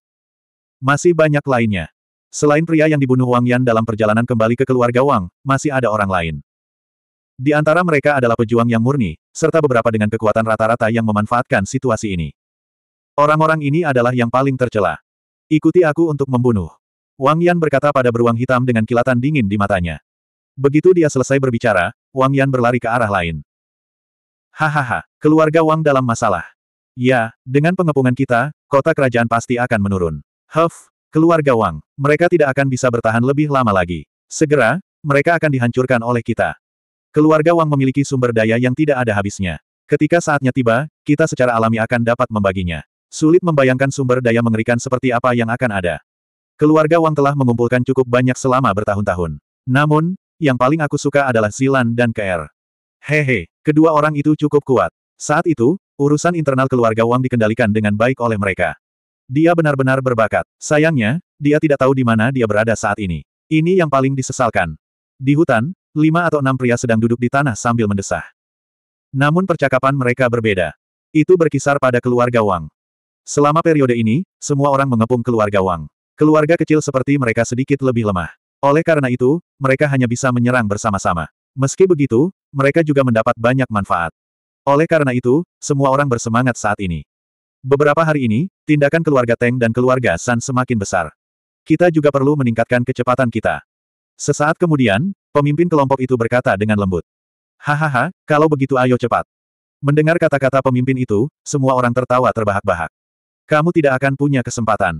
Masih banyak lainnya. Selain pria yang dibunuh Wang Yan dalam perjalanan kembali ke keluarga Wang, masih ada orang lain. Di antara mereka adalah pejuang yang murni, serta beberapa dengan kekuatan rata-rata yang memanfaatkan situasi ini. Orang-orang ini adalah yang paling tercela. Ikuti aku untuk membunuh. Wang Yan berkata pada beruang hitam dengan kilatan dingin di matanya. Begitu dia selesai berbicara, Wang Yan berlari ke arah lain. Hahaha, keluarga Wang dalam masalah. Ya, dengan pengepungan kita, kota kerajaan pasti akan menurun. Huff, keluarga Wang, mereka tidak akan bisa bertahan lebih lama lagi. Segera, mereka akan dihancurkan oleh kita. Keluarga Wang memiliki sumber daya yang tidak ada habisnya. Ketika saatnya tiba, kita secara alami akan dapat membaginya. Sulit membayangkan sumber daya mengerikan seperti apa yang akan ada. Keluarga Wang telah mengumpulkan cukup banyak selama bertahun-tahun. Namun, yang paling aku suka adalah Zilan dan KR. Hehe, kedua orang itu cukup kuat. Saat itu, urusan internal keluarga Wang dikendalikan dengan baik oleh mereka. Dia benar-benar berbakat. Sayangnya, dia tidak tahu di mana dia berada saat ini. Ini yang paling disesalkan. Di hutan, lima atau enam pria sedang duduk di tanah sambil mendesah. Namun percakapan mereka berbeda. Itu berkisar pada keluarga Wang. Selama periode ini, semua orang mengepung keluarga Wang. Keluarga kecil seperti mereka sedikit lebih lemah. Oleh karena itu, mereka hanya bisa menyerang bersama-sama. Meski begitu, mereka juga mendapat banyak manfaat. Oleh karena itu, semua orang bersemangat saat ini. Beberapa hari ini, tindakan keluarga Teng dan keluarga San semakin besar. Kita juga perlu meningkatkan kecepatan kita. Sesaat kemudian, pemimpin kelompok itu berkata dengan lembut. Hahaha, kalau begitu ayo cepat. Mendengar kata-kata pemimpin itu, semua orang tertawa terbahak-bahak. Kamu tidak akan punya kesempatan.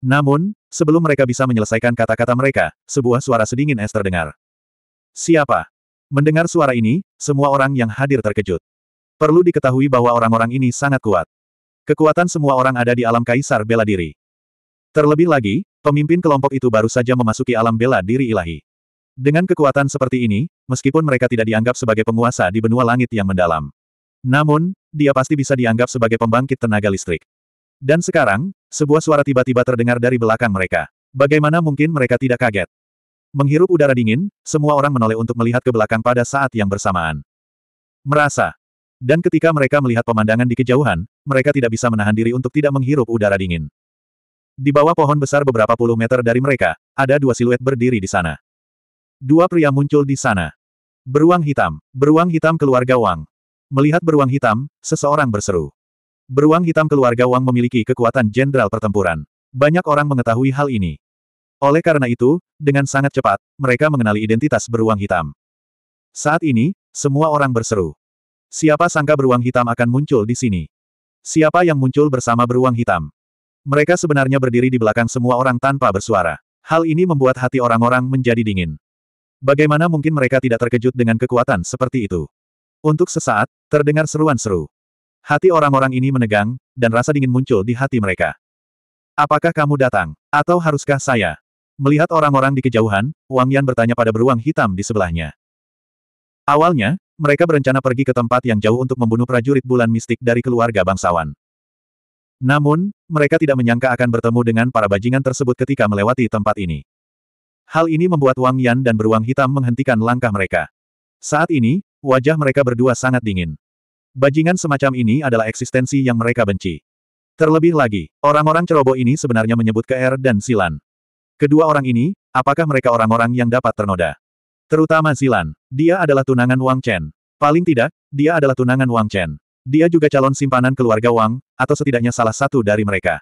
Namun, sebelum mereka bisa menyelesaikan kata-kata mereka, sebuah suara sedingin es terdengar. Siapa? Mendengar suara ini, semua orang yang hadir terkejut. Perlu diketahui bahwa orang-orang ini sangat kuat. Kekuatan semua orang ada di alam kaisar bela diri. Terlebih lagi, pemimpin kelompok itu baru saja memasuki alam bela diri ilahi. Dengan kekuatan seperti ini, meskipun mereka tidak dianggap sebagai penguasa di benua langit yang mendalam. Namun, dia pasti bisa dianggap sebagai pembangkit tenaga listrik. Dan sekarang, sebuah suara tiba-tiba terdengar dari belakang mereka. Bagaimana mungkin mereka tidak kaget? Menghirup udara dingin, semua orang menoleh untuk melihat ke belakang pada saat yang bersamaan. Merasa, dan ketika mereka melihat pemandangan di kejauhan, mereka tidak bisa menahan diri untuk tidak menghirup udara dingin. Di bawah pohon besar beberapa puluh meter dari mereka, ada dua siluet berdiri di sana. Dua pria muncul di sana. Beruang hitam, beruang hitam keluarga Wang. Melihat beruang hitam, seseorang berseru. Beruang hitam keluarga Wang memiliki kekuatan jenderal pertempuran. Banyak orang mengetahui hal ini. Oleh karena itu, dengan sangat cepat, mereka mengenali identitas beruang hitam. Saat ini, semua orang berseru. Siapa sangka beruang hitam akan muncul di sini? Siapa yang muncul bersama beruang hitam? Mereka sebenarnya berdiri di belakang semua orang tanpa bersuara. Hal ini membuat hati orang-orang menjadi dingin. Bagaimana mungkin mereka tidak terkejut dengan kekuatan seperti itu? Untuk sesaat, terdengar seruan seru. Hati orang-orang ini menegang, dan rasa dingin muncul di hati mereka. Apakah kamu datang? Atau haruskah saya? Melihat orang-orang di kejauhan, Wang Yan bertanya pada beruang hitam di sebelahnya. Awalnya, mereka berencana pergi ke tempat yang jauh untuk membunuh prajurit bulan mistik dari keluarga bangsawan. Namun, mereka tidak menyangka akan bertemu dengan para bajingan tersebut ketika melewati tempat ini. Hal ini membuat Wang Yan dan beruang hitam menghentikan langkah mereka. Saat ini, wajah mereka berdua sangat dingin. Bajingan semacam ini adalah eksistensi yang mereka benci. Terlebih lagi, orang-orang ceroboh ini sebenarnya menyebut ke Er dan Silan. Kedua orang ini, apakah mereka orang-orang yang dapat ternoda? Terutama Zilan. Dia adalah tunangan Wang Chen. Paling tidak, dia adalah tunangan Wang Chen. Dia juga calon simpanan keluarga Wang, atau setidaknya salah satu dari mereka.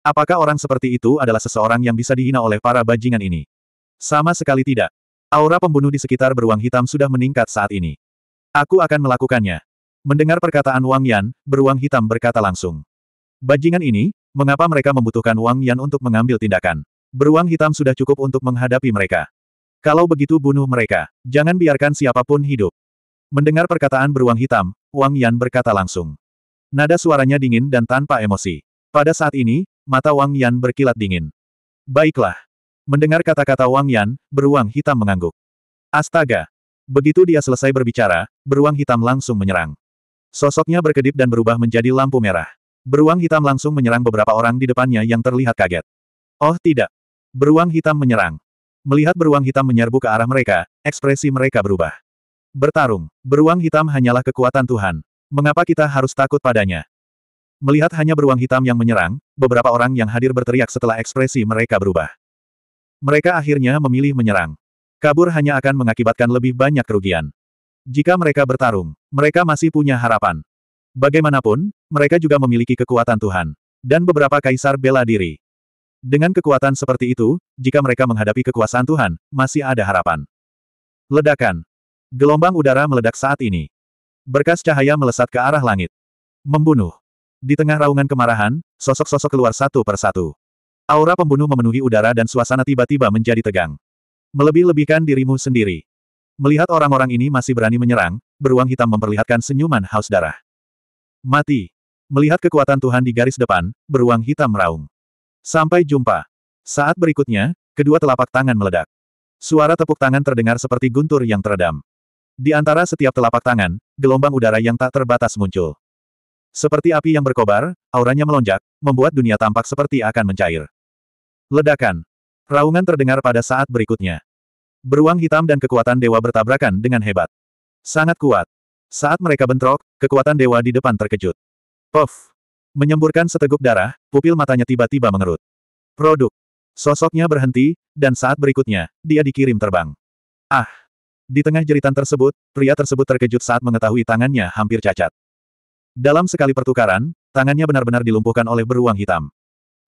Apakah orang seperti itu adalah seseorang yang bisa dihina oleh para bajingan ini? Sama sekali tidak. Aura pembunuh di sekitar beruang hitam sudah meningkat saat ini. Aku akan melakukannya. Mendengar perkataan Wang Yan, beruang hitam berkata langsung. Bajingan ini, mengapa mereka membutuhkan Wang Yan untuk mengambil tindakan? Beruang hitam sudah cukup untuk menghadapi mereka. Kalau begitu bunuh mereka, jangan biarkan siapapun hidup. Mendengar perkataan beruang hitam, Wang Yan berkata langsung. Nada suaranya dingin dan tanpa emosi. Pada saat ini, mata Wang Yan berkilat dingin. Baiklah. Mendengar kata-kata Wang Yan, beruang hitam mengangguk. Astaga! Begitu dia selesai berbicara, beruang hitam langsung menyerang. Sosoknya berkedip dan berubah menjadi lampu merah. Beruang hitam langsung menyerang beberapa orang di depannya yang terlihat kaget. Oh tidak! Beruang hitam menyerang. Melihat beruang hitam menyerbu ke arah mereka, ekspresi mereka berubah. Bertarung, beruang hitam hanyalah kekuatan Tuhan. Mengapa kita harus takut padanya? Melihat hanya beruang hitam yang menyerang, beberapa orang yang hadir berteriak setelah ekspresi mereka berubah. Mereka akhirnya memilih menyerang. Kabur hanya akan mengakibatkan lebih banyak kerugian. Jika mereka bertarung, mereka masih punya harapan. Bagaimanapun, mereka juga memiliki kekuatan Tuhan. Dan beberapa kaisar bela diri. Dengan kekuatan seperti itu, jika mereka menghadapi kekuasaan Tuhan, masih ada harapan. Ledakan. Gelombang udara meledak saat ini. Berkas cahaya melesat ke arah langit. Membunuh. Di tengah raungan kemarahan, sosok-sosok keluar satu per satu. Aura pembunuh memenuhi udara dan suasana tiba-tiba menjadi tegang. Melebih-lebihkan dirimu sendiri. Melihat orang-orang ini masih berani menyerang, beruang hitam memperlihatkan senyuman haus darah. Mati. Melihat kekuatan Tuhan di garis depan, beruang hitam meraung. Sampai jumpa. Saat berikutnya, kedua telapak tangan meledak. Suara tepuk tangan terdengar seperti guntur yang teredam. Di antara setiap telapak tangan, gelombang udara yang tak terbatas muncul. Seperti api yang berkobar, auranya melonjak, membuat dunia tampak seperti akan mencair. Ledakan. Raungan terdengar pada saat berikutnya. Beruang hitam dan kekuatan dewa bertabrakan dengan hebat. Sangat kuat. Saat mereka bentrok, kekuatan dewa di depan terkejut. Puff! Menyemburkan seteguk darah, pupil matanya tiba-tiba mengerut. Produk. Sosoknya berhenti, dan saat berikutnya, dia dikirim terbang. Ah! Di tengah jeritan tersebut, pria tersebut terkejut saat mengetahui tangannya hampir cacat. Dalam sekali pertukaran, tangannya benar-benar dilumpuhkan oleh beruang hitam.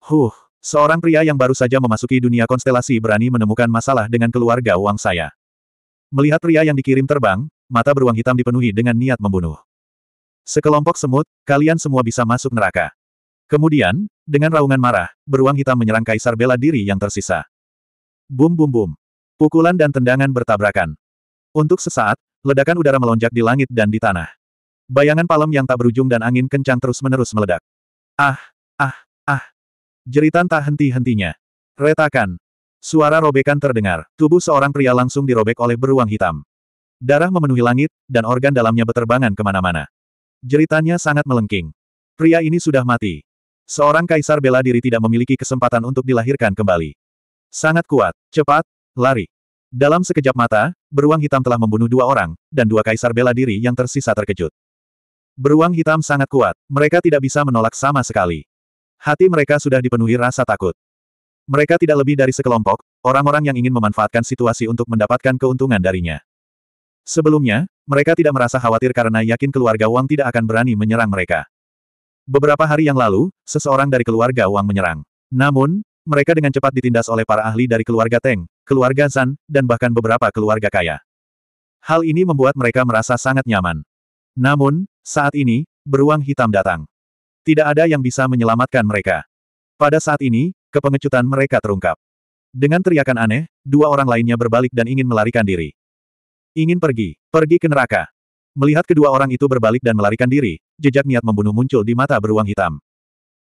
Huh, seorang pria yang baru saja memasuki dunia konstelasi berani menemukan masalah dengan keluarga uang saya. Melihat pria yang dikirim terbang, mata beruang hitam dipenuhi dengan niat membunuh. Sekelompok semut, kalian semua bisa masuk neraka. Kemudian, dengan raungan marah, beruang hitam menyerang kaisar bela diri yang tersisa. Bum bum bum. Pukulan dan tendangan bertabrakan. Untuk sesaat, ledakan udara melonjak di langit dan di tanah. Bayangan palem yang tak berujung dan angin kencang terus-menerus meledak. Ah, ah, ah. Jeritan tak henti-hentinya. Retakan. Suara robekan terdengar. Tubuh seorang pria langsung dirobek oleh beruang hitam. Darah memenuhi langit, dan organ dalamnya beterbangan kemana-mana. Jeritannya sangat melengking. Pria ini sudah mati. Seorang kaisar bela diri tidak memiliki kesempatan untuk dilahirkan kembali. Sangat kuat, cepat, lari. Dalam sekejap mata, beruang hitam telah membunuh dua orang, dan dua kaisar bela diri yang tersisa terkejut. Beruang hitam sangat kuat, mereka tidak bisa menolak sama sekali. Hati mereka sudah dipenuhi rasa takut. Mereka tidak lebih dari sekelompok, orang-orang yang ingin memanfaatkan situasi untuk mendapatkan keuntungan darinya. Sebelumnya, mereka tidak merasa khawatir karena yakin keluarga Wang tidak akan berani menyerang mereka. Beberapa hari yang lalu, seseorang dari keluarga Wang menyerang. Namun, mereka dengan cepat ditindas oleh para ahli dari keluarga Teng, keluarga Zan, dan bahkan beberapa keluarga kaya. Hal ini membuat mereka merasa sangat nyaman. Namun, saat ini, beruang hitam datang. Tidak ada yang bisa menyelamatkan mereka. Pada saat ini, kepengecutan mereka terungkap. Dengan teriakan aneh, dua orang lainnya berbalik dan ingin melarikan diri. Ingin pergi, pergi ke neraka. Melihat kedua orang itu berbalik dan melarikan diri, jejak niat membunuh muncul di mata beruang hitam.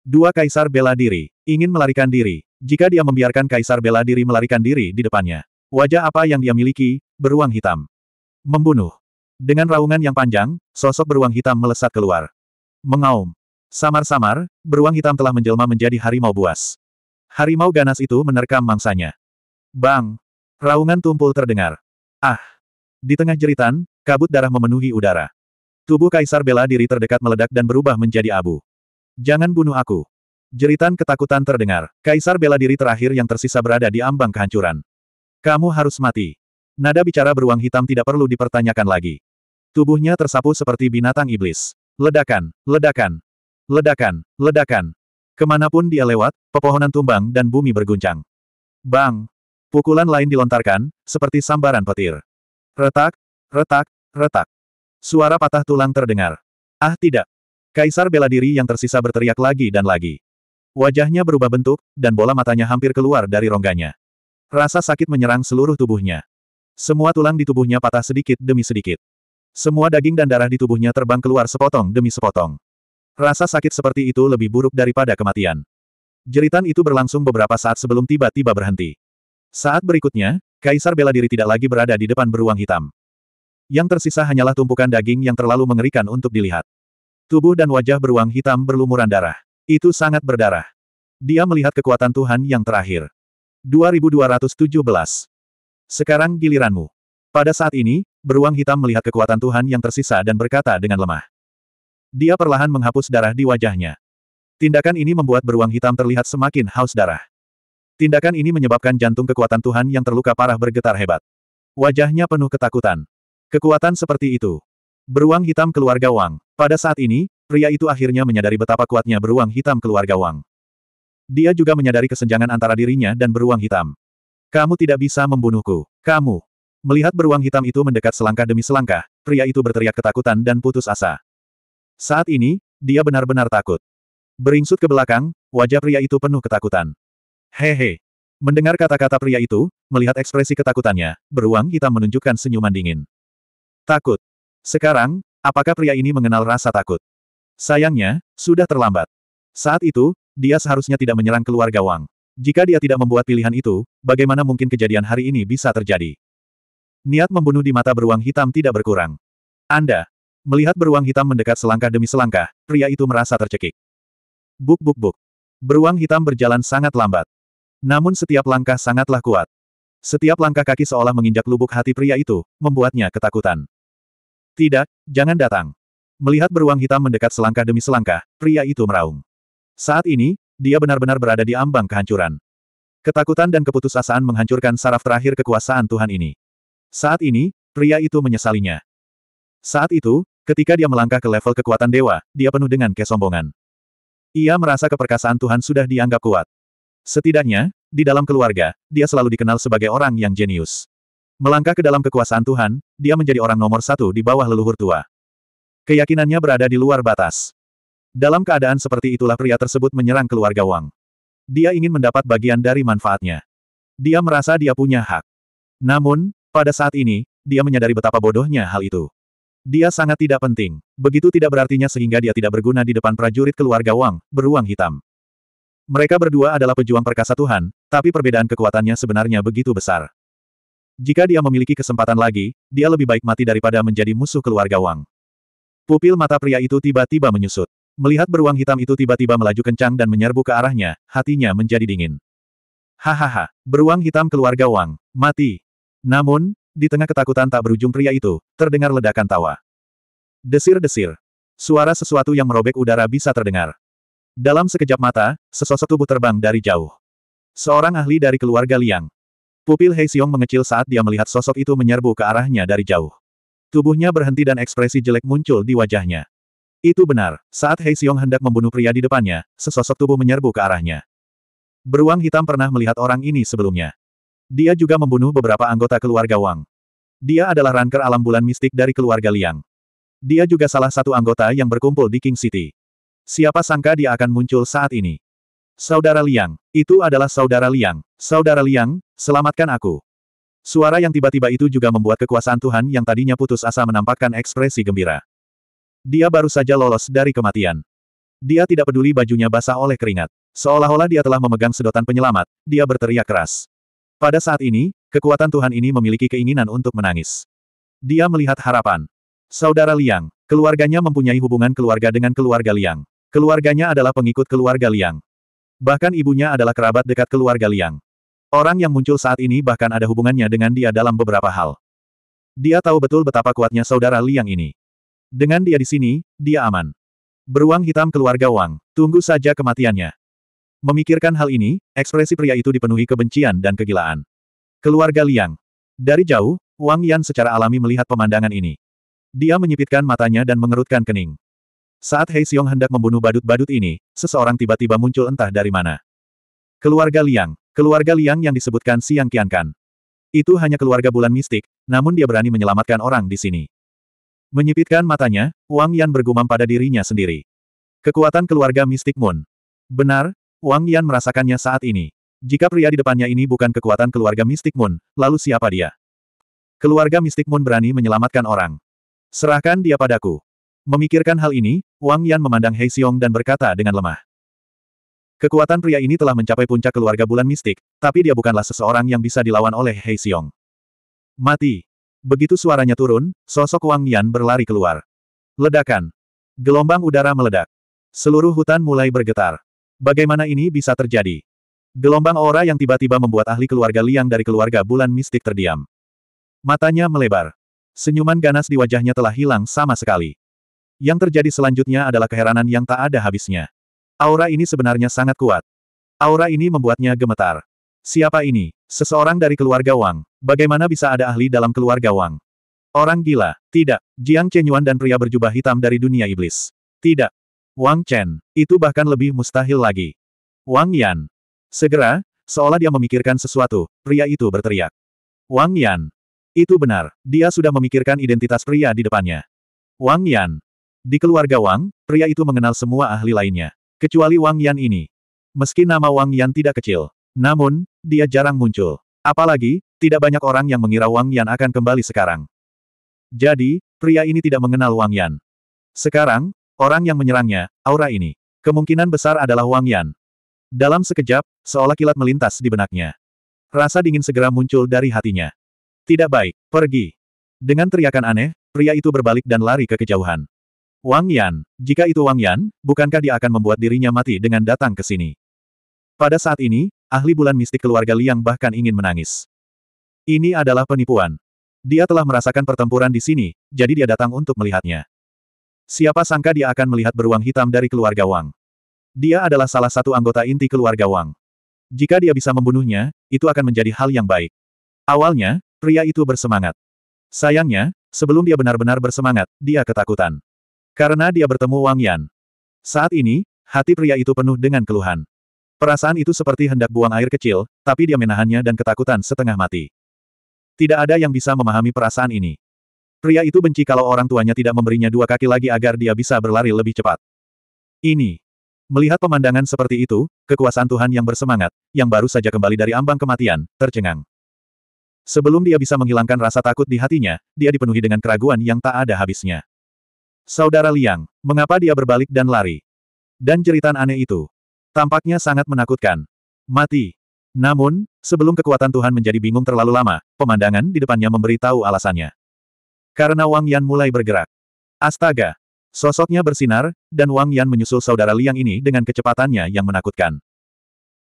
Dua kaisar bela diri, ingin melarikan diri. Jika dia membiarkan kaisar bela diri melarikan diri di depannya, wajah apa yang dia miliki, beruang hitam. Membunuh. Dengan raungan yang panjang, sosok beruang hitam melesat keluar. Mengaum. Samar-samar, beruang hitam telah menjelma menjadi harimau buas. Harimau ganas itu menerkam mangsanya. Bang! Raungan tumpul terdengar. Ah! Di tengah jeritan, kabut darah memenuhi udara. Tubuh Kaisar bela diri terdekat meledak dan berubah menjadi abu. Jangan bunuh aku. Jeritan ketakutan terdengar. Kaisar bela diri terakhir yang tersisa berada di ambang kehancuran. Kamu harus mati. Nada bicara beruang hitam tidak perlu dipertanyakan lagi. Tubuhnya tersapu seperti binatang iblis. Ledakan, ledakan, ledakan, ledakan. Kemanapun dia lewat, pepohonan tumbang dan bumi berguncang. Bang! Pukulan lain dilontarkan, seperti sambaran petir. Retak, retak, retak. Suara patah tulang terdengar. Ah tidak. Kaisar bela diri yang tersisa berteriak lagi dan lagi. Wajahnya berubah bentuk, dan bola matanya hampir keluar dari rongganya. Rasa sakit menyerang seluruh tubuhnya. Semua tulang di tubuhnya patah sedikit demi sedikit. Semua daging dan darah di tubuhnya terbang keluar sepotong demi sepotong. Rasa sakit seperti itu lebih buruk daripada kematian. Jeritan itu berlangsung beberapa saat sebelum tiba-tiba berhenti. Saat berikutnya, Kaisar bela diri tidak lagi berada di depan beruang hitam. Yang tersisa hanyalah tumpukan daging yang terlalu mengerikan untuk dilihat. Tubuh dan wajah beruang hitam berlumuran darah. Itu sangat berdarah. Dia melihat kekuatan Tuhan yang terakhir. 2217. Sekarang giliranmu. Pada saat ini, beruang hitam melihat kekuatan Tuhan yang tersisa dan berkata dengan lemah. Dia perlahan menghapus darah di wajahnya. Tindakan ini membuat beruang hitam terlihat semakin haus darah. Tindakan ini menyebabkan jantung kekuatan Tuhan yang terluka parah bergetar hebat. Wajahnya penuh ketakutan. Kekuatan seperti itu. Beruang hitam keluarga Wang. Pada saat ini, pria itu akhirnya menyadari betapa kuatnya beruang hitam keluarga Wang. Dia juga menyadari kesenjangan antara dirinya dan beruang hitam. Kamu tidak bisa membunuhku. Kamu. Melihat beruang hitam itu mendekat selangkah demi selangkah, pria itu berteriak ketakutan dan putus asa. Saat ini, dia benar-benar takut. Beringsut ke belakang, wajah pria itu penuh ketakutan. Hehe. Mendengar kata-kata pria itu, melihat ekspresi ketakutannya, beruang hitam menunjukkan senyuman dingin. Takut. Sekarang, apakah pria ini mengenal rasa takut? Sayangnya, sudah terlambat. Saat itu, dia seharusnya tidak menyerang keluarga Wang. Jika dia tidak membuat pilihan itu, bagaimana mungkin kejadian hari ini bisa terjadi? Niat membunuh di mata beruang hitam tidak berkurang. Anda, melihat beruang hitam mendekat selangkah demi selangkah, pria itu merasa tercekik. Buk buk buk. Beruang hitam berjalan sangat lambat. Namun setiap langkah sangatlah kuat. Setiap langkah kaki seolah menginjak lubuk hati pria itu, membuatnya ketakutan. Tidak, jangan datang. Melihat beruang hitam mendekat selangkah demi selangkah, pria itu meraung. Saat ini, dia benar-benar berada di ambang kehancuran. Ketakutan dan keputusasaan menghancurkan saraf terakhir kekuasaan Tuhan ini. Saat ini, pria itu menyesalinya. Saat itu, ketika dia melangkah ke level kekuatan dewa, dia penuh dengan kesombongan. Ia merasa keperkasaan Tuhan sudah dianggap kuat. Setidaknya, di dalam keluarga, dia selalu dikenal sebagai orang yang jenius. Melangkah ke dalam kekuasaan Tuhan, dia menjadi orang nomor satu di bawah leluhur tua. Keyakinannya berada di luar batas. Dalam keadaan seperti itulah pria tersebut menyerang keluarga Wang. Dia ingin mendapat bagian dari manfaatnya. Dia merasa dia punya hak. Namun, pada saat ini, dia menyadari betapa bodohnya hal itu. Dia sangat tidak penting. Begitu tidak berartinya sehingga dia tidak berguna di depan prajurit keluarga Wang, beruang hitam. Mereka berdua adalah pejuang perkasa Tuhan, tapi perbedaan kekuatannya sebenarnya begitu besar. Jika dia memiliki kesempatan lagi, dia lebih baik mati daripada menjadi musuh keluarga Wang. Pupil mata pria itu tiba-tiba menyusut. Melihat beruang hitam itu tiba-tiba melaju kencang dan menyerbu ke arahnya, hatinya menjadi dingin. Hahaha, beruang hitam keluarga Wang, mati. Namun, di tengah ketakutan tak berujung pria itu, terdengar ledakan tawa. Desir-desir. Suara sesuatu yang merobek udara bisa terdengar. Dalam sekejap mata, sesosok tubuh terbang dari jauh. Seorang ahli dari keluarga Liang. Pupil Hei Xiong mengecil saat dia melihat sosok itu menyerbu ke arahnya dari jauh. Tubuhnya berhenti dan ekspresi jelek muncul di wajahnya. Itu benar, saat Hei Xiong hendak membunuh pria di depannya, sesosok tubuh menyerbu ke arahnya. Beruang hitam pernah melihat orang ini sebelumnya. Dia juga membunuh beberapa anggota keluarga Wang. Dia adalah ranker alam bulan mistik dari keluarga Liang. Dia juga salah satu anggota yang berkumpul di King City. Siapa sangka dia akan muncul saat ini. Saudara Liang, itu adalah Saudara Liang. Saudara Liang, selamatkan aku. Suara yang tiba-tiba itu juga membuat kekuasaan Tuhan yang tadinya putus asa menampakkan ekspresi gembira. Dia baru saja lolos dari kematian. Dia tidak peduli bajunya basah oleh keringat. Seolah-olah dia telah memegang sedotan penyelamat, dia berteriak keras. Pada saat ini, kekuatan Tuhan ini memiliki keinginan untuk menangis. Dia melihat harapan. Saudara Liang, keluarganya mempunyai hubungan keluarga dengan keluarga Liang. Keluarganya adalah pengikut keluarga Liang. Bahkan ibunya adalah kerabat dekat keluarga Liang. Orang yang muncul saat ini bahkan ada hubungannya dengan dia dalam beberapa hal. Dia tahu betul betapa kuatnya saudara Liang ini. Dengan dia di sini, dia aman. Beruang hitam keluarga Wang, tunggu saja kematiannya. Memikirkan hal ini, ekspresi pria itu dipenuhi kebencian dan kegilaan. Keluarga Liang. Dari jauh, Wang Yan secara alami melihat pemandangan ini. Dia menyipitkan matanya dan mengerutkan kening. Saat Hei Xiong hendak membunuh badut-badut ini, seseorang tiba-tiba muncul entah dari mana. Keluarga Liang, keluarga Liang yang disebutkan Siang Kian Kan, Itu hanya keluarga bulan mistik, namun dia berani menyelamatkan orang di sini. Menyipitkan matanya, Wang Yan bergumam pada dirinya sendiri. Kekuatan keluarga mistik Moon. Benar, Wang Yan merasakannya saat ini. Jika pria di depannya ini bukan kekuatan keluarga mistik Moon, lalu siapa dia? Keluarga mistik Moon berani menyelamatkan orang. Serahkan dia padaku. Memikirkan hal ini, Wang Yan memandang Hei Xiong dan berkata dengan lemah. Kekuatan pria ini telah mencapai puncak keluarga bulan mistik, tapi dia bukanlah seseorang yang bisa dilawan oleh Hei Xiong. Mati. Begitu suaranya turun, sosok Wang Yan berlari keluar. Ledakan. Gelombang udara meledak. Seluruh hutan mulai bergetar. Bagaimana ini bisa terjadi? Gelombang aura yang tiba-tiba membuat ahli keluarga Liang dari keluarga bulan mistik terdiam. Matanya melebar. Senyuman ganas di wajahnya telah hilang sama sekali. Yang terjadi selanjutnya adalah keheranan yang tak ada habisnya. Aura ini sebenarnya sangat kuat. Aura ini membuatnya gemetar. Siapa ini? Seseorang dari keluarga Wang. Bagaimana bisa ada ahli dalam keluarga Wang? Orang gila. Tidak. Jiang Chenyuan dan pria berjubah hitam dari dunia iblis. Tidak. Wang Chen. Itu bahkan lebih mustahil lagi. Wang Yan. Segera, seolah dia memikirkan sesuatu, pria itu berteriak. Wang Yan. Itu benar. Dia sudah memikirkan identitas pria di depannya. Wang Yan. Di keluarga Wang, pria itu mengenal semua ahli lainnya. Kecuali Wang Yan ini. Meski nama Wang Yan tidak kecil. Namun, dia jarang muncul. Apalagi, tidak banyak orang yang mengira Wang Yan akan kembali sekarang. Jadi, pria ini tidak mengenal Wang Yan. Sekarang, orang yang menyerangnya, aura ini. Kemungkinan besar adalah Wang Yan. Dalam sekejap, seolah kilat melintas di benaknya. Rasa dingin segera muncul dari hatinya. Tidak baik, pergi. Dengan teriakan aneh, pria itu berbalik dan lari ke kejauhan. Wang Yan, jika itu Wang Yan, bukankah dia akan membuat dirinya mati dengan datang ke sini? Pada saat ini, ahli bulan mistik keluarga Liang bahkan ingin menangis. Ini adalah penipuan. Dia telah merasakan pertempuran di sini, jadi dia datang untuk melihatnya. Siapa sangka dia akan melihat beruang hitam dari keluarga Wang. Dia adalah salah satu anggota inti keluarga Wang. Jika dia bisa membunuhnya, itu akan menjadi hal yang baik. Awalnya, pria itu bersemangat. Sayangnya, sebelum dia benar-benar bersemangat, dia ketakutan. Karena dia bertemu Wang Yan. Saat ini, hati pria itu penuh dengan keluhan. Perasaan itu seperti hendak buang air kecil, tapi dia menahannya dan ketakutan setengah mati. Tidak ada yang bisa memahami perasaan ini. Pria itu benci kalau orang tuanya tidak memberinya dua kaki lagi agar dia bisa berlari lebih cepat. Ini. Melihat pemandangan seperti itu, kekuasaan Tuhan yang bersemangat, yang baru saja kembali dari ambang kematian, tercengang. Sebelum dia bisa menghilangkan rasa takut di hatinya, dia dipenuhi dengan keraguan yang tak ada habisnya. Saudara Liang, mengapa dia berbalik dan lari? Dan jeritan aneh itu. Tampaknya sangat menakutkan. Mati. Namun, sebelum kekuatan Tuhan menjadi bingung terlalu lama, pemandangan di depannya memberi tahu alasannya. Karena Wang Yan mulai bergerak. Astaga! Sosoknya bersinar, dan Wang Yan menyusul saudara Liang ini dengan kecepatannya yang menakutkan.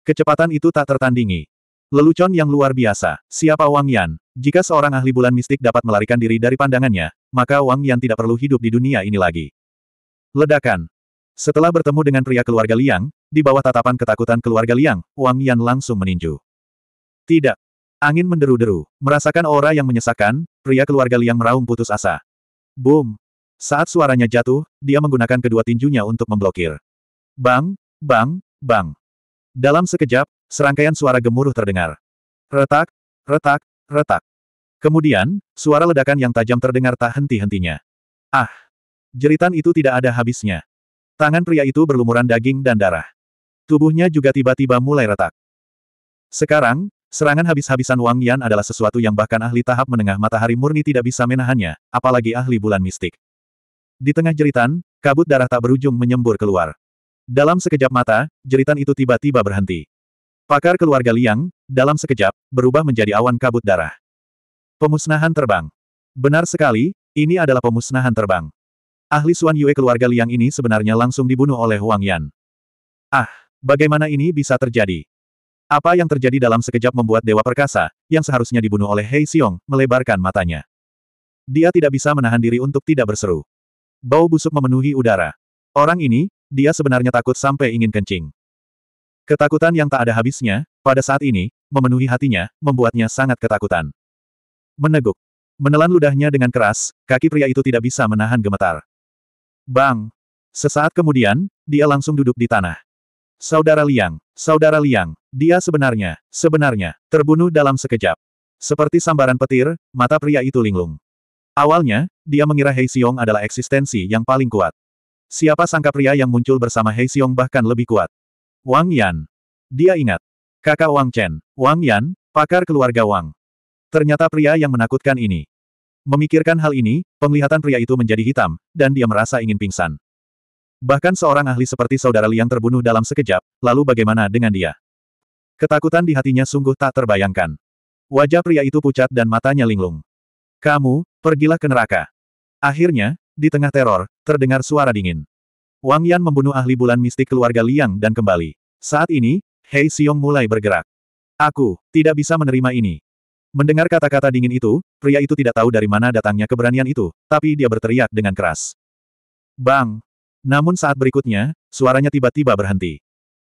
Kecepatan itu tak tertandingi. Lelucon yang luar biasa, siapa Wang Yan? Jika seorang ahli bulan mistik dapat melarikan diri dari pandangannya, maka Wang Yan tidak perlu hidup di dunia ini lagi. Ledakan. Setelah bertemu dengan pria keluarga Liang, di bawah tatapan ketakutan keluarga Liang, Wang Yan langsung meninju. Tidak. Angin menderu-deru, merasakan aura yang menyesakkan, pria keluarga Liang meraung putus asa. Boom. Saat suaranya jatuh, dia menggunakan kedua tinjunya untuk memblokir. Bang, bang, bang. Dalam sekejap, serangkaian suara gemuruh terdengar. Retak, retak, retak. Kemudian, suara ledakan yang tajam terdengar tak henti-hentinya. Ah! Jeritan itu tidak ada habisnya. Tangan pria itu berlumuran daging dan darah. Tubuhnya juga tiba-tiba mulai retak. Sekarang, serangan habis-habisan Wang Yan adalah sesuatu yang bahkan ahli tahap menengah matahari murni tidak bisa menahannya, apalagi ahli bulan mistik. Di tengah jeritan, kabut darah tak berujung menyembur keluar. Dalam sekejap mata, jeritan itu tiba-tiba berhenti. Pakar keluarga Liang, dalam sekejap, berubah menjadi awan kabut darah. Pemusnahan terbang. Benar sekali, ini adalah pemusnahan terbang. Ahli Suan Yue keluarga Liang ini sebenarnya langsung dibunuh oleh Huang Yan. Ah, bagaimana ini bisa terjadi? Apa yang terjadi dalam sekejap membuat Dewa Perkasa, yang seharusnya dibunuh oleh Hei Xiong, melebarkan matanya. Dia tidak bisa menahan diri untuk tidak berseru. Bau busuk memenuhi udara. Orang ini, dia sebenarnya takut sampai ingin kencing. Ketakutan yang tak ada habisnya, pada saat ini, memenuhi hatinya, membuatnya sangat ketakutan. Meneguk. Menelan ludahnya dengan keras, kaki pria itu tidak bisa menahan gemetar. Bang! Sesaat kemudian, dia langsung duduk di tanah. Saudara Liang, Saudara Liang, dia sebenarnya, sebenarnya, terbunuh dalam sekejap. Seperti sambaran petir, mata pria itu linglung. Awalnya, dia mengira Hei Xiong adalah eksistensi yang paling kuat. Siapa sangka pria yang muncul bersama Hei Xiong bahkan lebih kuat. Wang Yan. Dia ingat. Kakak Wang Chen. Wang Yan, pakar keluarga Wang. Ternyata pria yang menakutkan ini. Memikirkan hal ini, penglihatan pria itu menjadi hitam, dan dia merasa ingin pingsan. Bahkan seorang ahli seperti saudara Liang terbunuh dalam sekejap, lalu bagaimana dengan dia? Ketakutan di hatinya sungguh tak terbayangkan. Wajah pria itu pucat dan matanya linglung. Kamu, pergilah ke neraka. Akhirnya, di tengah teror, terdengar suara dingin. Wang Yan membunuh ahli bulan mistik keluarga Liang dan kembali. Saat ini, Hei Xiong mulai bergerak. Aku, tidak bisa menerima ini. Mendengar kata-kata dingin itu, pria itu tidak tahu dari mana datangnya keberanian itu, tapi dia berteriak dengan keras. Bang! Namun saat berikutnya, suaranya tiba-tiba berhenti.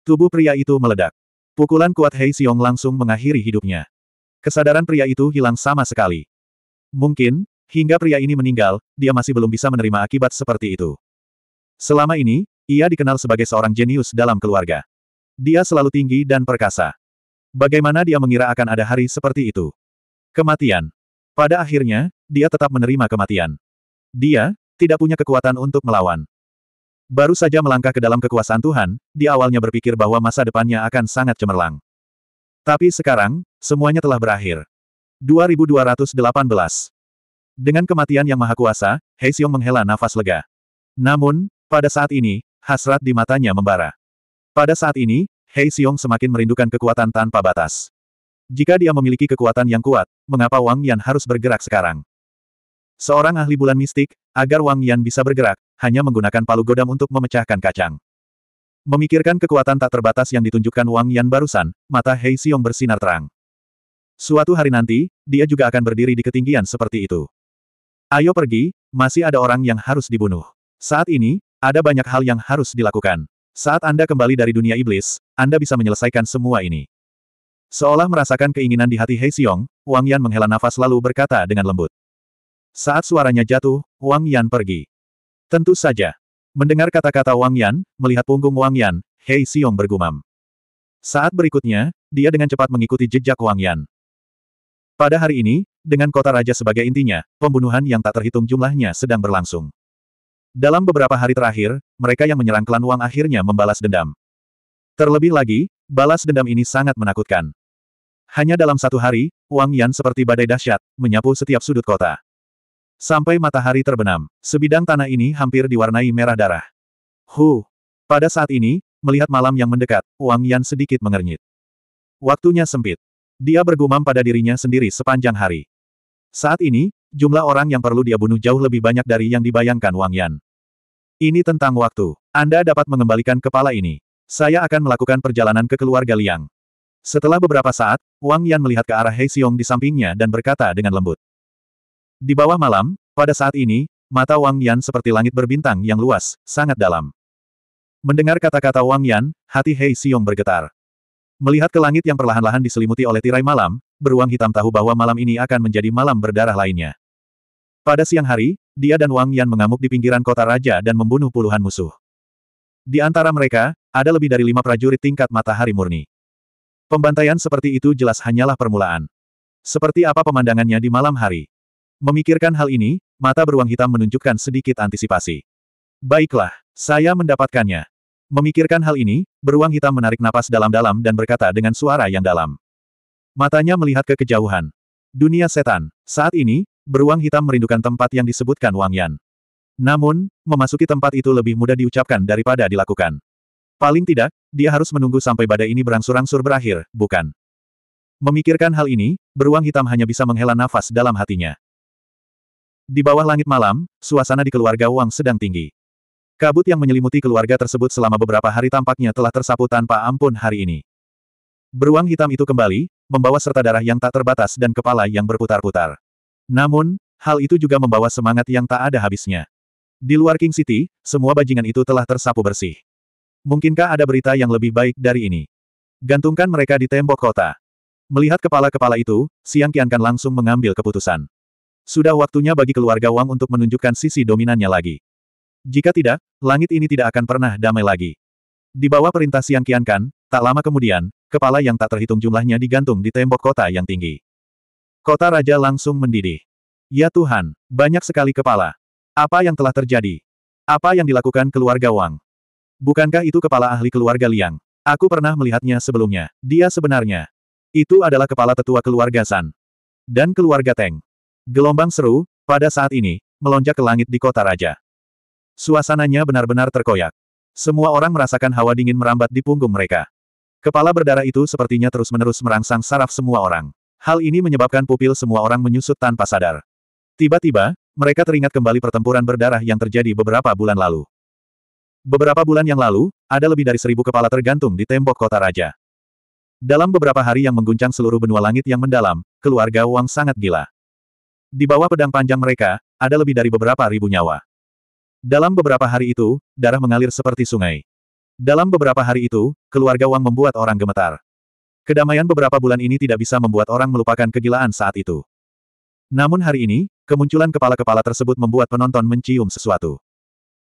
Tubuh pria itu meledak. Pukulan kuat Hei Xiong langsung mengakhiri hidupnya. Kesadaran pria itu hilang sama sekali. Mungkin, Hingga pria ini meninggal, dia masih belum bisa menerima akibat seperti itu. Selama ini, ia dikenal sebagai seorang jenius dalam keluarga. Dia selalu tinggi dan perkasa. Bagaimana dia mengira akan ada hari seperti itu? Kematian. Pada akhirnya, dia tetap menerima kematian. Dia, tidak punya kekuatan untuk melawan. Baru saja melangkah ke dalam kekuasaan Tuhan, dia awalnya berpikir bahwa masa depannya akan sangat cemerlang. Tapi sekarang, semuanya telah berakhir. 2218 dengan kematian yang maha kuasa, Xiong menghela nafas lega. Namun, pada saat ini, hasrat di matanya membara. Pada saat ini, Hei Xiong semakin merindukan kekuatan tanpa batas. Jika dia memiliki kekuatan yang kuat, mengapa Wang Yan harus bergerak sekarang? Seorang ahli bulan mistik, agar Wang Yan bisa bergerak, hanya menggunakan palu godam untuk memecahkan kacang. Memikirkan kekuatan tak terbatas yang ditunjukkan Wang Yan barusan, mata Hei Xiong bersinar terang. Suatu hari nanti, dia juga akan berdiri di ketinggian seperti itu. Ayo pergi, masih ada orang yang harus dibunuh. Saat ini, ada banyak hal yang harus dilakukan. Saat Anda kembali dari dunia iblis, Anda bisa menyelesaikan semua ini. Seolah merasakan keinginan di hati Hei Xiong, Wang Yan menghela nafas lalu berkata dengan lembut. Saat suaranya jatuh, Wang Yan pergi. Tentu saja. Mendengar kata-kata Wang Yan, melihat punggung Wang Yan, Hei Xiong bergumam. Saat berikutnya, dia dengan cepat mengikuti jejak Wang Yan. Pada hari ini, dengan kota raja sebagai intinya, pembunuhan yang tak terhitung jumlahnya sedang berlangsung. Dalam beberapa hari terakhir, mereka yang menyerang klan Wang akhirnya membalas dendam. Terlebih lagi, balas dendam ini sangat menakutkan. Hanya dalam satu hari, Wang Yan seperti badai dahsyat, menyapu setiap sudut kota. Sampai matahari terbenam, sebidang tanah ini hampir diwarnai merah darah. Hu! Pada saat ini, melihat malam yang mendekat, Wang Yan sedikit mengernyit. Waktunya sempit. Dia bergumam pada dirinya sendiri sepanjang hari. Saat ini, jumlah orang yang perlu dia bunuh jauh lebih banyak dari yang dibayangkan Wang Yan. Ini tentang waktu. Anda dapat mengembalikan kepala ini. Saya akan melakukan perjalanan ke keluarga Liang. Setelah beberapa saat, Wang Yan melihat ke arah Hei Xiong di sampingnya dan berkata dengan lembut. Di bawah malam, pada saat ini, mata Wang Yan seperti langit berbintang yang luas, sangat dalam. Mendengar kata-kata Wang Yan, hati Hei Xiong bergetar. Melihat ke langit yang perlahan-lahan diselimuti oleh tirai malam, beruang hitam tahu bahwa malam ini akan menjadi malam berdarah lainnya. Pada siang hari, dia dan Wang Yan mengamuk di pinggiran kota raja dan membunuh puluhan musuh. Di antara mereka, ada lebih dari lima prajurit tingkat matahari murni. Pembantaian seperti itu jelas hanyalah permulaan. Seperti apa pemandangannya di malam hari. Memikirkan hal ini, mata beruang hitam menunjukkan sedikit antisipasi. Baiklah, saya mendapatkannya. Memikirkan hal ini, beruang hitam menarik napas dalam-dalam dan berkata dengan suara yang dalam. Matanya melihat ke kejauhan. Dunia setan. Saat ini, beruang hitam merindukan tempat yang disebutkan Wang Yan. Namun, memasuki tempat itu lebih mudah diucapkan daripada dilakukan. Paling tidak, dia harus menunggu sampai badai ini berangsur-angsur berakhir, bukan? Memikirkan hal ini, beruang hitam hanya bisa menghela nafas dalam hatinya. Di bawah langit malam, suasana di keluarga Wang sedang tinggi. Kabut yang menyelimuti keluarga tersebut selama beberapa hari tampaknya telah tersapu tanpa ampun hari ini. Beruang hitam itu kembali, membawa serta darah yang tak terbatas dan kepala yang berputar-putar. Namun, hal itu juga membawa semangat yang tak ada habisnya. Di luar King City, semua bajingan itu telah tersapu bersih. Mungkinkah ada berita yang lebih baik dari ini? Gantungkan mereka di tembok kota. Melihat kepala-kepala itu, Siang kan langsung mengambil keputusan. Sudah waktunya bagi keluarga Wang untuk menunjukkan sisi dominannya lagi. Jika tidak, langit ini tidak akan pernah damai lagi. Di bawah perintah Siang Kiankan, tak lama kemudian, kepala yang tak terhitung jumlahnya digantung di tembok kota yang tinggi. Kota Raja langsung mendidih. Ya Tuhan, banyak sekali kepala. Apa yang telah terjadi? Apa yang dilakukan keluarga Wang? Bukankah itu kepala ahli keluarga Liang? Aku pernah melihatnya sebelumnya. Dia sebenarnya. Itu adalah kepala tetua keluarga San. Dan keluarga Teng. Gelombang seru, pada saat ini, melonjak ke langit di kota raja. Suasananya benar-benar terkoyak. Semua orang merasakan hawa dingin merambat di punggung mereka. Kepala berdarah itu sepertinya terus-menerus merangsang saraf semua orang. Hal ini menyebabkan pupil semua orang menyusut tanpa sadar. Tiba-tiba, mereka teringat kembali pertempuran berdarah yang terjadi beberapa bulan lalu. Beberapa bulan yang lalu, ada lebih dari seribu kepala tergantung di tembok kota raja. Dalam beberapa hari yang mengguncang seluruh benua langit yang mendalam, keluarga Wang sangat gila. Di bawah pedang panjang mereka, ada lebih dari beberapa ribu nyawa. Dalam beberapa hari itu, darah mengalir seperti sungai. Dalam beberapa hari itu, keluarga Wang membuat orang gemetar. Kedamaian beberapa bulan ini tidak bisa membuat orang melupakan kegilaan saat itu. Namun hari ini, kemunculan kepala-kepala tersebut membuat penonton mencium sesuatu.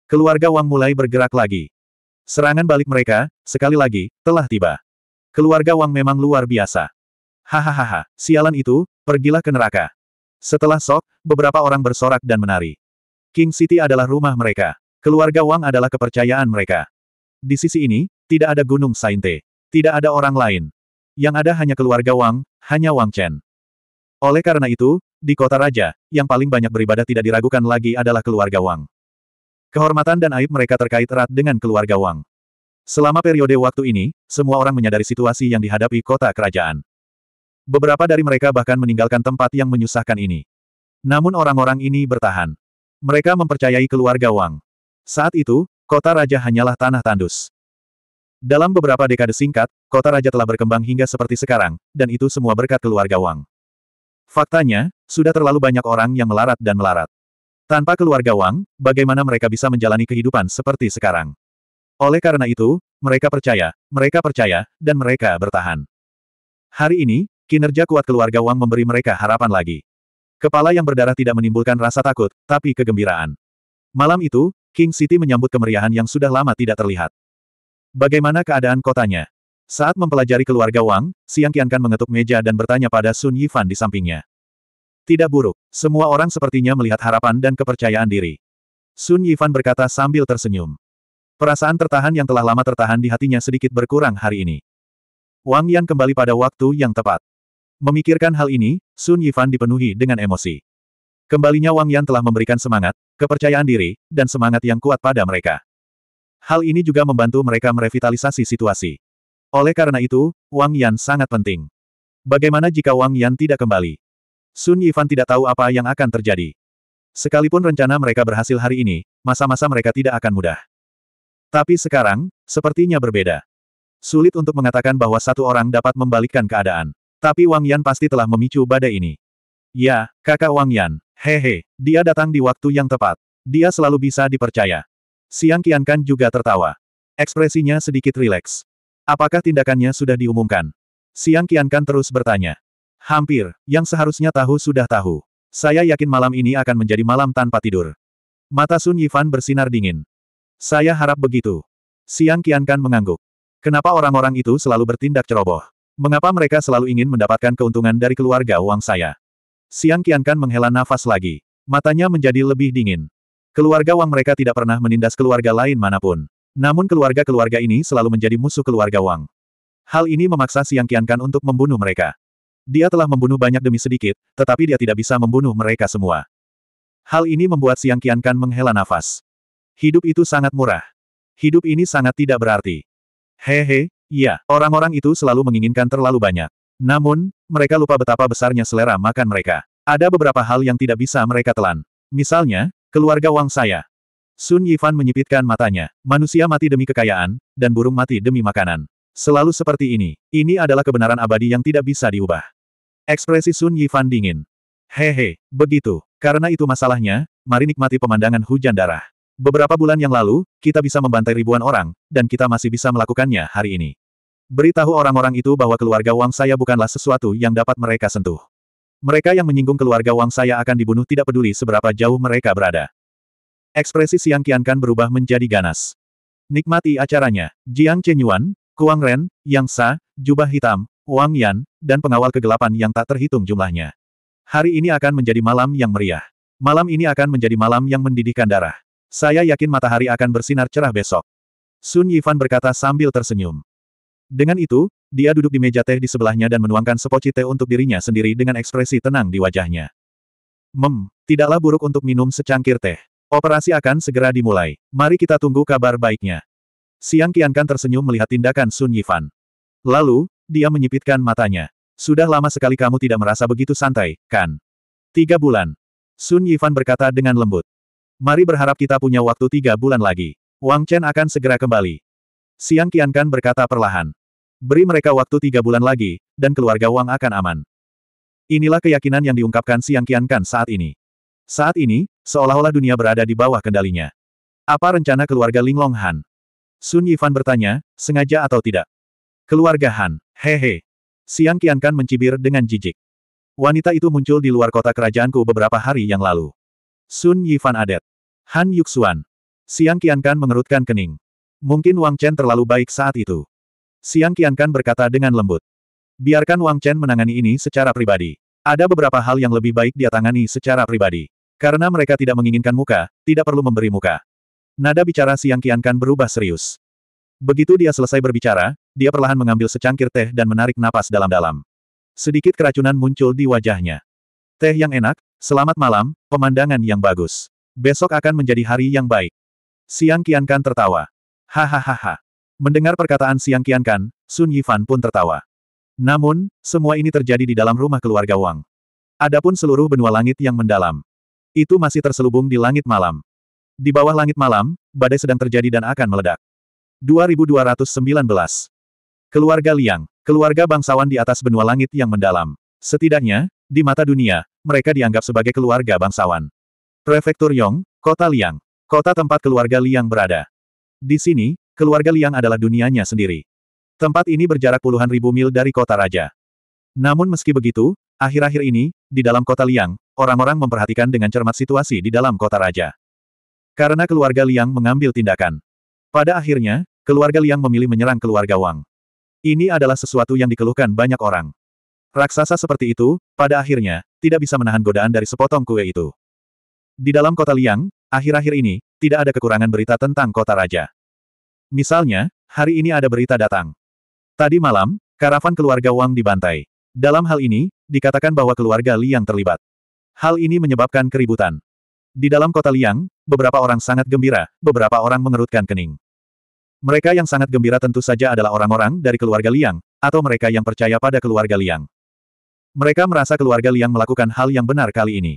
Keluarga Wang mulai bergerak lagi. Serangan balik mereka, sekali lagi, telah tiba. Keluarga Wang memang luar biasa. Hahaha, sialan itu, pergilah ke neraka. Setelah sok, beberapa orang bersorak dan menari. King City adalah rumah mereka. Keluarga Wang adalah kepercayaan mereka. Di sisi ini, tidak ada gunung Sainte. Tidak ada orang lain. Yang ada hanya keluarga Wang, hanya Wang Chen. Oleh karena itu, di kota raja, yang paling banyak beribadah tidak diragukan lagi adalah keluarga Wang. Kehormatan dan aib mereka terkait erat dengan keluarga Wang. Selama periode waktu ini, semua orang menyadari situasi yang dihadapi kota kerajaan. Beberapa dari mereka bahkan meninggalkan tempat yang menyusahkan ini. Namun orang-orang ini bertahan. Mereka mempercayai keluarga Wang. Saat itu, kota raja hanyalah tanah tandus. Dalam beberapa dekade singkat, kota raja telah berkembang hingga seperti sekarang, dan itu semua berkat keluarga Wang. Faktanya, sudah terlalu banyak orang yang melarat dan melarat. Tanpa keluarga Wang, bagaimana mereka bisa menjalani kehidupan seperti sekarang? Oleh karena itu, mereka percaya, mereka percaya, dan mereka bertahan. Hari ini, kinerja kuat keluarga Wang memberi mereka harapan lagi. Kepala yang berdarah tidak menimbulkan rasa takut, tapi kegembiraan. Malam itu, King City menyambut kemeriahan yang sudah lama tidak terlihat. Bagaimana keadaan kotanya? Saat mempelajari keluarga Wang, Siang Qiankan mengetuk meja dan bertanya pada Sun Yifan di sampingnya. Tidak buruk, semua orang sepertinya melihat harapan dan kepercayaan diri. Sun Yifan berkata sambil tersenyum. Perasaan tertahan yang telah lama tertahan di hatinya sedikit berkurang hari ini. Wang Yan kembali pada waktu yang tepat. Memikirkan hal ini, Sun Yifan dipenuhi dengan emosi. Kembalinya Wang Yan telah memberikan semangat, kepercayaan diri, dan semangat yang kuat pada mereka. Hal ini juga membantu mereka merevitalisasi situasi. Oleh karena itu, Wang Yan sangat penting. Bagaimana jika Wang Yan tidak kembali? Sun Yifan tidak tahu apa yang akan terjadi. Sekalipun rencana mereka berhasil hari ini, masa-masa mereka tidak akan mudah. Tapi sekarang, sepertinya berbeda. Sulit untuk mengatakan bahwa satu orang dapat membalikkan keadaan. Tapi Wang Yan pasti telah memicu badai ini. Ya, kakak Wang Yan. Hehe, dia datang di waktu yang tepat. Dia selalu bisa dipercaya. Siang Kian Kan juga tertawa. Ekspresinya sedikit rileks. Apakah tindakannya sudah diumumkan? Siang Kian Kan terus bertanya. Hampir, yang seharusnya tahu sudah tahu. Saya yakin malam ini akan menjadi malam tanpa tidur. Mata Sun Yifan bersinar dingin. Saya harap begitu. Siang Kian Kan mengangguk. Kenapa orang-orang itu selalu bertindak ceroboh? Mengapa mereka selalu ingin mendapatkan keuntungan dari keluarga uang saya? Siang Kian Kan menghela nafas lagi. Matanya menjadi lebih dingin. Keluarga Wang mereka tidak pernah menindas keluarga lain manapun. Namun keluarga-keluarga ini selalu menjadi musuh keluarga Wang. Hal ini memaksa Siang Kian Kan untuk membunuh mereka. Dia telah membunuh banyak demi sedikit, tetapi dia tidak bisa membunuh mereka semua. Hal ini membuat Siang Kian Kan menghela nafas. Hidup itu sangat murah. Hidup ini sangat tidak berarti. Hehe, he, Iya, orang-orang itu selalu menginginkan terlalu banyak. Namun, mereka lupa betapa besarnya selera makan mereka. Ada beberapa hal yang tidak bisa mereka telan. Misalnya, keluarga Wang saya. Sun Yifan menyipitkan matanya. Manusia mati demi kekayaan, dan burung mati demi makanan. Selalu seperti ini. Ini adalah kebenaran abadi yang tidak bisa diubah. Ekspresi Sun Yifan dingin. Hehe, begitu. Karena itu masalahnya, mari nikmati pemandangan hujan darah. Beberapa bulan yang lalu, kita bisa membantai ribuan orang, dan kita masih bisa melakukannya hari ini. Beritahu orang-orang itu bahwa keluarga Wang saya bukanlah sesuatu yang dapat mereka sentuh. Mereka yang menyinggung keluarga Wang saya akan dibunuh tidak peduli seberapa jauh mereka berada. Ekspresi Siang Qiankan berubah menjadi ganas. Nikmati acaranya. Jiang Chenyuan, Kuang Ren, Yang Sa, Jubah Hitam, Wang Yan, dan pengawal kegelapan yang tak terhitung jumlahnya. Hari ini akan menjadi malam yang meriah. Malam ini akan menjadi malam yang mendidihkan darah. Saya yakin matahari akan bersinar cerah besok. Sun Yifan berkata sambil tersenyum. Dengan itu, dia duduk di meja teh di sebelahnya dan menuangkan sepoci teh untuk dirinya sendiri dengan ekspresi tenang di wajahnya. Mem, tidaklah buruk untuk minum secangkir teh. Operasi akan segera dimulai. Mari kita tunggu kabar baiknya. Siang Kian Kan tersenyum melihat tindakan Sun Yifan. Lalu, dia menyipitkan matanya. Sudah lama sekali kamu tidak merasa begitu santai, kan? Tiga bulan. Sun Yifan berkata dengan lembut. Mari berharap kita punya waktu tiga bulan lagi. Wang Chen akan segera kembali. Siang Kian Kan berkata perlahan. Beri mereka waktu tiga bulan lagi, dan keluarga Wang akan aman. Inilah keyakinan yang diungkapkan Siang Kian Kan saat ini. Saat ini, seolah-olah dunia berada di bawah kendalinya. Apa rencana keluarga Ling Long Han? Sun Yifan bertanya, sengaja atau tidak? Keluarga Han, hehe. Siang Kian Kan mencibir dengan jijik. Wanita itu muncul di luar kota kerajaanku beberapa hari yang lalu. Sun Yifan Adet. Han Yuxuan. Siang Qiankan mengerutkan kening. Mungkin Wang Chen terlalu baik saat itu. Siang Qiankan berkata dengan lembut. Biarkan Wang Chen menangani ini secara pribadi. Ada beberapa hal yang lebih baik dia tangani secara pribadi. Karena mereka tidak menginginkan muka, tidak perlu memberi muka. Nada bicara Siang Qiankan berubah serius. Begitu dia selesai berbicara, dia perlahan mengambil secangkir teh dan menarik napas dalam-dalam. Sedikit keracunan muncul di wajahnya. Teh yang enak, selamat malam, pemandangan yang bagus. Besok akan menjadi hari yang baik. Siang Kian Kan tertawa. Hahaha. Mendengar perkataan Siang Kian Kan, Sun Yifan pun tertawa. Namun, semua ini terjadi di dalam rumah keluarga Wang. Adapun seluruh benua langit yang mendalam. Itu masih terselubung di langit malam. Di bawah langit malam, badai sedang terjadi dan akan meledak. 2219. Keluarga Liang, keluarga bangsawan di atas benua langit yang mendalam. Setidaknya, di mata dunia, mereka dianggap sebagai keluarga bangsawan. Prefektur Yong, Kota Liang. Kota tempat keluarga Liang berada. Di sini, keluarga Liang adalah dunianya sendiri. Tempat ini berjarak puluhan ribu mil dari kota raja. Namun meski begitu, akhir-akhir ini, di dalam kota Liang, orang-orang memperhatikan dengan cermat situasi di dalam kota raja. Karena keluarga Liang mengambil tindakan. Pada akhirnya, keluarga Liang memilih menyerang keluarga Wang. Ini adalah sesuatu yang dikeluhkan banyak orang. Raksasa seperti itu, pada akhirnya, tidak bisa menahan godaan dari sepotong kue itu. Di dalam kota Liang, akhir-akhir ini, tidak ada kekurangan berita tentang kota raja. Misalnya, hari ini ada berita datang. Tadi malam, karavan keluarga Wang dibantai. Dalam hal ini, dikatakan bahwa keluarga Liang terlibat. Hal ini menyebabkan keributan. Di dalam kota Liang, beberapa orang sangat gembira, beberapa orang mengerutkan kening. Mereka yang sangat gembira tentu saja adalah orang-orang dari keluarga Liang, atau mereka yang percaya pada keluarga Liang. Mereka merasa keluarga Liang melakukan hal yang benar kali ini.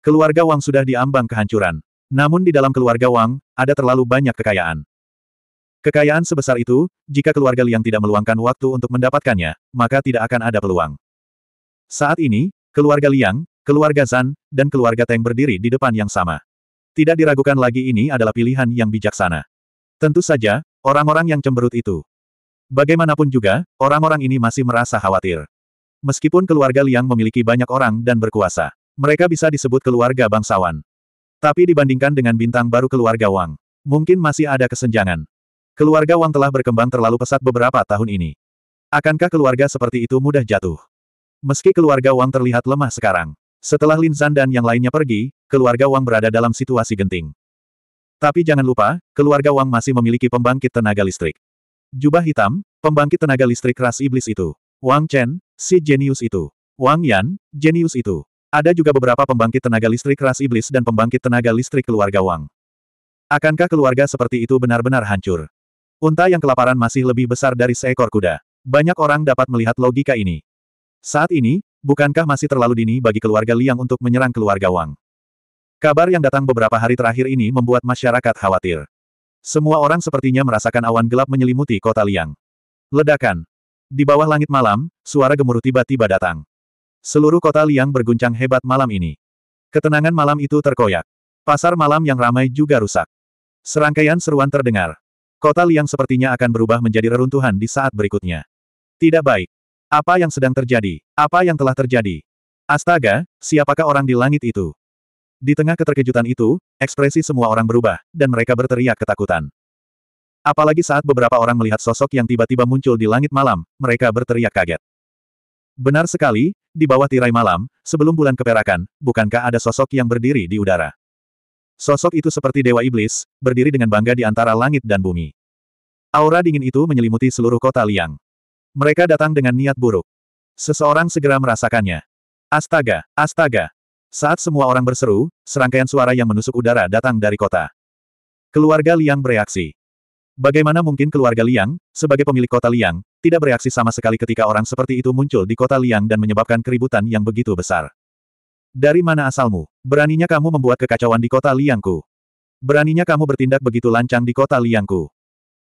Keluarga Wang sudah diambang kehancuran. Namun di dalam keluarga Wang, ada terlalu banyak kekayaan. Kekayaan sebesar itu, jika keluarga Liang tidak meluangkan waktu untuk mendapatkannya, maka tidak akan ada peluang. Saat ini, keluarga Liang, keluarga Zan, dan keluarga Teng berdiri di depan yang sama. Tidak diragukan lagi ini adalah pilihan yang bijaksana. Tentu saja, orang-orang yang cemberut itu. Bagaimanapun juga, orang-orang ini masih merasa khawatir. Meskipun keluarga Liang memiliki banyak orang dan berkuasa, mereka bisa disebut keluarga bangsawan. Tapi dibandingkan dengan bintang baru keluarga Wang, mungkin masih ada kesenjangan. Keluarga Wang telah berkembang terlalu pesat beberapa tahun ini. Akankah keluarga seperti itu mudah jatuh? Meski keluarga Wang terlihat lemah sekarang, setelah Lin Zan dan yang lainnya pergi, keluarga Wang berada dalam situasi genting. Tapi jangan lupa, keluarga Wang masih memiliki pembangkit tenaga listrik. Jubah hitam, pembangkit tenaga listrik ras iblis itu, Wang Chen, Si jenius itu. Wang Yan, jenius itu. Ada juga beberapa pembangkit tenaga listrik ras iblis dan pembangkit tenaga listrik keluarga Wang. Akankah keluarga seperti itu benar-benar hancur? Unta yang kelaparan masih lebih besar dari seekor kuda. Banyak orang dapat melihat logika ini. Saat ini, bukankah masih terlalu dini bagi keluarga Liang untuk menyerang keluarga Wang? Kabar yang datang beberapa hari terakhir ini membuat masyarakat khawatir. Semua orang sepertinya merasakan awan gelap menyelimuti kota Liang. Ledakan, di bawah langit malam, suara gemuruh tiba-tiba datang. Seluruh kota Liang berguncang hebat malam ini. Ketenangan malam itu terkoyak. Pasar malam yang ramai juga rusak. Serangkaian seruan terdengar. Kota Liang sepertinya akan berubah menjadi reruntuhan di saat berikutnya. Tidak baik. Apa yang sedang terjadi? Apa yang telah terjadi? Astaga, siapakah orang di langit itu? Di tengah keterkejutan itu, ekspresi semua orang berubah, dan mereka berteriak ketakutan. Apalagi saat beberapa orang melihat sosok yang tiba-tiba muncul di langit malam, mereka berteriak kaget. Benar sekali, di bawah tirai malam, sebelum bulan keperakan, bukankah ada sosok yang berdiri di udara? Sosok itu seperti dewa iblis, berdiri dengan bangga di antara langit dan bumi. Aura dingin itu menyelimuti seluruh kota Liang. Mereka datang dengan niat buruk. Seseorang segera merasakannya. Astaga, astaga. Saat semua orang berseru, serangkaian suara yang menusuk udara datang dari kota. Keluarga Liang bereaksi. Bagaimana mungkin keluarga Liang, sebagai pemilik kota Liang, tidak bereaksi sama sekali ketika orang seperti itu muncul di kota Liang dan menyebabkan keributan yang begitu besar? Dari mana asalmu? Beraninya kamu membuat kekacauan di kota Liangku. Beraninya kamu bertindak begitu lancang di kota Liangku.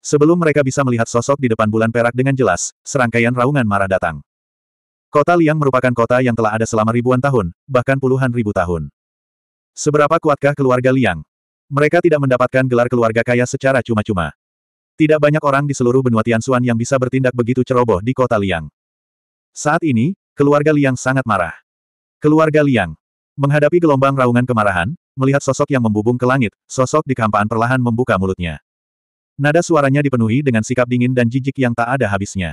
Sebelum mereka bisa melihat sosok di depan bulan perak dengan jelas, serangkaian raungan marah datang. Kota Liang merupakan kota yang telah ada selama ribuan tahun, bahkan puluhan ribu tahun. Seberapa kuatkah keluarga Liang? Mereka tidak mendapatkan gelar keluarga kaya secara cuma-cuma. Tidak banyak orang di seluruh benua Tianxuan yang bisa bertindak begitu ceroboh di kota Liang. Saat ini, keluarga Liang sangat marah. Keluarga Liang menghadapi gelombang raungan kemarahan, melihat sosok yang membubung ke langit, sosok di kampaan perlahan membuka mulutnya. Nada suaranya dipenuhi dengan sikap dingin dan jijik yang tak ada habisnya.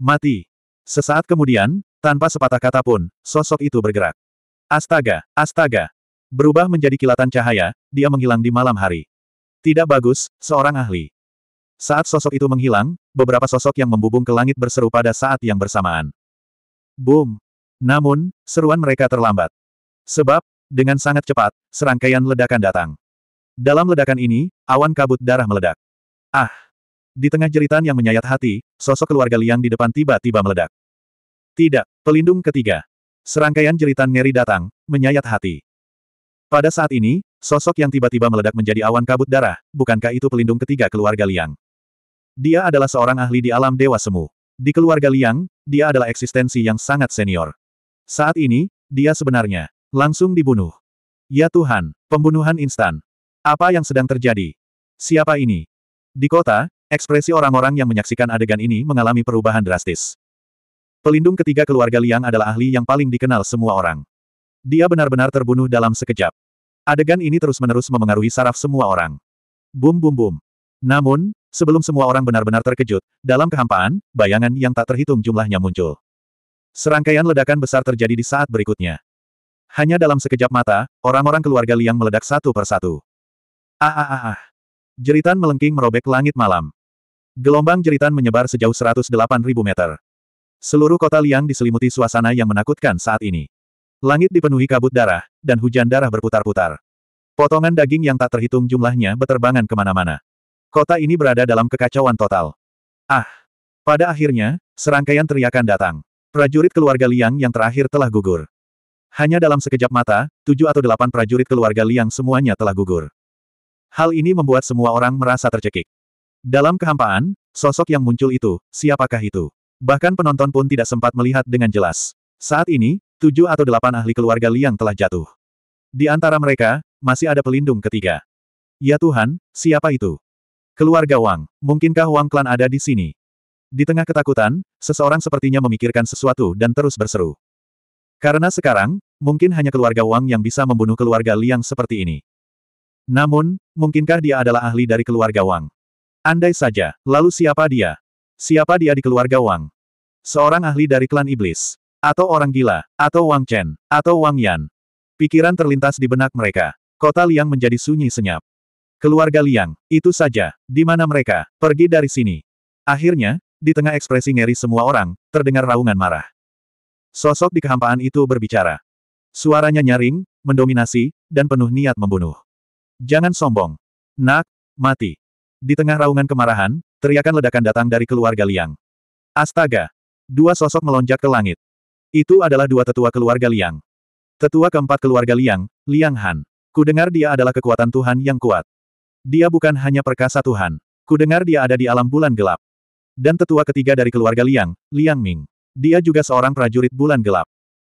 Mati. Sesaat kemudian, tanpa sepatah kata pun, sosok itu bergerak. Astaga, astaga. Berubah menjadi kilatan cahaya, dia menghilang di malam hari. Tidak bagus, seorang ahli. Saat sosok itu menghilang, beberapa sosok yang membubung ke langit berseru pada saat yang bersamaan. Boom! Namun, seruan mereka terlambat. Sebab, dengan sangat cepat, serangkaian ledakan datang. Dalam ledakan ini, awan kabut darah meledak. Ah! Di tengah jeritan yang menyayat hati, sosok keluarga Liang di depan tiba-tiba meledak. Tidak, pelindung ketiga. Serangkaian jeritan ngeri datang, menyayat hati. Pada saat ini, sosok yang tiba-tiba meledak menjadi awan kabut darah, bukankah itu pelindung ketiga keluarga Liang? Dia adalah seorang ahli di alam dewa semu. Di keluarga Liang, dia adalah eksistensi yang sangat senior. Saat ini, dia sebenarnya langsung dibunuh. Ya Tuhan, pembunuhan instan. Apa yang sedang terjadi? Siapa ini? Di kota, ekspresi orang-orang yang menyaksikan adegan ini mengalami perubahan drastis. Pelindung ketiga keluarga Liang adalah ahli yang paling dikenal semua orang. Dia benar-benar terbunuh dalam sekejap. Adegan ini terus-menerus memengaruhi saraf semua orang. Bum bum bum. Namun, sebelum semua orang benar-benar terkejut, dalam kehampaan, bayangan yang tak terhitung jumlahnya muncul. Serangkaian ledakan besar terjadi di saat berikutnya. Hanya dalam sekejap mata, orang-orang keluarga Liang meledak satu persatu. Ah ah ah ah. Jeritan melengking merobek langit malam. Gelombang jeritan menyebar sejauh ribu meter. Seluruh kota Liang diselimuti suasana yang menakutkan saat ini. Langit dipenuhi kabut darah, dan hujan darah berputar-putar. Potongan daging yang tak terhitung jumlahnya beterbangan kemana-mana. Kota ini berada dalam kekacauan total. Ah! Pada akhirnya, serangkaian teriakan datang. Prajurit keluarga Liang yang terakhir telah gugur. Hanya dalam sekejap mata, tujuh atau delapan prajurit keluarga Liang semuanya telah gugur. Hal ini membuat semua orang merasa tercekik. Dalam kehampaan, sosok yang muncul itu, siapakah itu? Bahkan penonton pun tidak sempat melihat dengan jelas. Saat ini, tujuh atau delapan ahli keluarga Liang telah jatuh. Di antara mereka, masih ada pelindung ketiga. Ya Tuhan, siapa itu? Keluarga Wang, mungkinkah Wang Klan ada di sini? Di tengah ketakutan, seseorang sepertinya memikirkan sesuatu dan terus berseru. Karena sekarang, mungkin hanya keluarga Wang yang bisa membunuh keluarga Liang seperti ini. Namun, mungkinkah dia adalah ahli dari keluarga Wang? Andai saja, lalu siapa dia? Siapa dia di keluarga Wang? Seorang ahli dari klan iblis. Atau orang gila, atau Wang Chen, atau Wang Yan. Pikiran terlintas di benak mereka. Kota Liang menjadi sunyi senyap. Keluarga Liang, itu saja, di mana mereka, pergi dari sini. Akhirnya, di tengah ekspresi ngeri semua orang, terdengar raungan marah. Sosok di kehampaan itu berbicara. Suaranya nyaring, mendominasi, dan penuh niat membunuh. Jangan sombong. Nak, mati. Di tengah raungan kemarahan, teriakan ledakan datang dari keluarga Liang. Astaga! Dua sosok melonjak ke langit. Itu adalah dua tetua keluarga Liang. Tetua keempat keluarga Liang, Liang Han. Kudengar dia adalah kekuatan Tuhan yang kuat. Dia bukan hanya perkasa Tuhan. Kudengar dia ada di alam bulan gelap. Dan tetua ketiga dari keluarga Liang, Liang Ming. Dia juga seorang prajurit bulan gelap.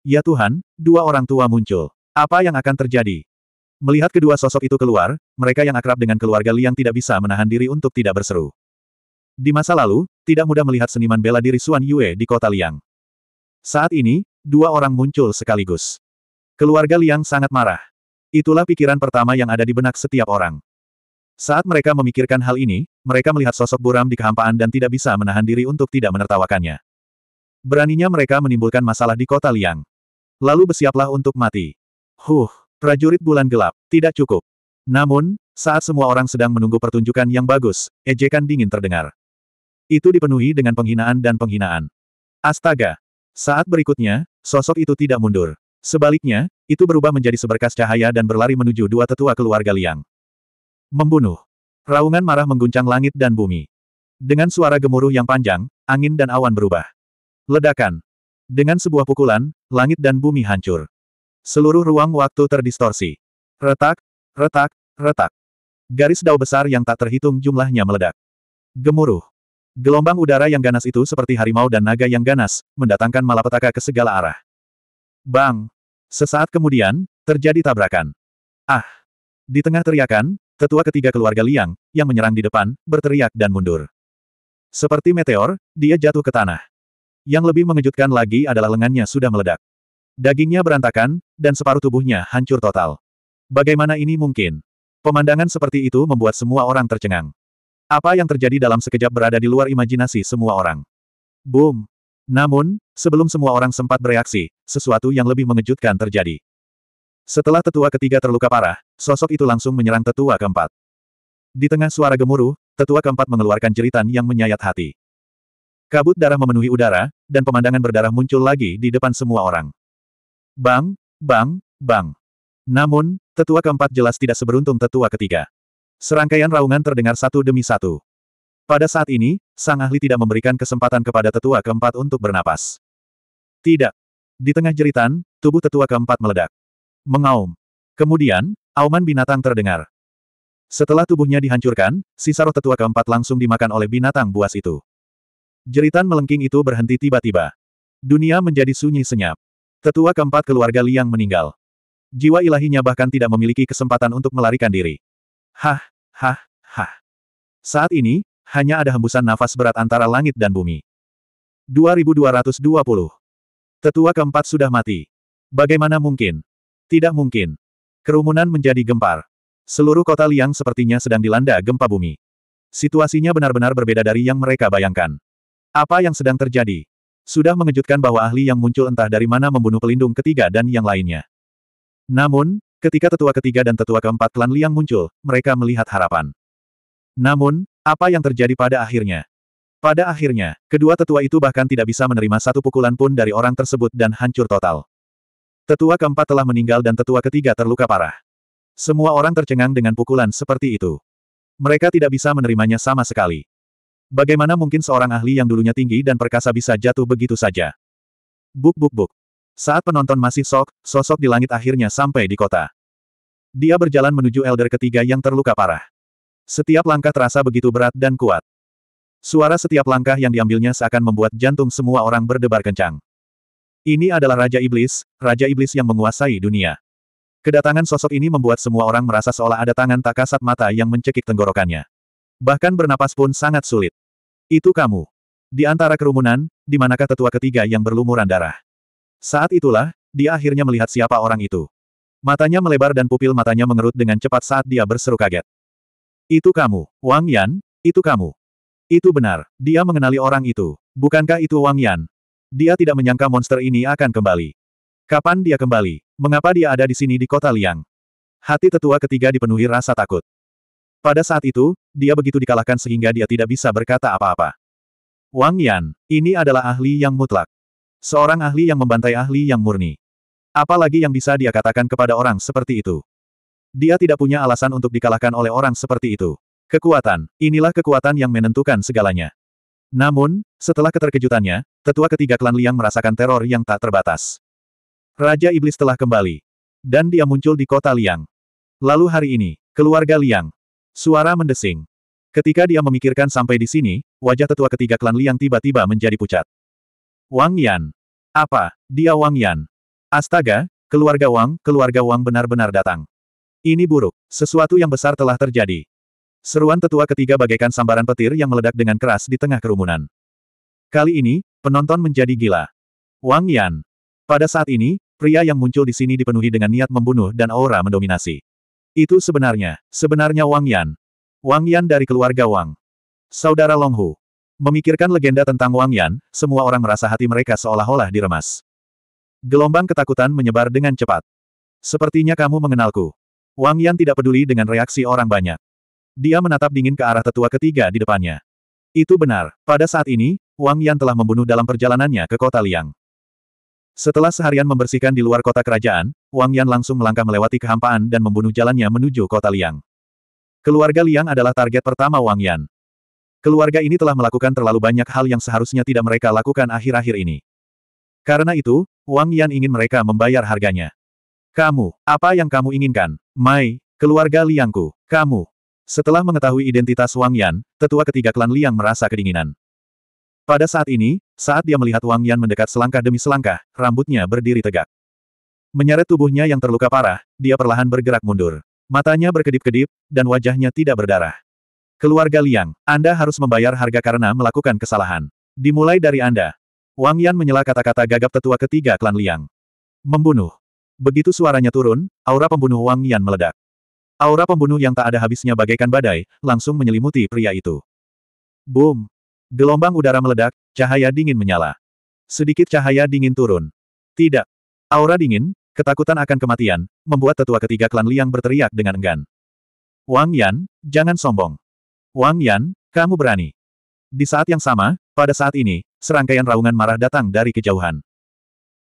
Ya Tuhan, dua orang tua muncul. Apa yang akan terjadi? Melihat kedua sosok itu keluar, mereka yang akrab dengan keluarga Liang tidak bisa menahan diri untuk tidak berseru. Di masa lalu, tidak mudah melihat seniman bela diri Suan Yue di kota Liang. Saat ini, dua orang muncul sekaligus. Keluarga Liang sangat marah. Itulah pikiran pertama yang ada di benak setiap orang. Saat mereka memikirkan hal ini, mereka melihat sosok buram di kehampaan dan tidak bisa menahan diri untuk tidak menertawakannya. Beraninya mereka menimbulkan masalah di kota Liang. Lalu bersiaplah untuk mati. Huh, prajurit bulan gelap, tidak cukup. Namun, saat semua orang sedang menunggu pertunjukan yang bagus, ejekan dingin terdengar. Itu dipenuhi dengan penghinaan dan penghinaan. Astaga! Saat berikutnya, sosok itu tidak mundur. Sebaliknya, itu berubah menjadi seberkas cahaya dan berlari menuju dua tetua keluarga Liang. Membunuh. Raungan marah mengguncang langit dan bumi. Dengan suara gemuruh yang panjang, angin dan awan berubah. Ledakan. Dengan sebuah pukulan, langit dan bumi hancur. Seluruh ruang waktu terdistorsi. Retak, retak, retak. Garis dao besar yang tak terhitung jumlahnya meledak. Gemuruh. Gelombang udara yang ganas itu seperti harimau dan naga yang ganas, mendatangkan malapetaka ke segala arah. Bang! Sesaat kemudian, terjadi tabrakan. Ah! Di tengah teriakan, Ketua ketiga keluarga Liang, yang menyerang di depan, berteriak dan mundur. Seperti meteor, dia jatuh ke tanah. Yang lebih mengejutkan lagi adalah lengannya sudah meledak. Dagingnya berantakan, dan separuh tubuhnya hancur total. Bagaimana ini mungkin? Pemandangan seperti itu membuat semua orang tercengang. Apa yang terjadi dalam sekejap berada di luar imajinasi semua orang. Boom! Namun, sebelum semua orang sempat bereaksi, sesuatu yang lebih mengejutkan terjadi. Setelah tetua ketiga terluka parah, sosok itu langsung menyerang tetua keempat. Di tengah suara gemuruh, tetua keempat mengeluarkan jeritan yang menyayat hati. Kabut darah memenuhi udara, dan pemandangan berdarah muncul lagi di depan semua orang. Bang, bang, bang. Namun, tetua keempat jelas tidak seberuntung tetua ketiga. Serangkaian raungan terdengar satu demi satu. Pada saat ini, sang ahli tidak memberikan kesempatan kepada tetua keempat untuk bernapas. Tidak. Di tengah jeritan, tubuh tetua keempat meledak. Mengaum. Kemudian, Auman binatang terdengar. Setelah tubuhnya dihancurkan, sisa roh tetua keempat langsung dimakan oleh binatang buas itu. Jeritan melengking itu berhenti tiba-tiba. Dunia menjadi sunyi senyap. Tetua keempat keluarga Liang meninggal. Jiwa ilahinya bahkan tidak memiliki kesempatan untuk melarikan diri. Hah, hah, hah. Saat ini, hanya ada hembusan nafas berat antara langit dan bumi. 2220. Tetua keempat sudah mati. Bagaimana mungkin? Tidak mungkin. Kerumunan menjadi gempar. Seluruh kota Liang sepertinya sedang dilanda gempa bumi. Situasinya benar-benar berbeda dari yang mereka bayangkan. Apa yang sedang terjadi? Sudah mengejutkan bahwa ahli yang muncul entah dari mana membunuh pelindung ketiga dan yang lainnya. Namun, ketika tetua ketiga dan tetua keempat klan Liang muncul, mereka melihat harapan. Namun, apa yang terjadi pada akhirnya? Pada akhirnya, kedua tetua itu bahkan tidak bisa menerima satu pukulan pun dari orang tersebut dan hancur total. Tetua keempat telah meninggal dan tetua ketiga terluka parah. Semua orang tercengang dengan pukulan seperti itu. Mereka tidak bisa menerimanya sama sekali. Bagaimana mungkin seorang ahli yang dulunya tinggi dan perkasa bisa jatuh begitu saja? Buk buk buk. Saat penonton masih sok, sosok di langit akhirnya sampai di kota. Dia berjalan menuju elder ketiga yang terluka parah. Setiap langkah terasa begitu berat dan kuat. Suara setiap langkah yang diambilnya seakan membuat jantung semua orang berdebar kencang. Ini adalah Raja Iblis, Raja Iblis yang menguasai dunia. Kedatangan sosok ini membuat semua orang merasa seolah ada tangan tak kasat mata yang mencekik tenggorokannya. Bahkan bernapas pun sangat sulit. Itu kamu. Di antara kerumunan, di manakah tetua ketiga yang berlumuran darah? Saat itulah, dia akhirnya melihat siapa orang itu. Matanya melebar dan pupil matanya mengerut dengan cepat saat dia berseru kaget. Itu kamu, Wang Yan, itu kamu. Itu benar, dia mengenali orang itu. Bukankah itu Wang Yan, dia tidak menyangka monster ini akan kembali. Kapan dia kembali? Mengapa dia ada di sini di kota Liang? Hati tetua ketiga dipenuhi rasa takut. Pada saat itu, dia begitu dikalahkan sehingga dia tidak bisa berkata apa-apa. Wang Yan, ini adalah ahli yang mutlak. Seorang ahli yang membantai ahli yang murni. Apalagi yang bisa dia katakan kepada orang seperti itu. Dia tidak punya alasan untuk dikalahkan oleh orang seperti itu. Kekuatan, inilah kekuatan yang menentukan segalanya. Namun, setelah keterkejutannya, tetua ketiga klan Liang merasakan teror yang tak terbatas. Raja Iblis telah kembali. Dan dia muncul di kota Liang. Lalu hari ini, keluarga Liang. Suara mendesing. Ketika dia memikirkan sampai di sini, wajah tetua ketiga klan Liang tiba-tiba menjadi pucat. Wang Yan. Apa, dia Wang Yan? Astaga, keluarga Wang, keluarga Wang benar-benar datang. Ini buruk, sesuatu yang besar telah terjadi. Seruan tetua ketiga bagaikan sambaran petir yang meledak dengan keras di tengah kerumunan. Kali ini, penonton menjadi gila. Wang Yan. Pada saat ini, pria yang muncul di sini dipenuhi dengan niat membunuh dan aura mendominasi. Itu sebenarnya, sebenarnya Wang Yan. Wang Yan dari keluarga Wang. Saudara Longhu. Memikirkan legenda tentang Wang Yan, semua orang merasa hati mereka seolah-olah diremas. Gelombang ketakutan menyebar dengan cepat. Sepertinya kamu mengenalku. Wang Yan tidak peduli dengan reaksi orang banyak. Dia menatap dingin ke arah tetua ketiga di depannya. Itu benar, pada saat ini, Wang Yan telah membunuh dalam perjalanannya ke kota Liang. Setelah seharian membersihkan di luar kota kerajaan, Wang Yan langsung melangkah melewati kehampaan dan membunuh jalannya menuju kota Liang. Keluarga Liang adalah target pertama Wang Yan. Keluarga ini telah melakukan terlalu banyak hal yang seharusnya tidak mereka lakukan akhir-akhir ini. Karena itu, Wang Yan ingin mereka membayar harganya. Kamu, apa yang kamu inginkan? Mai, keluarga Liangku, kamu, setelah mengetahui identitas Wang Yan, tetua ketiga klan Liang merasa kedinginan. Pada saat ini, saat dia melihat Wang Yan mendekat selangkah demi selangkah, rambutnya berdiri tegak. Menyeret tubuhnya yang terluka parah, dia perlahan bergerak mundur. Matanya berkedip-kedip, dan wajahnya tidak berdarah. Keluarga Liang, Anda harus membayar harga karena melakukan kesalahan. Dimulai dari Anda. Wang Yan menyela kata-kata gagap tetua ketiga klan Liang. Membunuh. Begitu suaranya turun, aura pembunuh Wang Yan meledak. Aura pembunuh yang tak ada habisnya bagaikan badai, langsung menyelimuti pria itu. Boom! Gelombang udara meledak, cahaya dingin menyala. Sedikit cahaya dingin turun. Tidak. Aura dingin, ketakutan akan kematian, membuat tetua ketiga klan Liang berteriak dengan enggan. Wang Yan, jangan sombong. Wang Yan, kamu berani. Di saat yang sama, pada saat ini, serangkaian raungan marah datang dari kejauhan.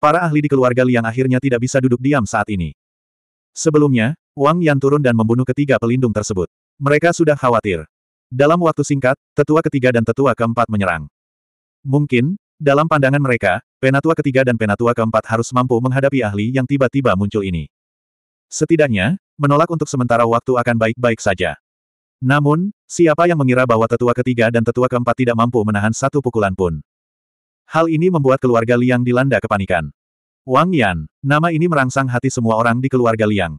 Para ahli di keluarga Liang akhirnya tidak bisa duduk diam saat ini. Sebelumnya, Wang Yan turun dan membunuh ketiga pelindung tersebut. Mereka sudah khawatir. Dalam waktu singkat, tetua ketiga dan tetua keempat menyerang. Mungkin, dalam pandangan mereka, penatua ketiga dan penatua keempat harus mampu menghadapi ahli yang tiba-tiba muncul ini. Setidaknya, menolak untuk sementara waktu akan baik-baik saja. Namun, siapa yang mengira bahwa tetua ketiga dan tetua keempat tidak mampu menahan satu pukulan pun. Hal ini membuat keluarga Liang dilanda kepanikan. Wang Yan, nama ini merangsang hati semua orang di keluarga Liang.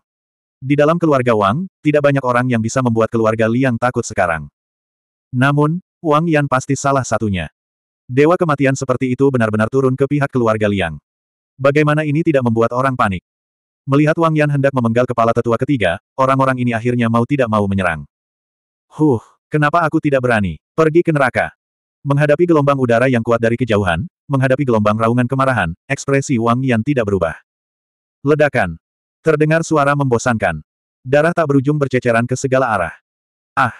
Di dalam keluarga Wang, tidak banyak orang yang bisa membuat keluarga Liang takut sekarang. Namun, Wang Yan pasti salah satunya. Dewa kematian seperti itu benar-benar turun ke pihak keluarga Liang. Bagaimana ini tidak membuat orang panik? Melihat Wang Yan hendak memenggal kepala tetua ketiga, orang-orang ini akhirnya mau tidak mau menyerang. Huh, kenapa aku tidak berani? Pergi ke neraka. Menghadapi gelombang udara yang kuat dari kejauhan, menghadapi gelombang raungan kemarahan, ekspresi Wang Yan tidak berubah. Ledakan, Terdengar suara membosankan. Darah tak berujung berceceran ke segala arah. Ah!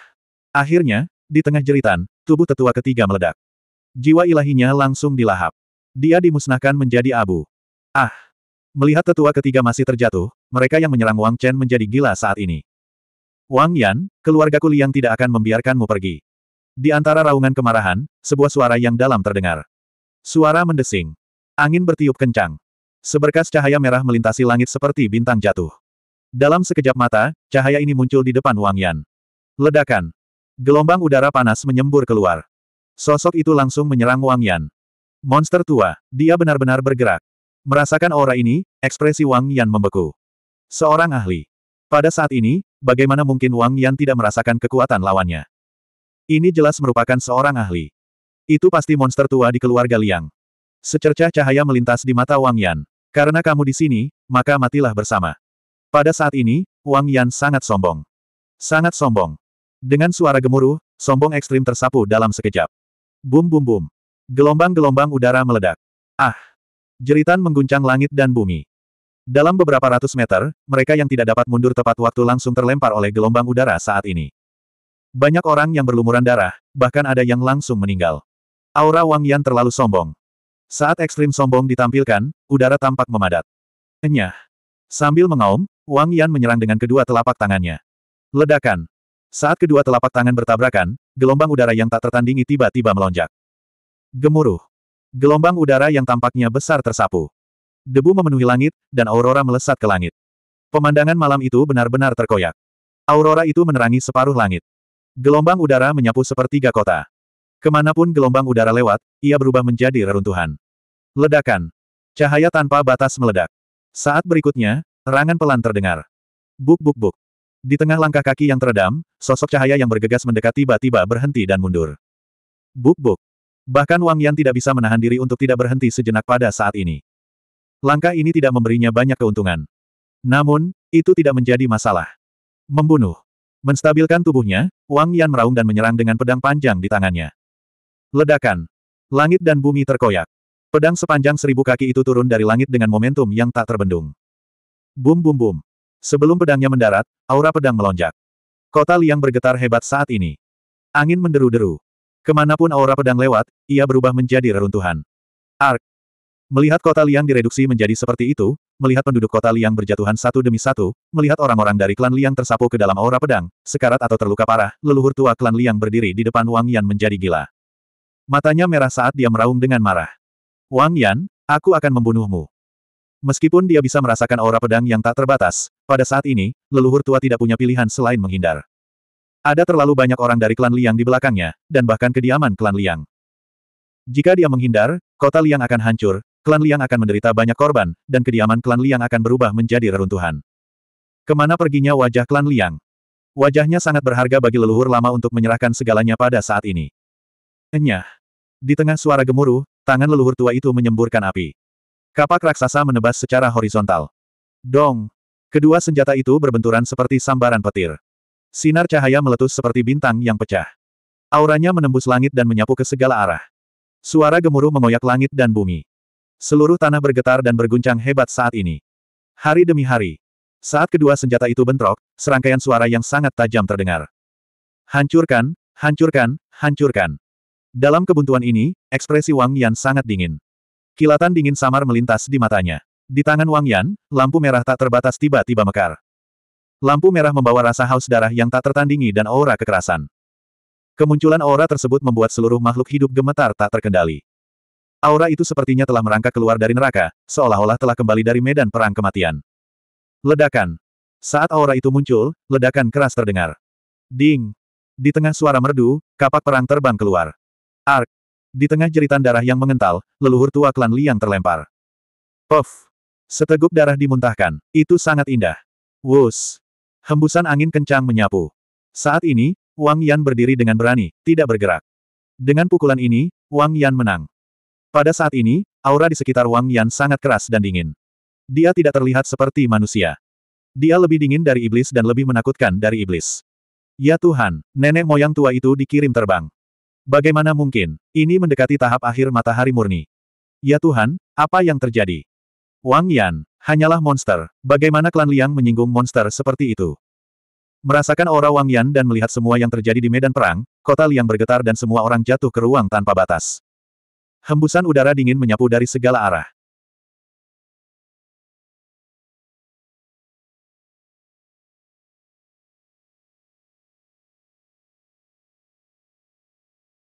Akhirnya, di tengah jeritan, tubuh tetua ketiga meledak. Jiwa ilahinya langsung dilahap. Dia dimusnahkan menjadi abu. Ah! Melihat tetua ketiga masih terjatuh, mereka yang menyerang Wang Chen menjadi gila saat ini. Wang Yan, keluarga keluargaku Liang tidak akan membiarkanmu pergi. Di antara raungan kemarahan, sebuah suara yang dalam terdengar. Suara mendesing. Angin bertiup kencang. Seberkas cahaya merah melintasi langit seperti bintang jatuh. Dalam sekejap mata, cahaya ini muncul di depan Wang Yan. Ledakan. Gelombang udara panas menyembur keluar. Sosok itu langsung menyerang Wang Yan. Monster tua, dia benar-benar bergerak. Merasakan aura ini, ekspresi Wang Yan membeku. Seorang ahli. Pada saat ini, bagaimana mungkin Wang Yan tidak merasakan kekuatan lawannya? Ini jelas merupakan seorang ahli. Itu pasti monster tua di keluarga Liang. Secercah cahaya melintas di mata Wang Yan. Karena kamu di sini, maka matilah bersama. Pada saat ini, Wang Yan sangat sombong. Sangat sombong. Dengan suara gemuruh, sombong ekstrim tersapu dalam sekejap. Bum bum bum. Gelombang-gelombang udara meledak. Ah! Jeritan mengguncang langit dan bumi. Dalam beberapa ratus meter, mereka yang tidak dapat mundur tepat waktu langsung terlempar oleh gelombang udara saat ini. Banyak orang yang berlumuran darah, bahkan ada yang langsung meninggal. Aura Wang Yan terlalu sombong, saat ekstrim sombong ditampilkan, udara tampak memadat. Enyah. Sambil mengaum, Wang Yan menyerang dengan kedua telapak tangannya. Ledakan. Saat kedua telapak tangan bertabrakan, gelombang udara yang tak tertandingi tiba-tiba melonjak. Gemuruh. Gelombang udara yang tampaknya besar tersapu. Debu memenuhi langit, dan aurora melesat ke langit. Pemandangan malam itu benar-benar terkoyak. Aurora itu menerangi separuh langit. Gelombang udara menyapu sepertiga kota. Kemanapun gelombang udara lewat, ia berubah menjadi reruntuhan. Ledakan. Cahaya tanpa batas meledak. Saat berikutnya, rangan pelan terdengar. Buk buk buk. Di tengah langkah kaki yang teredam, sosok cahaya yang bergegas mendekat tiba-tiba berhenti dan mundur. Buk buk. Bahkan Wang Yan tidak bisa menahan diri untuk tidak berhenti sejenak pada saat ini. Langkah ini tidak memberinya banyak keuntungan. Namun, itu tidak menjadi masalah. Membunuh. Menstabilkan tubuhnya, Wang Yan meraung dan menyerang dengan pedang panjang di tangannya. Ledakan. Langit dan bumi terkoyak. Pedang sepanjang seribu kaki itu turun dari langit dengan momentum yang tak terbendung. Bum bum bum. Sebelum pedangnya mendarat, aura pedang melonjak. Kota liang bergetar hebat saat ini. Angin menderu-deru. Kemanapun aura pedang lewat, ia berubah menjadi reruntuhan. Ark. Melihat kota liang direduksi menjadi seperti itu, melihat penduduk kota liang berjatuhan satu demi satu, melihat orang-orang dari klan liang tersapu ke dalam aura pedang, sekarat atau terluka parah, leluhur tua klan liang berdiri di depan Wang Yan menjadi gila. Matanya merah saat dia meraung dengan marah. Wang Yan, aku akan membunuhmu. Meskipun dia bisa merasakan aura pedang yang tak terbatas, pada saat ini, leluhur tua tidak punya pilihan selain menghindar. Ada terlalu banyak orang dari klan Liang di belakangnya, dan bahkan kediaman klan Liang. Jika dia menghindar, kota Liang akan hancur, klan Liang akan menderita banyak korban, dan kediaman klan Liang akan berubah menjadi reruntuhan. Kemana perginya wajah klan Liang? Wajahnya sangat berharga bagi leluhur lama untuk menyerahkan segalanya pada saat ini. Enyah. Di tengah suara gemuruh, tangan leluhur tua itu menyemburkan api. Kapak raksasa menebas secara horizontal. Dong! Kedua senjata itu berbenturan seperti sambaran petir. Sinar cahaya meletus seperti bintang yang pecah. Auranya menembus langit dan menyapu ke segala arah. Suara gemuruh mengoyak langit dan bumi. Seluruh tanah bergetar dan berguncang hebat saat ini. Hari demi hari. Saat kedua senjata itu bentrok, serangkaian suara yang sangat tajam terdengar. Hancurkan, hancurkan, hancurkan. Dalam kebuntuan ini, ekspresi Wang Yan sangat dingin. Kilatan dingin samar melintas di matanya. Di tangan Wang Yan, lampu merah tak terbatas tiba-tiba mekar. Lampu merah membawa rasa haus darah yang tak tertandingi dan aura kekerasan. Kemunculan aura tersebut membuat seluruh makhluk hidup gemetar tak terkendali. Aura itu sepertinya telah merangkak keluar dari neraka, seolah-olah telah kembali dari medan perang kematian. Ledakan. Saat aura itu muncul, ledakan keras terdengar. Ding. Di tengah suara merdu, kapak perang terbang keluar. Ark! Di tengah jeritan darah yang mengental, leluhur tua klan Liang terlempar. Puff! Seteguk darah dimuntahkan. Itu sangat indah. Wus! Hembusan angin kencang menyapu. Saat ini, Wang Yan berdiri dengan berani, tidak bergerak. Dengan pukulan ini, Wang Yan menang. Pada saat ini, aura di sekitar Wang Yan sangat keras dan dingin. Dia tidak terlihat seperti manusia. Dia lebih dingin dari iblis dan lebih menakutkan dari iblis. Ya Tuhan, nenek moyang tua itu dikirim terbang. Bagaimana mungkin? Ini mendekati tahap akhir matahari murni. Ya Tuhan, apa yang terjadi? Wang Yan, hanyalah monster. Bagaimana klan Liang menyinggung monster seperti itu? Merasakan aura Wang Yan dan melihat semua yang terjadi di medan perang, kota Liang bergetar dan semua orang jatuh ke ruang tanpa batas. Hembusan udara dingin menyapu dari segala arah.